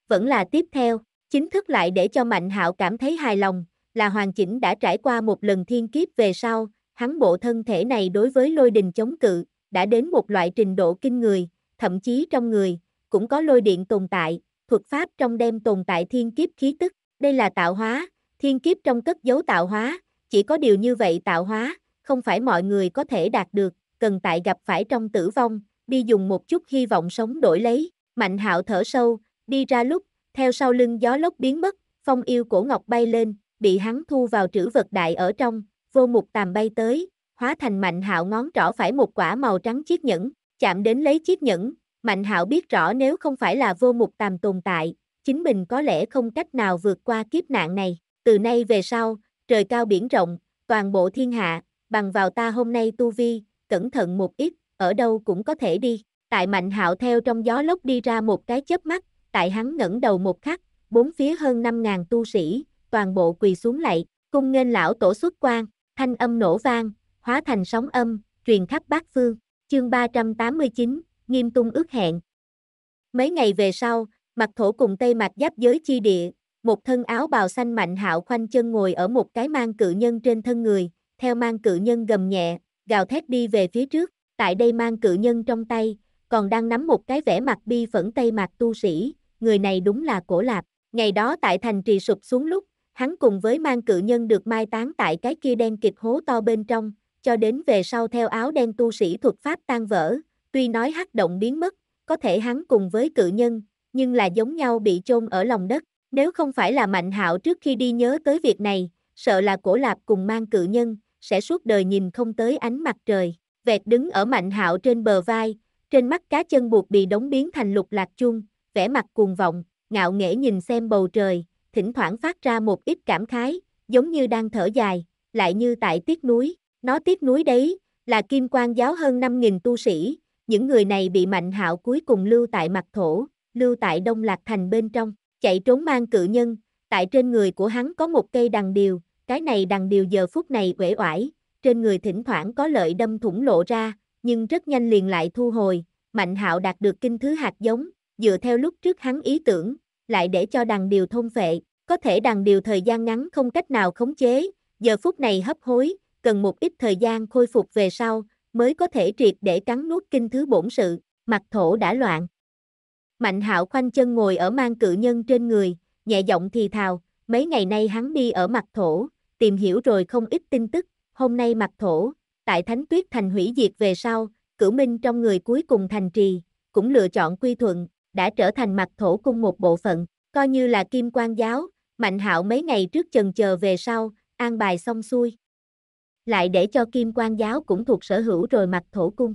Vẫn là tiếp theo, chính thức lại để cho Mạnh Hạo cảm thấy hài lòng, là hoàn chỉnh đã trải qua một lần thiên kiếp về sau, hắn bộ thân thể này đối với lôi đình chống cự, đã đến một loại trình độ kinh người, thậm chí trong người, cũng có lôi điện tồn tại, thuật pháp trong đem tồn tại thiên kiếp khí tức, đây là tạo hóa, thiên kiếp trong cất dấu tạo hóa, chỉ có điều như vậy tạo hóa, không phải mọi người có thể đạt được, cần tại gặp phải trong tử vong, đi dùng một chút hy vọng sống đổi lấy, mạnh hạo thở sâu, đi ra lúc, theo sau lưng gió lốc biến mất, phong yêu cổ ngọc bay lên, bị hắn thu vào trữ vật đại ở trong, vô mục tàm bay tới, hóa thành mạnh hạo ngón trỏ phải một quả màu trắng chiếc nhẫn, chạm đến lấy chiếc nhẫn, mạnh hạo biết rõ nếu không phải là vô mục tàm tồn tại, chính mình có lẽ không cách nào vượt qua kiếp nạn này, từ nay về sau, trời cao biển rộng, toàn bộ thiên hạ, bằng vào ta hôm nay tu vi, cẩn thận một ít, ở đâu cũng có thể đi, tại mạnh hạo theo trong gió lốc đi ra một cái chớp mắt, tại hắn ngẩng đầu một khắc, bốn phía hơn 5.000 tu sĩ, toàn bộ quỳ xuống lại cung nghênh lão tổ xuất quan, thanh âm nổ vang, hóa thành sóng âm, truyền khắp bát phương. Chương 389, Nghiêm Tung ước hẹn. Mấy ngày về sau, mặt thổ cùng Tây Mạc giáp giới chi địa, một thân áo bào xanh mạnh hạo khoanh chân ngồi ở một cái mang cự nhân trên thân người, theo mang cự nhân gầm nhẹ, gào thét đi về phía trước, tại đây mang cự nhân trong tay, còn đang nắm một cái vẻ mặt bi phẫn Tây Mạc tu sĩ, người này đúng là cổ lạp. Ngày đó tại thành trì sụp xuống lúc, hắn cùng với mang cự nhân được mai táng tại cái kia đen kịch hố to bên trong, cho đến về sau theo áo đen tu sĩ thuật pháp tan vỡ, tuy nói hắc động biến mất, có thể hắn cùng với cự nhân, nhưng là giống nhau bị chôn ở lòng đất, nếu không phải là Mạnh Hạo trước khi đi nhớ tới việc này, sợ là cổ lạp cùng mang cự nhân sẽ suốt đời nhìn không tới ánh mặt trời. Vẹt đứng ở Mạnh Hạo trên bờ vai, trên mắt cá chân buộc bị đóng biến thành lục lạc chuông, vẻ mặt cuồng vọng, ngạo nghễ nhìn xem bầu trời, thỉnh thoảng phát ra một ít cảm khái, giống như đang thở dài, lại như tại tiếc núi. Nó tiếc núi đấy, là kim quan giáo hơn 5.000 tu sĩ, những người này bị mạnh hạo cuối cùng lưu tại mặt thổ, lưu tại Đông Lạc Thành bên trong, chạy trốn mang cự nhân, tại trên người của hắn có một cây đằng điều, cái này đằng điều giờ phút này uể oải, trên người thỉnh thoảng có lợi đâm thủng lộ ra, nhưng rất nhanh liền lại thu hồi, mạnh hạo đạt được kinh thứ hạt giống, dựa theo lúc trước hắn ý tưởng, lại để cho đằng điều thôn vệ, có thể đằng điều thời gian ngắn không cách nào khống chế, giờ phút này hấp hối, cần một ít thời gian khôi phục về sau, mới có thể triệt để cắn nuốt kinh thứ bổn sự, mặt thổ đã loạn. Mạnh hạo khoanh chân ngồi ở mang cự nhân trên người, nhẹ giọng thì thào, mấy ngày nay hắn đi ở mặt thổ, tìm hiểu rồi không ít tin tức, hôm nay mặt thổ, tại thánh tuyết thành hủy diệt về sau, cửu minh trong người cuối cùng thành trì, cũng lựa chọn quy thuận, đã trở thành mặt thổ cung một bộ phận, coi như là kim quan giáo, Mạnh Hạo mấy ngày trước chần chờ về sau, an bài xong xuôi. Lại để cho kim quan giáo cũng thuộc sở hữu rồi mặt thổ cung.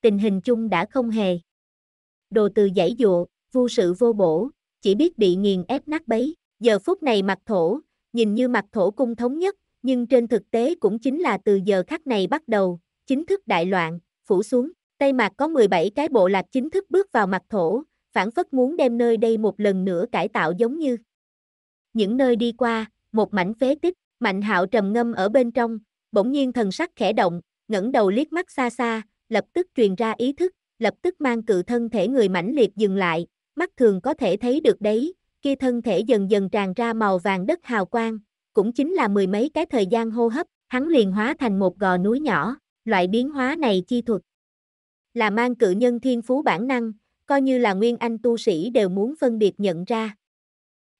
Tình hình chung đã không hề. Đồ từ giải dụa, vô sự vô bổ, chỉ biết bị nghiền ép nát bấy. Giờ phút này mặt thổ, nhìn như mặt thổ cung thống nhất, nhưng trên thực tế cũng chính là từ giờ khắc này bắt đầu, chính thức đại loạn, phủ xuống. Tây Mạc có 17 cái bộ lạc chính thức bước vào mặt thổ, phản phất muốn đem nơi đây một lần nữa cải tạo giống như. Những nơi đi qua, một mảnh phế tích, mạnh hạo trầm ngâm ở bên trong, bỗng nhiên thần sắc khẽ động, ngẩng đầu liếc mắt xa xa, lập tức truyền ra ý thức, lập tức mang cự thân thể người mãnh liệt dừng lại, mắt thường có thể thấy được đấy, kia thân thể dần dần tràn ra màu vàng đất hào quang, cũng chính là mười mấy cái thời gian hô hấp, hắn liền hóa thành một gò núi nhỏ, loại biến hóa này chi thuật là mang cự nhân thiên phú bản năng, coi như là nguyên anh tu sĩ đều muốn phân biệt nhận ra.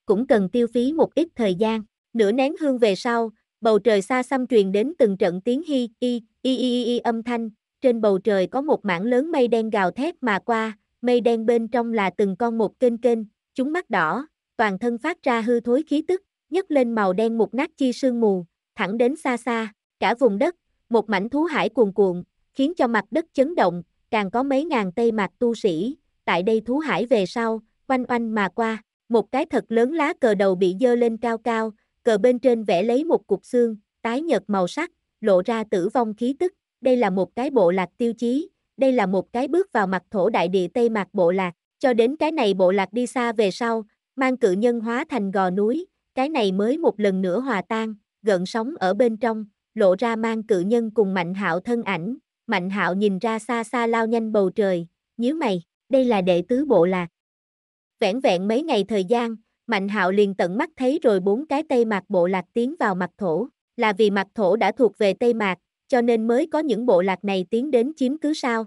Cũng cần tiêu phí một ít thời gian, nửa nén hương về sau, bầu trời xa xăm truyền đến từng trận tiếng hi y y y y âm thanh, trên bầu trời có một mảng lớn mây đen gào thét mà qua, mây đen bên trong là từng con một kênh kênh, chúng mắt đỏ, toàn thân phát ra hư thối khí tức, nhấc lên màu đen một nát chi sương mù, thẳng đến xa xa, cả vùng đất, một mảnh thú hải cuồn cuộn, khiến cho mặt đất chấn động, càng có mấy ngàn tây mạc tu sĩ, tại đây thú hải về sau, quanh quanh mà qua, một cái thật lớn lá cờ đầu bị dơ lên cao cao, cờ bên trên vẽ lấy một cục xương, tái nhợt màu sắc, lộ ra tử vong khí tức, đây là một cái bộ lạc tiêu chí, đây là một cái bước vào mặt thổ đại địa Tây Mạc bộ lạc, cho đến cái này bộ lạc đi xa về sau, mang cự nhân hóa thành gò núi, cái này mới một lần nữa hòa tan, gần sóng ở bên trong, lộ ra mang cự nhân cùng mạnh hạo thân ảnh, Mạnh hạo nhìn ra xa xa lao nhanh bầu trời, nhíu mày, đây là đệ tứ bộ lạc. Vẹn vẹn mấy ngày thời gian, Mạnh hạo liền tận mắt thấy rồi bốn cái Tây Mạc bộ lạc tiến vào mặt thổ, là vì mặt thổ đã thuộc về Tây Mạc, cho nên mới có những bộ lạc này tiến đến chiếm cứ sao.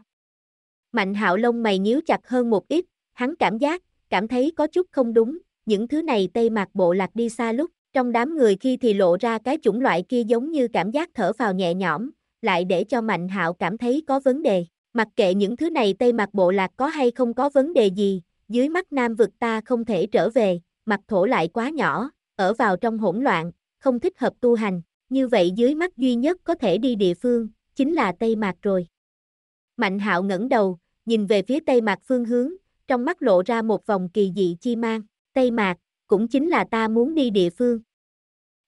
Mạnh hạo lông mày nhíu chặt hơn một ít, hắn cảm giác, cảm thấy có chút không đúng, những thứ này Tây Mạc bộ lạc đi xa lúc, trong đám người khi thì lộ ra cái chủng loại kia giống như cảm giác thở vào nhẹ nhõm, lại để cho Mạnh Hạo cảm thấy có vấn đề. Mặc kệ những thứ này Tây Mặc Bộ Lạc có hay không có vấn đề gì, dưới mắt Nam vực ta không thể trở về, mặt thổ lại quá nhỏ, ở vào trong hỗn loạn, không thích hợp tu hành, như vậy dưới mắt duy nhất có thể đi địa phương, chính là Tây Mạc rồi. Mạnh Hạo ngẩng đầu, nhìn về phía Tây Mạc phương hướng, trong mắt lộ ra một vòng kỳ dị chi mang, Tây Mạc, cũng chính là ta muốn đi địa phương.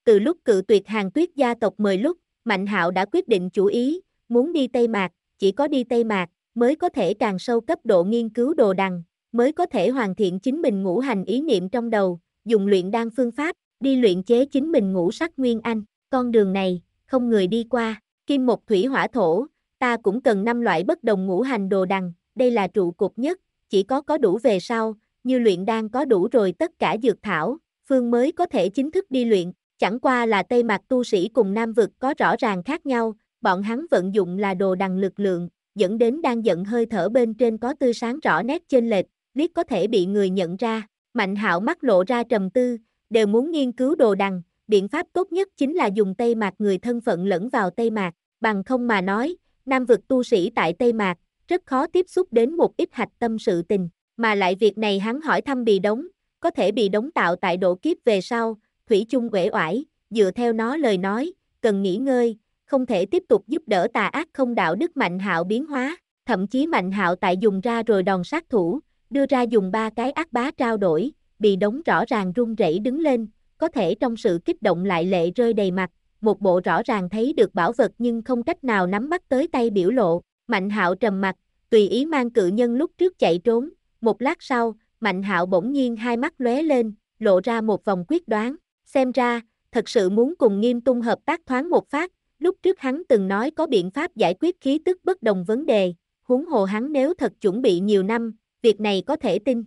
Từ lúc cự tuyệt hàng tuyết gia tộc mời lúc, Mạnh Hạo đã quyết định chủ ý, muốn đi Tây Mạc, chỉ có đi Tây Mạc mới có thể càng sâu cấp độ nghiên cứu đồ đằng, mới có thể hoàn thiện chính mình ngũ hành ý niệm trong đầu, dùng luyện đan phương pháp, đi luyện chế chính mình ngũ sắc nguyên anh, con đường này, không người đi qua, kim Mộc thủy hỏa thổ, ta cũng cần năm loại bất đồng ngũ hành đồ đằng, đây là trụ cột nhất, chỉ có có đủ về sau, như luyện đan có đủ rồi tất cả dược thảo, phương mới có thể chính thức đi luyện, Chẳng qua là Tây Mạc tu sĩ cùng Nam vực có rõ ràng khác nhau, bọn hắn vận dụng là đồ đằng lực lượng, dẫn đến đang giận hơi thở bên trên có tư sáng rõ nét trên lệch, biết có thể bị người nhận ra. Mạnh hạo mắt lộ ra trầm tư, đều muốn nghiên cứu đồ đằng, biện pháp tốt nhất chính là dùng Tây Mạc người thân phận lẫn vào Tây Mạc, bằng không mà nói, Nam vực tu sĩ tại Tây Mạc, rất khó tiếp xúc đến một ít hạch tâm sự tình, mà lại việc này hắn hỏi thăm bị đóng, có thể bị đóng tạo tại độ kiếp về sau, Thủy chung uể oải, dựa theo nó lời nói, cần nghỉ ngơi, không thể tiếp tục giúp đỡ tà ác không đạo đức Mạnh Hạo biến hóa, thậm chí Mạnh Hạo tại dùng ra rồi đòn sát thủ, đưa ra dùng ba cái ác bá trao đổi, bị đống rõ ràng run rẩy đứng lên, có thể trong sự kích động lại lệ rơi đầy mặt, một bộ rõ ràng thấy được bảo vật nhưng không cách nào nắm bắt tới tay biểu lộ, Mạnh Hạo trầm mặt, tùy ý mang cự nhân lúc trước chạy trốn, một lát sau, Mạnh Hạo bỗng nhiên hai mắt lóe lên, lộ ra một vòng quyết đoán, xem ra, thật sự muốn cùng nghiêm tung hợp tác thoáng một phát, lúc trước hắn từng nói có biện pháp giải quyết khí tức bất đồng vấn đề, huống hồ hắn nếu thật chuẩn bị nhiều năm, việc này có thể tin.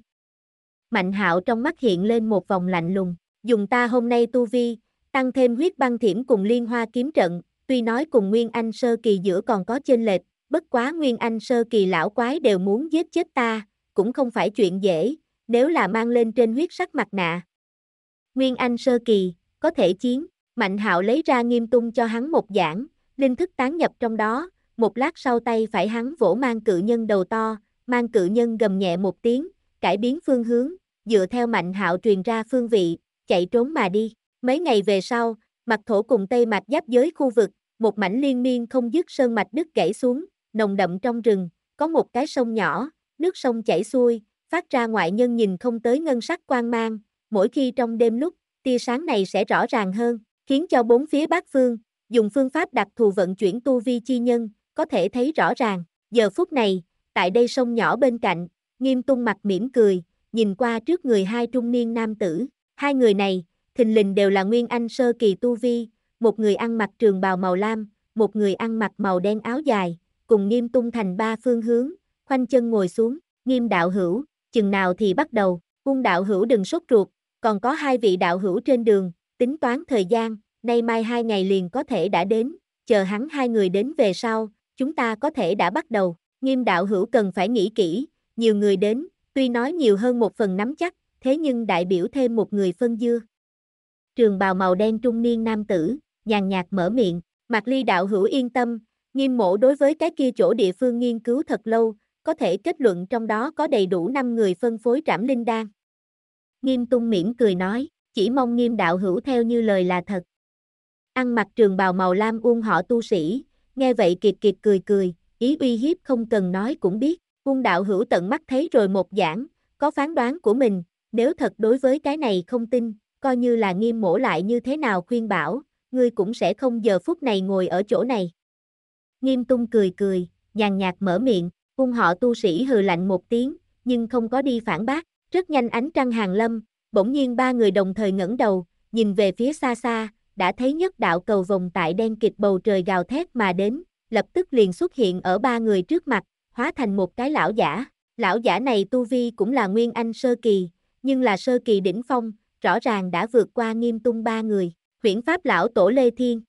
Mạnh hạo trong mắt hiện lên một vòng lạnh lùng, dùng ta hôm nay tu vi, tăng thêm huyết băng thiểm cùng liên hoa kiếm trận, tuy nói cùng Nguyên Anh sơ kỳ giữa còn có chênh lệch, bất quá Nguyên Anh sơ kỳ lão quái đều muốn giết chết ta, cũng không phải chuyện dễ, nếu là mang lên trên huyết sắc mặt nạ, Nguyên Anh sơ kỳ, có thể chiến, Mạnh Hạo lấy ra nghiêm tung cho hắn một giảng, linh thức tán nhập trong đó, một lát sau tay phải hắn vỗ mang cự nhân đầu to, mang cự nhân gầm nhẹ một tiếng, cải biến phương hướng, dựa theo Mạnh Hạo truyền ra phương vị, chạy trốn mà đi. Mấy ngày về sau, mặt thổ cùng Tây Mạch giáp giới khu vực, một mảnh liên miên không dứt sơn mạch đứt gãy xuống, nồng đậm trong rừng, có một cái sông nhỏ, nước sông chảy xuôi, phát ra ngoại nhân nhìn không tới ngân sắc quang mang, mỗi khi trong đêm lúc, tia sáng này sẽ rõ ràng hơn, khiến cho bốn phía bát phương, dùng phương pháp đặc thù vận chuyển tu vi chi nhân, có thể thấy rõ ràng. Giờ phút này, tại đây sông nhỏ bên cạnh, nghiêm tung mặt mỉm cười, nhìn qua trước người hai trung niên nam tử. Hai người này, thình lình đều là nguyên anh sơ kỳ tu vi, một người ăn mặc trường bào màu lam, một người ăn mặc màu đen áo dài, cùng nghiêm tung thành ba phương hướng, khoanh chân ngồi xuống, nghiêm đạo hữu, chừng nào thì bắt đầu, ung đạo hữu đừng sốt ruột, còn có hai vị đạo hữu trên đường, tính toán thời gian, nay mai hai ngày liền có thể đã đến, chờ hắn hai người đến về sau, chúng ta có thể đã bắt đầu. Nghiêm đạo hữu cần phải nghĩ kỹ, nhiều người đến, tuy nói nhiều hơn một phần nắm chắc, thế nhưng đại biểu thêm một người phân dưa. Trường bào màu đen trung niên nam tử, nhàn nhạt mở miệng, mặt Ly đạo hữu yên tâm, nghiêm mộ đối với cái kia chỗ địa phương nghiên cứu thật lâu, có thể kết luận trong đó có đầy đủ 5 người phân phối trảm linh đan. Nghiêm tung mỉm cười nói, chỉ mong nghiêm đạo hữu theo như lời là thật. Ăn mặc trường bào màu lam uông họ tu sĩ, nghe vậy kiệt kiệt cười cười, ý uy hiếp không cần nói cũng biết, uông đạo hữu tận mắt thấy rồi một giảng, có phán đoán của mình, nếu thật đối với cái này không tin, coi như là nghiêm mổ lại như thế nào khuyên bảo, ngươi cũng sẽ không giờ phút này ngồi ở chỗ này. Nghiêm tung cười cười, nhàn nhạt mở miệng, cung họ tu sĩ hừ lạnh một tiếng, nhưng không có đi phản bác, rất nhanh ánh trăng hàng lâm, bỗng nhiên ba người đồng thời ngẩng đầu, nhìn về phía xa xa, đã thấy nhất đạo cầu vòng tại đen kịt bầu trời gào thét mà đến, lập tức liền xuất hiện ở ba người trước mặt, hóa thành một cái lão giả. Lão giả này tu vi cũng là nguyên anh sơ kỳ, nhưng là sơ kỳ đỉnh phong, rõ ràng đã vượt qua nghiêm tung ba người, huyển pháp lão tổ Lê Thiên.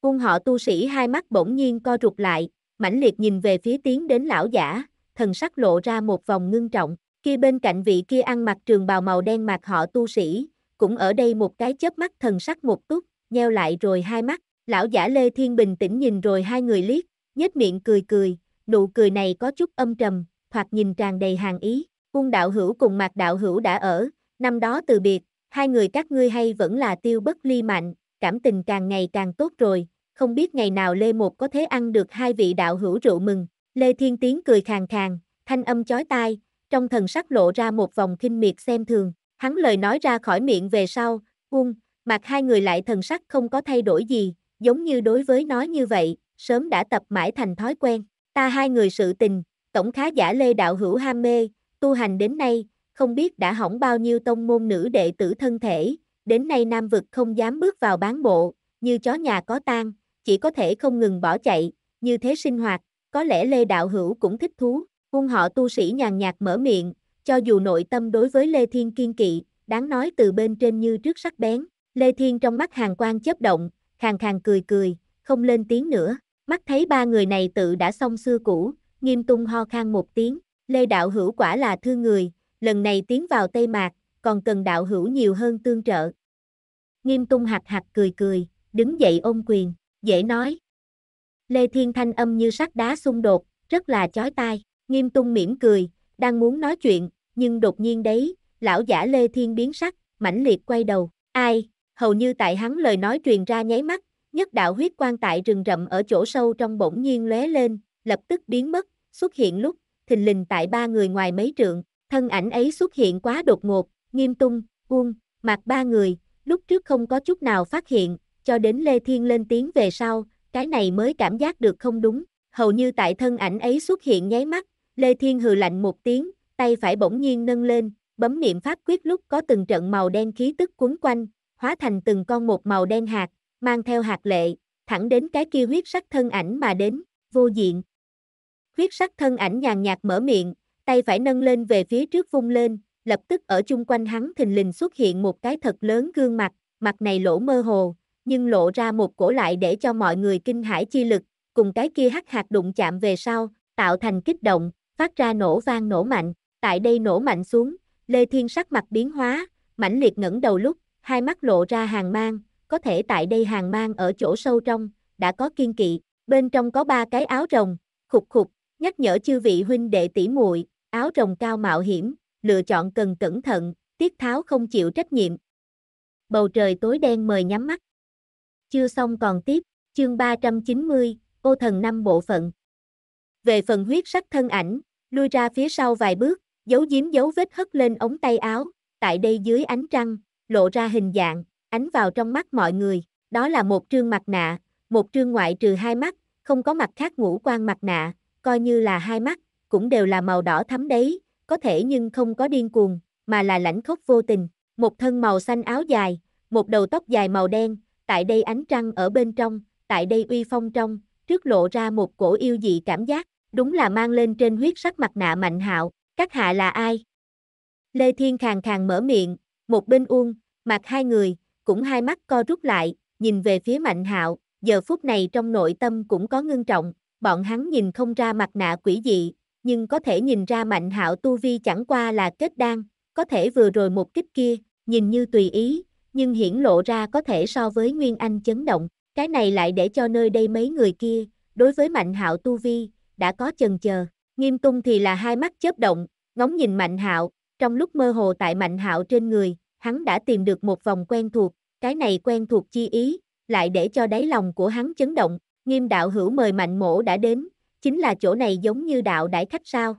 Cung họ tu sĩ hai mắt bỗng nhiên co rụt lại, mãnh liệt nhìn về phía tiến đến lão giả, thần sắc lộ ra một vòng ngưng trọng kia bên cạnh vị kia ăn mặc trường bào màu đen mặc họ tu sĩ, cũng ở đây một cái chớp mắt thần sắc một túc, nheo lại rồi hai mắt, lão giả Lê Thiên bình tĩnh nhìn rồi hai người liếc, nhếch miệng cười cười, nụ cười này có chút âm trầm, thoạt nhìn tràn đầy hàng ý, quân đạo hữu cùng mặt đạo hữu đã ở, năm đó từ biệt, hai người các ngươi hay vẫn là tiêu bất ly mạnh, cảm tình càng ngày càng tốt rồi, không biết ngày nào Lê Một có thể ăn được hai vị đạo hữu rượu mừng, Lê Thiên Tiến cười khàn khàn, thanh âm chói tai, trong thần sắc lộ ra một vòng kinh miệt xem thường, hắn lời nói ra khỏi miệng về sau, buông, vâng, mặt hai người lại thần sắc không có thay đổi gì, giống như đối với nói như vậy, sớm đã tập mãi thành thói quen, ta hai người sự tình, tổng khá giả lê đạo hữu ham mê, tu hành đến nay, không biết đã hỏng bao nhiêu tông môn nữ đệ tử thân thể, đến nay nam vực không dám bước vào bán bộ, như chó nhà có tang, chỉ có thể không ngừng bỏ chạy, như thế sinh hoạt, có lẽ Lê Đạo Hữu cũng thích thú. Quân họ tu sĩ nhàn nhạt mở miệng, cho dù nội tâm đối với Lê Thiên kiên kỵ, đáng nói từ bên trên như trước sắc bén. Lê Thiên trong mắt hàng quan chớp động, khàn khàn cười cười, không lên tiếng nữa. Mắt thấy ba người này tự đã xong xưa cũ, nghiêm tung ho khan một tiếng. Lê đạo hữu quả là thương người, lần này tiến vào Tây Mạc, còn cần đạo hữu nhiều hơn tương trợ. Nghiêm tung hạt hạt cười cười, đứng dậy ôm quyền, dễ nói. Lê Thiên Thanh âm như sắc đá xung đột, rất là chói tai. Nghiêm tung mỉm cười, đang muốn nói chuyện, nhưng đột nhiên đấy, lão giả Lê Thiên biến sắc, mãnh liệt quay đầu. Ai? Hầu như tại hắn lời nói truyền ra nháy mắt, nhất đạo huyết quan tại rừng rậm ở chỗ sâu trong bỗng nhiên lóe lên, lập tức biến mất, xuất hiện lúc, thình lình tại ba người ngoài mấy trượng, thân ảnh ấy xuất hiện quá đột ngột, nghiêm tung, buông, mặt ba người, lúc trước không có chút nào phát hiện, cho đến Lê Thiên lên tiếng về sau, cái này mới cảm giác được không đúng, hầu như tại thân ảnh ấy xuất hiện nháy mắt, Lê Thiên hừ lạnh một tiếng, tay phải bỗng nhiên nâng lên, bấm niệm pháp quyết lúc có từng trận màu đen khí tức cuốn quanh, hóa thành từng con một màu đen hạt, mang theo hạt lệ, thẳng đến cái kia huyết sắc thân ảnh mà đến, vô diện. Huyết sắc thân ảnh nhàn nhạt mở miệng, tay phải nâng lên về phía trước vung lên, lập tức ở chung quanh hắn thình lình xuất hiện một cái thật lớn gương mặt, mặt này lỗ mơ hồ, nhưng lộ ra một cổ lại để cho mọi người kinh hãi chi lực, cùng cái kia hắc hạt đụng chạm về sau, tạo thành kích động, phát ra nổ vang nổ mạnh, tại đây nổ mạnh xuống, Lê Thiên sắc mặt biến hóa, mãnh liệt ngẩng đầu lúc, hai mắt lộ ra hàng mang, có thể tại đây hàng mang ở chỗ sâu trong, đã có kiên kỵ, bên trong có ba cái áo rồng, khục khục, nhắc nhở chư vị huynh đệ tỷ muội, áo rồng cao mạo hiểm, lựa chọn cần cẩn thận, tiết tháo không chịu trách nhiệm. Bầu trời tối đen mời nhắm mắt. Chưa xong còn tiếp, chương 390, ô thần năm bộ phận. Về phần huyết sắc thân ảnh, lui ra phía sau vài bước, giấu giếm dấu vết hất lên ống tay áo, tại đây dưới ánh trăng, lộ ra hình dạng, ánh vào trong mắt mọi người, đó là một trương mặt nạ, một trương ngoại trừ hai mắt, không có mặt khác ngũ quan mặt nạ, coi như là hai mắt, cũng đều là màu đỏ thắm đấy, có thể nhưng không có điên cuồng, mà là lãnh khốc vô tình, một thân màu xanh áo dài, một đầu tóc dài màu đen, tại đây ánh trăng ở bên trong, tại đây uy phong trong, trước lộ ra một cổ yêu dị cảm giác, đúng là mang lên trên huyết sắc mặt nạ mạnh hạo, các hạ là ai? Lê Thiên khàng khàng mở miệng, một bên uông, mặt hai người, cũng hai mắt co rút lại, nhìn về phía mạnh hạo, giờ phút này trong nội tâm cũng có ngưng trọng, bọn hắn nhìn không ra mặt nạ quỷ dị, nhưng có thể nhìn ra mạnh hạo tu vi chẳng qua là kết đan, có thể vừa rồi một kích kia, nhìn như tùy ý, nhưng hiển lộ ra có thể so với Nguyên Anh chấn động, cái này lại để cho nơi đây mấy người kia, đối với mạnh hạo tu vi, đã có chần chờ. Nghiêm Tung thì là hai mắt chớp động, ngóng nhìn Mạnh Hạo, trong lúc mơ hồ tại Mạnh Hạo trên người, hắn đã tìm được một vòng quen thuộc, cái này quen thuộc chi ý, lại để cho đáy lòng của hắn chấn động, Nghiêm đạo hữu mời Mạnh Mỗ đã đến, chính là chỗ này giống như đạo đãi khách sao?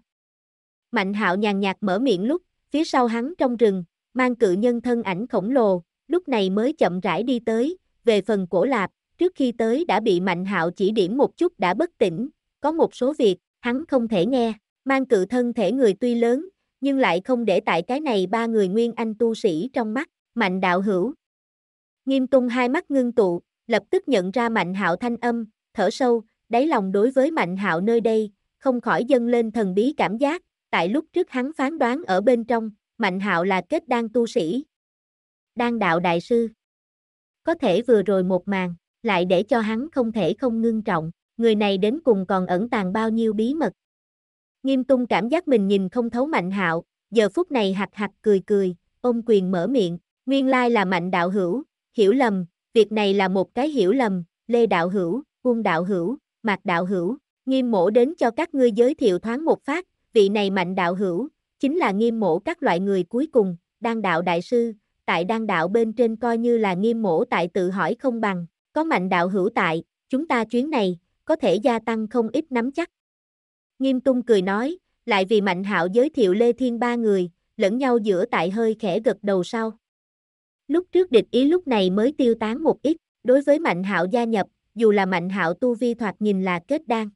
Mạnh Hạo nhàn nhạt mở miệng lúc, phía sau hắn trong rừng, mang cự nhân thân ảnh khổng lồ, lúc này mới chậm rãi đi tới, về phần cổ lạp, trước khi tới đã bị Mạnh Hạo chỉ điểm một chút đã bất tỉnh, có một số việc, hắn không thể nghe, mang cự thân thể người tuy lớn, nhưng lại không để tại cái này ba người nguyên anh tu sĩ trong mắt, mạnh đạo hữu. Nghiêm tung hai mắt ngưng tụ, lập tức nhận ra mạnh hạo thanh âm, thở sâu, đáy lòng đối với mạnh hạo nơi đây, không khỏi dâng lên thần bí cảm giác, tại lúc trước hắn phán đoán ở bên trong, mạnh hạo là kết đan tu sĩ. Đan đạo đại sư. Có thể vừa rồi một màn, lại để cho hắn không thể không ngưng trọng người này đến cùng còn ẩn tàng bao nhiêu bí mật. Nghiêm tung cảm giác mình nhìn không thấu mạnh hạo, giờ phút này hạt hạt cười cười, ôm quyền mở miệng, nguyên lai là mạnh đạo hữu, hiểu lầm, việc này là một cái hiểu lầm, lê đạo hữu, quân đạo hữu, mạc đạo hữu, nghiêm mổ đến cho các ngươi giới thiệu thoáng một phát, vị này mạnh đạo hữu, chính là nghiêm mổ các loại người cuối cùng, đang đạo đại sư, tại đang đạo bên trên coi như là nghiêm mổ tại tự hỏi không bằng, có mạnh đạo hữu tại, chúng ta chuyến này, có thể gia tăng không ít nắm chắc. Nghiêm tung cười nói, lại vì Mạnh hạo giới thiệu Lê Thiên ba người, lẫn nhau giữa tại hơi khẽ gật đầu sau. Lúc trước địch ý lúc này mới tiêu tán một ít, đối với Mạnh hạo gia nhập, dù là Mạnh hạo tu vi thoạt nhìn là kết đan.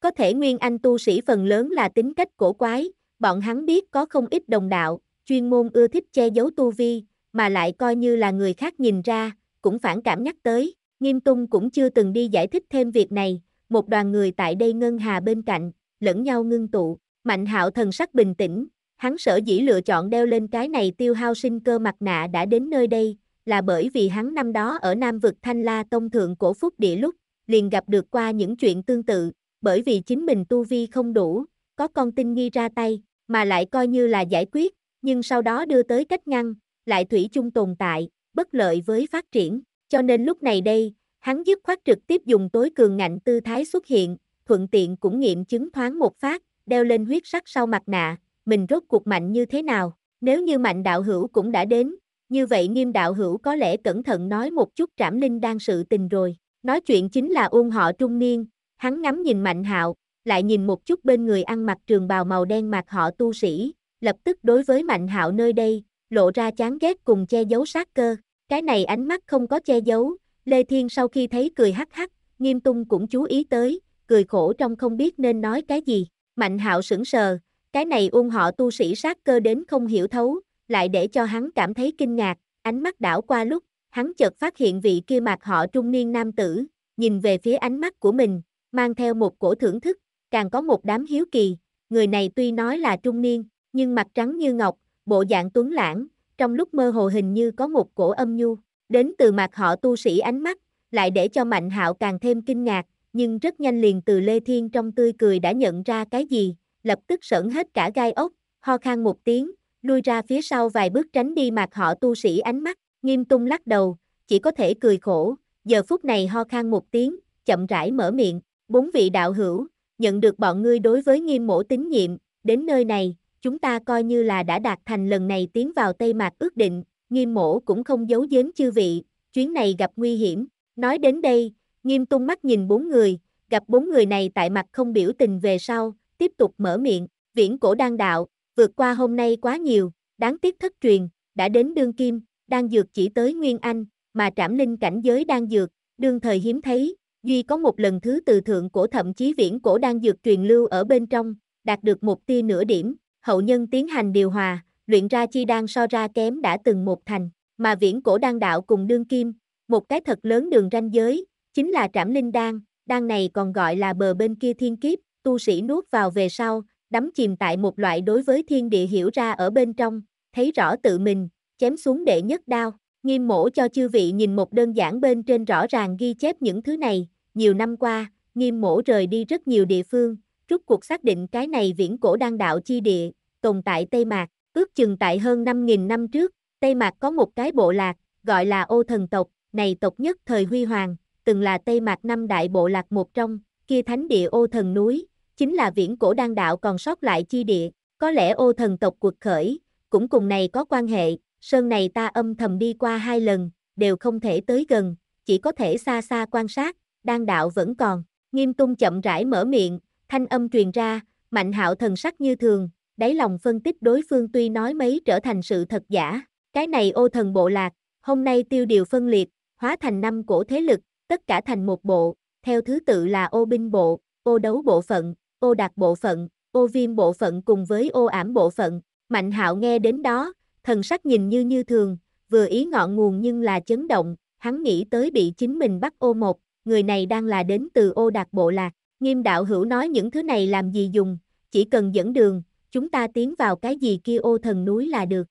Có thể Nguyên Anh tu sĩ phần lớn là tính cách cổ quái, bọn hắn biết có không ít đồng đạo, chuyên môn ưa thích che giấu tu vi, mà lại coi như là người khác nhìn ra, cũng phản cảm nhắc tới. Nghiêm Tung cũng chưa từng đi giải thích thêm việc này, một đoàn người tại đây ngân hà bên cạnh, lẫn nhau ngưng tụ, Mạnh Hạo thần sắc bình tĩnh, hắn sở dĩ lựa chọn đeo lên cái này tiêu hao sinh cơ mặt nạ đã đến nơi đây, là bởi vì hắn năm đó ở Nam vực Thanh La Tông thượng cổ phúc địa lúc, liền gặp được qua những chuyện tương tự, bởi vì chính mình tu vi không đủ, có con tinh nghi ra tay, mà lại coi như là giải quyết, nhưng sau đó đưa tới cách ngăn, lại thủy chung tồn tại, bất lợi với phát triển cho nên lúc này đây, hắn dứt khoát trực tiếp dùng tối cường ngạnh tư thái xuất hiện, thuận tiện cũng nghiệm chứng thoáng một phát, đeo lên huyết sắc sau mặt nạ, mình rốt cuộc mạnh như thế nào, nếu như mạnh đạo hữu cũng đã đến, như vậy nghiêm đạo hữu có lẽ cẩn thận nói một chút trảm linh đang sự tình rồi, nói chuyện chính là ôn họ trung niên, hắn ngắm nhìn mạnh hạo, lại nhìn một chút bên người ăn mặc trường bào màu đen mặc họ tu sĩ, lập tức đối với mạnh hạo nơi đây, lộ ra chán ghét cùng che giấu sát cơ, cái này ánh mắt không có che giấu, Lê Thiên sau khi thấy cười hắc hắc, nghiêm tung cũng chú ý tới, cười khổ trong không biết nên nói cái gì. Mạnh hạo sững sờ, cái này ung họ tu sĩ sát cơ đến không hiểu thấu, lại để cho hắn cảm thấy kinh ngạc, ánh mắt đảo qua lúc, hắn chợt phát hiện vị kia mặt họ trung niên nam tử, nhìn về phía ánh mắt của mình, mang theo một cổ thưởng thức, càng có một đám hiếu kỳ, người này tuy nói là trung niên, nhưng mặt trắng như ngọc, bộ dạng tuấn lãng, trong lúc mơ hồ hình như có một cổ âm nhu, đến từ mặt họ tu sĩ ánh mắt, lại để cho Mạnh Hạo càng thêm kinh ngạc, nhưng rất nhanh liền từ Lê Thiên trong tươi cười đã nhận ra cái gì, lập tức sởn hết cả gai ốc, ho khan một tiếng, lui ra phía sau vài bước tránh đi mặt họ tu sĩ ánh mắt, nghiêm tung lắc đầu, chỉ có thể cười khổ, giờ phút này ho khan một tiếng, chậm rãi mở miệng, bốn vị đạo hữu, nhận được bọn ngươi đối với nghiêm mổ tín nhiệm, đến nơi này, chúng ta coi như là đã đạt thành lần này tiến vào Tây Mạc ước định, nghiêm mổ cũng không giấu giếm chư vị, chuyến này gặp nguy hiểm. Nói đến đây, nghiêm tung mắt nhìn bốn người, gặp bốn người này tại mặt không biểu tình về sau, tiếp tục mở miệng, viễn cổ đang đạo, vượt qua hôm nay quá nhiều, đáng tiếc thất truyền, đã đến đương kim, đang dược chỉ tới Nguyên Anh, mà trảm linh cảnh giới đang dược, đương thời hiếm thấy, duy có một lần thứ từ thượng cổ thậm chí viễn cổ đang dược truyền lưu ở bên trong, đạt được một tia nửa điểm, hậu nhân tiến hành điều hòa, luyện ra chi đan so ra kém đã từng một thành, mà viễn cổ đan đạo cùng đương kim, một cái thật lớn đường ranh giới, chính là trảm linh đan, đan này còn gọi là bờ bên kia thiên kiếp, tu sĩ nuốt vào về sau, đắm chìm tại một loại đối với thiên địa hiểu ra ở bên trong, thấy rõ tự mình, chém xuống đệ nhất đao, nghiêm mổ cho chư vị nhìn một đơn giản bên trên rõ ràng ghi chép những thứ này, nhiều năm qua, nghiêm mổ rời đi rất nhiều địa phương, rút cuộc xác định cái này viễn cổ đan đạo chi địa, tồn tại Tây Mạc, ước chừng tại hơn 5.000 năm trước, Tây Mạc có một cái bộ lạc, gọi là ô thần tộc, này tộc nhất thời huy hoàng, từng là Tây Mạc năm đại bộ lạc một trong, kia thánh địa ô thần núi, chính là viễn cổ đan đạo còn sót lại chi địa, có lẽ ô thần tộc cuộc khởi, cũng cùng này có quan hệ, sơn này ta âm thầm đi qua hai lần, đều không thể tới gần, chỉ có thể xa xa quan sát, đan đạo vẫn còn, nghiêm tung chậm rãi mở miệng, thanh âm truyền ra, Mạnh Hạo thần sắc như thường, đáy lòng phân tích đối phương tuy nói mấy trở thành sự thật giả, cái này ô thần bộ lạc, hôm nay tiêu điều phân liệt, hóa thành năm cổ thế lực, tất cả thành một bộ, theo thứ tự là ô binh bộ, ô đấu bộ phận, ô đạt bộ phận, ô viêm bộ phận cùng với ô ảm bộ phận. Mạnh hạo nghe đến đó, thần sắc nhìn như như thường, vừa ý ngọn nguồn nhưng là chấn động, hắn nghĩ tới bị chính mình bắt ô một, người này đang là đến từ ô đạt bộ lạc, Nghiêm đạo hữu nói những thứ này làm gì dùng, chỉ cần dẫn đường, chúng ta tiến vào cái gì kia ô thần núi là được.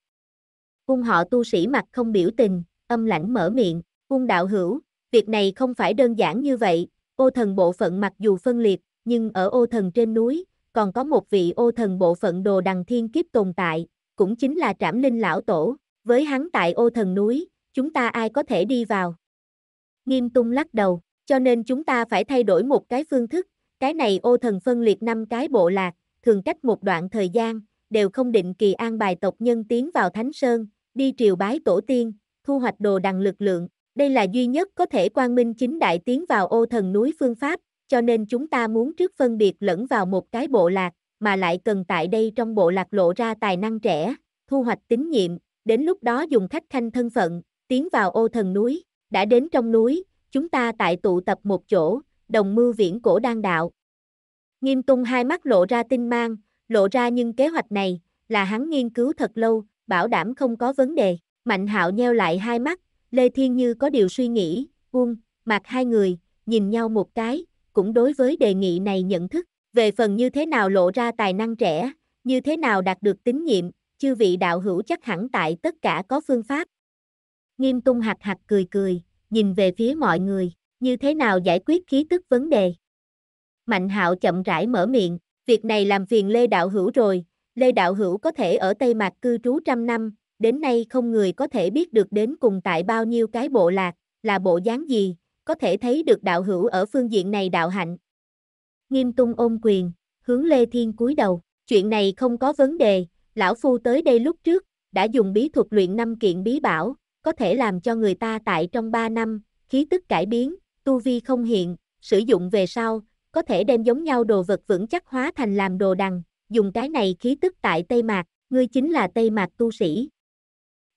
Cung họ tu sĩ mặt không biểu tình, âm lãnh mở miệng, cung đạo hữu, việc này không phải đơn giản như vậy, ô thần bộ phận mặc dù phân liệt, nhưng ở ô thần trên núi, còn có một vị ô thần bộ phận đồ đằng thiên kiếp tồn tại, cũng chính là trảm linh lão tổ, với hắn tại ô thần núi, chúng ta ai có thể đi vào. Nghiêm tung lắc đầu, cho nên chúng ta phải thay đổi một cái phương thức, cái này ô thần phân liệt năm cái bộ lạc, thường cách một đoạn thời gian, đều không định kỳ an bài tộc nhân tiến vào Thánh Sơn, đi triều bái tổ tiên, thu hoạch đồ đằng lực lượng. Đây là duy nhất có thể quang minh chính đại tiến vào ô thần núi phương pháp, cho nên chúng ta muốn trước phân biệt lẫn vào một cái bộ lạc, mà lại cần tại đây trong bộ lạc lộ ra tài năng trẻ, thu hoạch tín nhiệm, đến lúc đó dùng khách khanh thân phận, tiến vào ô thần núi, đã đến trong núi, chúng ta tại tụ tập một chỗ, đồng mưu viễn cổ đan đạo. Nghiêm tung hai mắt lộ ra tinh mang, lộ ra nhưng kế hoạch này, là hắn nghiên cứu thật lâu, bảo đảm không có vấn đề. Mạnh hạo nheo lại hai mắt, Lê Thiên Như có điều suy nghĩ, buông, mặt hai người, nhìn nhau một cái, cũng đối với đề nghị này nhận thức. Về phần như thế nào lộ ra tài năng trẻ, như thế nào đạt được tín nhiệm, chư vị đạo hữu chắc hẳn tại tất cả có phương pháp. Nghiêm tung hạt hạt cười cười, nhìn về phía mọi người như thế nào giải quyết khí tức vấn đề. Mạnh hạo chậm rãi mở miệng, việc này làm phiền Lê Đạo Hữu rồi, Lê Đạo Hữu có thể ở Tây Mạc cư trú trăm năm, đến nay không người có thể biết được đến cùng tại bao nhiêu cái bộ lạc, là bộ dáng gì, có thể thấy được đạo hữu ở phương diện này đạo hạnh. Nghiêm tung ôm quyền, hướng Lê Thiên cúi đầu, chuyện này không có vấn đề, lão phu tới đây lúc trước, đã dùng bí thuật luyện năm kiện bí bảo, có thể làm cho người ta tại trong 3 năm, khí tức cải biến, tu vi không hiện, sử dụng về sau, có thể đem giống nhau đồ vật vững chắc hóa thành làm đồ đằng, dùng cái này khí tức tại Tây Mạc, ngươi chính là Tây Mạc tu sĩ.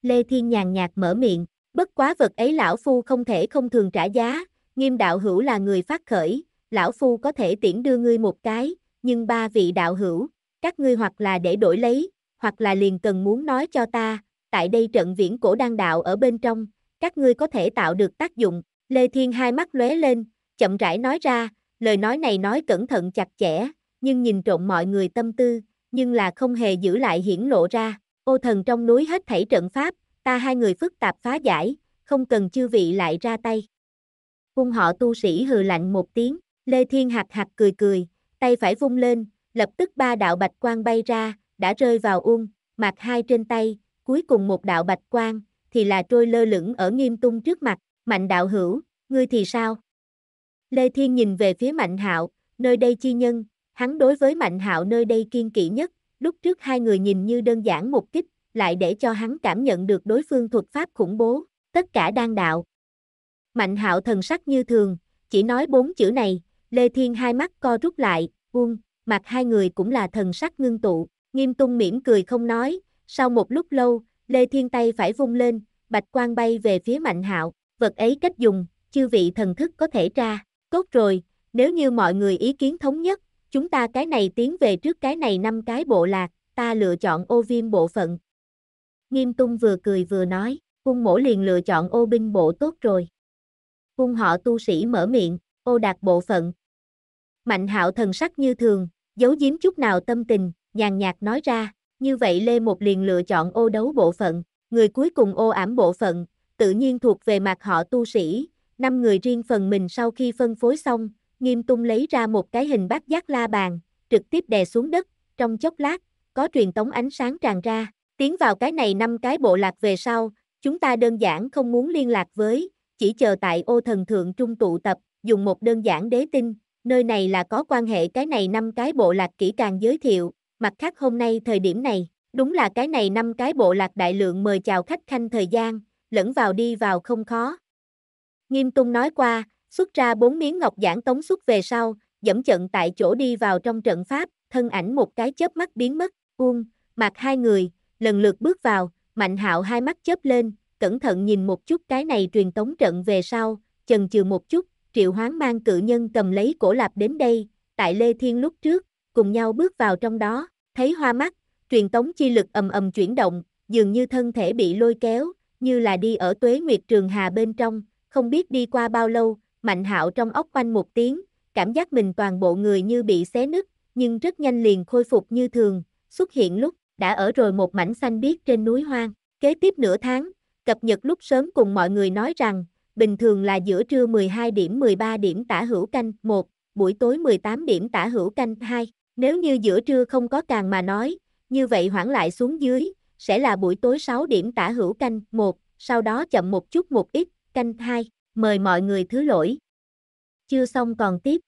Lê Thiên nhàn nhạt mở miệng, bất quá vật ấy lão phu không thể không thường trả giá, nghiêm đạo hữu là người phát khởi, lão phu có thể tiễn đưa ngươi một cái, nhưng ba vị đạo hữu, các ngươi hoặc là để đổi lấy, hoặc là liền cần muốn nói cho ta, tại đây trận viễn cổ đang đạo ở bên trong, các ngươi có thể tạo được tác dụng, Lê Thiên hai mắt lóe lên, chậm rãi nói ra, lời nói này nói cẩn thận chặt chẽ, nhưng nhìn trộn mọi người tâm tư, nhưng là không hề giữ lại hiển lộ ra. Ô thần trong núi hết thảy trận pháp, ta hai người phức tạp phá giải, không cần chư vị lại ra tay. Cung họ tu sĩ hừ lạnh một tiếng, Lê Thiên hạc hạc cười cười, tay phải vung lên, lập tức ba đạo bạch quang bay ra, đã rơi vào ung, mặt hai trên tay, cuối cùng một đạo bạch quang, thì là trôi lơ lửng ở nghiêm tung trước mặt, Mạnh đạo hữu, ngươi thì sao? Lê Thiên nhìn về phía Mạnh Hạo, nơi đây chi nhân, hắn đối với Mạnh Hạo nơi đây kiên kỵ nhất, lúc trước hai người nhìn như đơn giản một kích, lại để cho hắn cảm nhận được đối phương thuật pháp khủng bố, tất cả đang đạo. Mạnh Hạo thần sắc như thường, chỉ nói bốn chữ này, Lê Thiên hai mắt co rút lại, buông, vâng, mặt hai người cũng là thần sắc ngưng tụ, Nghiêm Tung mỉm cười không nói, sau một lúc lâu, Lê Thiên tay phải vung lên, bạch quang bay về phía Mạnh Hạo vật ấy cách dùng, chư vị thần thức có thể ra, tốt rồi, nếu như mọi người ý kiến thống nhất, chúng ta cái này tiến về trước cái này năm cái bộ lạc, ta lựa chọn ô viêm bộ phận. Nghiêm tung vừa cười vừa nói, quân mổ liền lựa chọn ô binh bộ tốt rồi. quân họ tu sĩ mở miệng, ô đạt bộ phận. Mạnh hạo thần sắc như thường, giấu giếm chút nào tâm tình, nhàn nhạt nói ra, như vậy Lê Một liền lựa chọn ô đấu bộ phận, người cuối cùng ô ảm bộ phận, tự nhiên thuộc về mặt họ tu sĩ, năm người riêng phần mình sau khi phân phối xong, nghiêm tung lấy ra một cái hình bát giác la bàn, trực tiếp đè xuống đất, trong chốc lát, có truyền tống ánh sáng tràn ra, tiến vào cái này năm cái bộ lạc về sau, chúng ta đơn giản không muốn liên lạc với, chỉ chờ tại ô thần thượng trung tụ tập, dùng một đơn giản đế tinh, nơi này là có quan hệ cái này năm cái bộ lạc kỹ càng giới thiệu, mặt khác hôm nay thời điểm này, đúng là cái này năm cái bộ lạc đại lượng mời chào khách khanh thời gian, lẫn vào đi vào không khó. Nghiêm tung nói qua, xuất ra bốn miếng ngọc giản tống xuất về sau, dẫm trận tại chỗ đi vào trong trận pháp, thân ảnh một cái chớp mắt biến mất, uông, mặt hai người, lần lượt bước vào, mạnh hạo hai mắt chớp lên, cẩn thận nhìn một chút cái này truyền tống trận về sau, chần chừ một chút, triệu hoán mang cự nhân cầm lấy cổ lạp đến đây, tại Lê Thiên lúc trước, cùng nhau bước vào trong đó, thấy hoa mắt, truyền tống chi lực ầm ầm chuyển động, dường như thân thể bị lôi kéo, như là đi ở tuế nguyệt trường hà bên trong, không biết đi qua bao lâu, Mạnh Hạo trong ốc quanh một tiếng, cảm giác mình toàn bộ người như bị xé nứt, nhưng rất nhanh liền khôi phục như thường, xuất hiện lúc đã ở rồi một mảnh xanh biếc trên núi hoang. Kế tiếp nửa tháng, cập nhật lúc sớm cùng mọi người nói rằng, bình thường là giữa trưa 12 điểm 13 điểm tả hữu canh 1, buổi tối 18 điểm tả hữu canh 2. Nếu như giữa trưa không có càng mà nói, như vậy hoãn lại xuống dưới, sẽ là buổi tối 6 điểm tả hữu canh 1, sau đó chậm một chút một ít, canh 2, mời mọi người thứ lỗi. Chưa xong còn tiếp.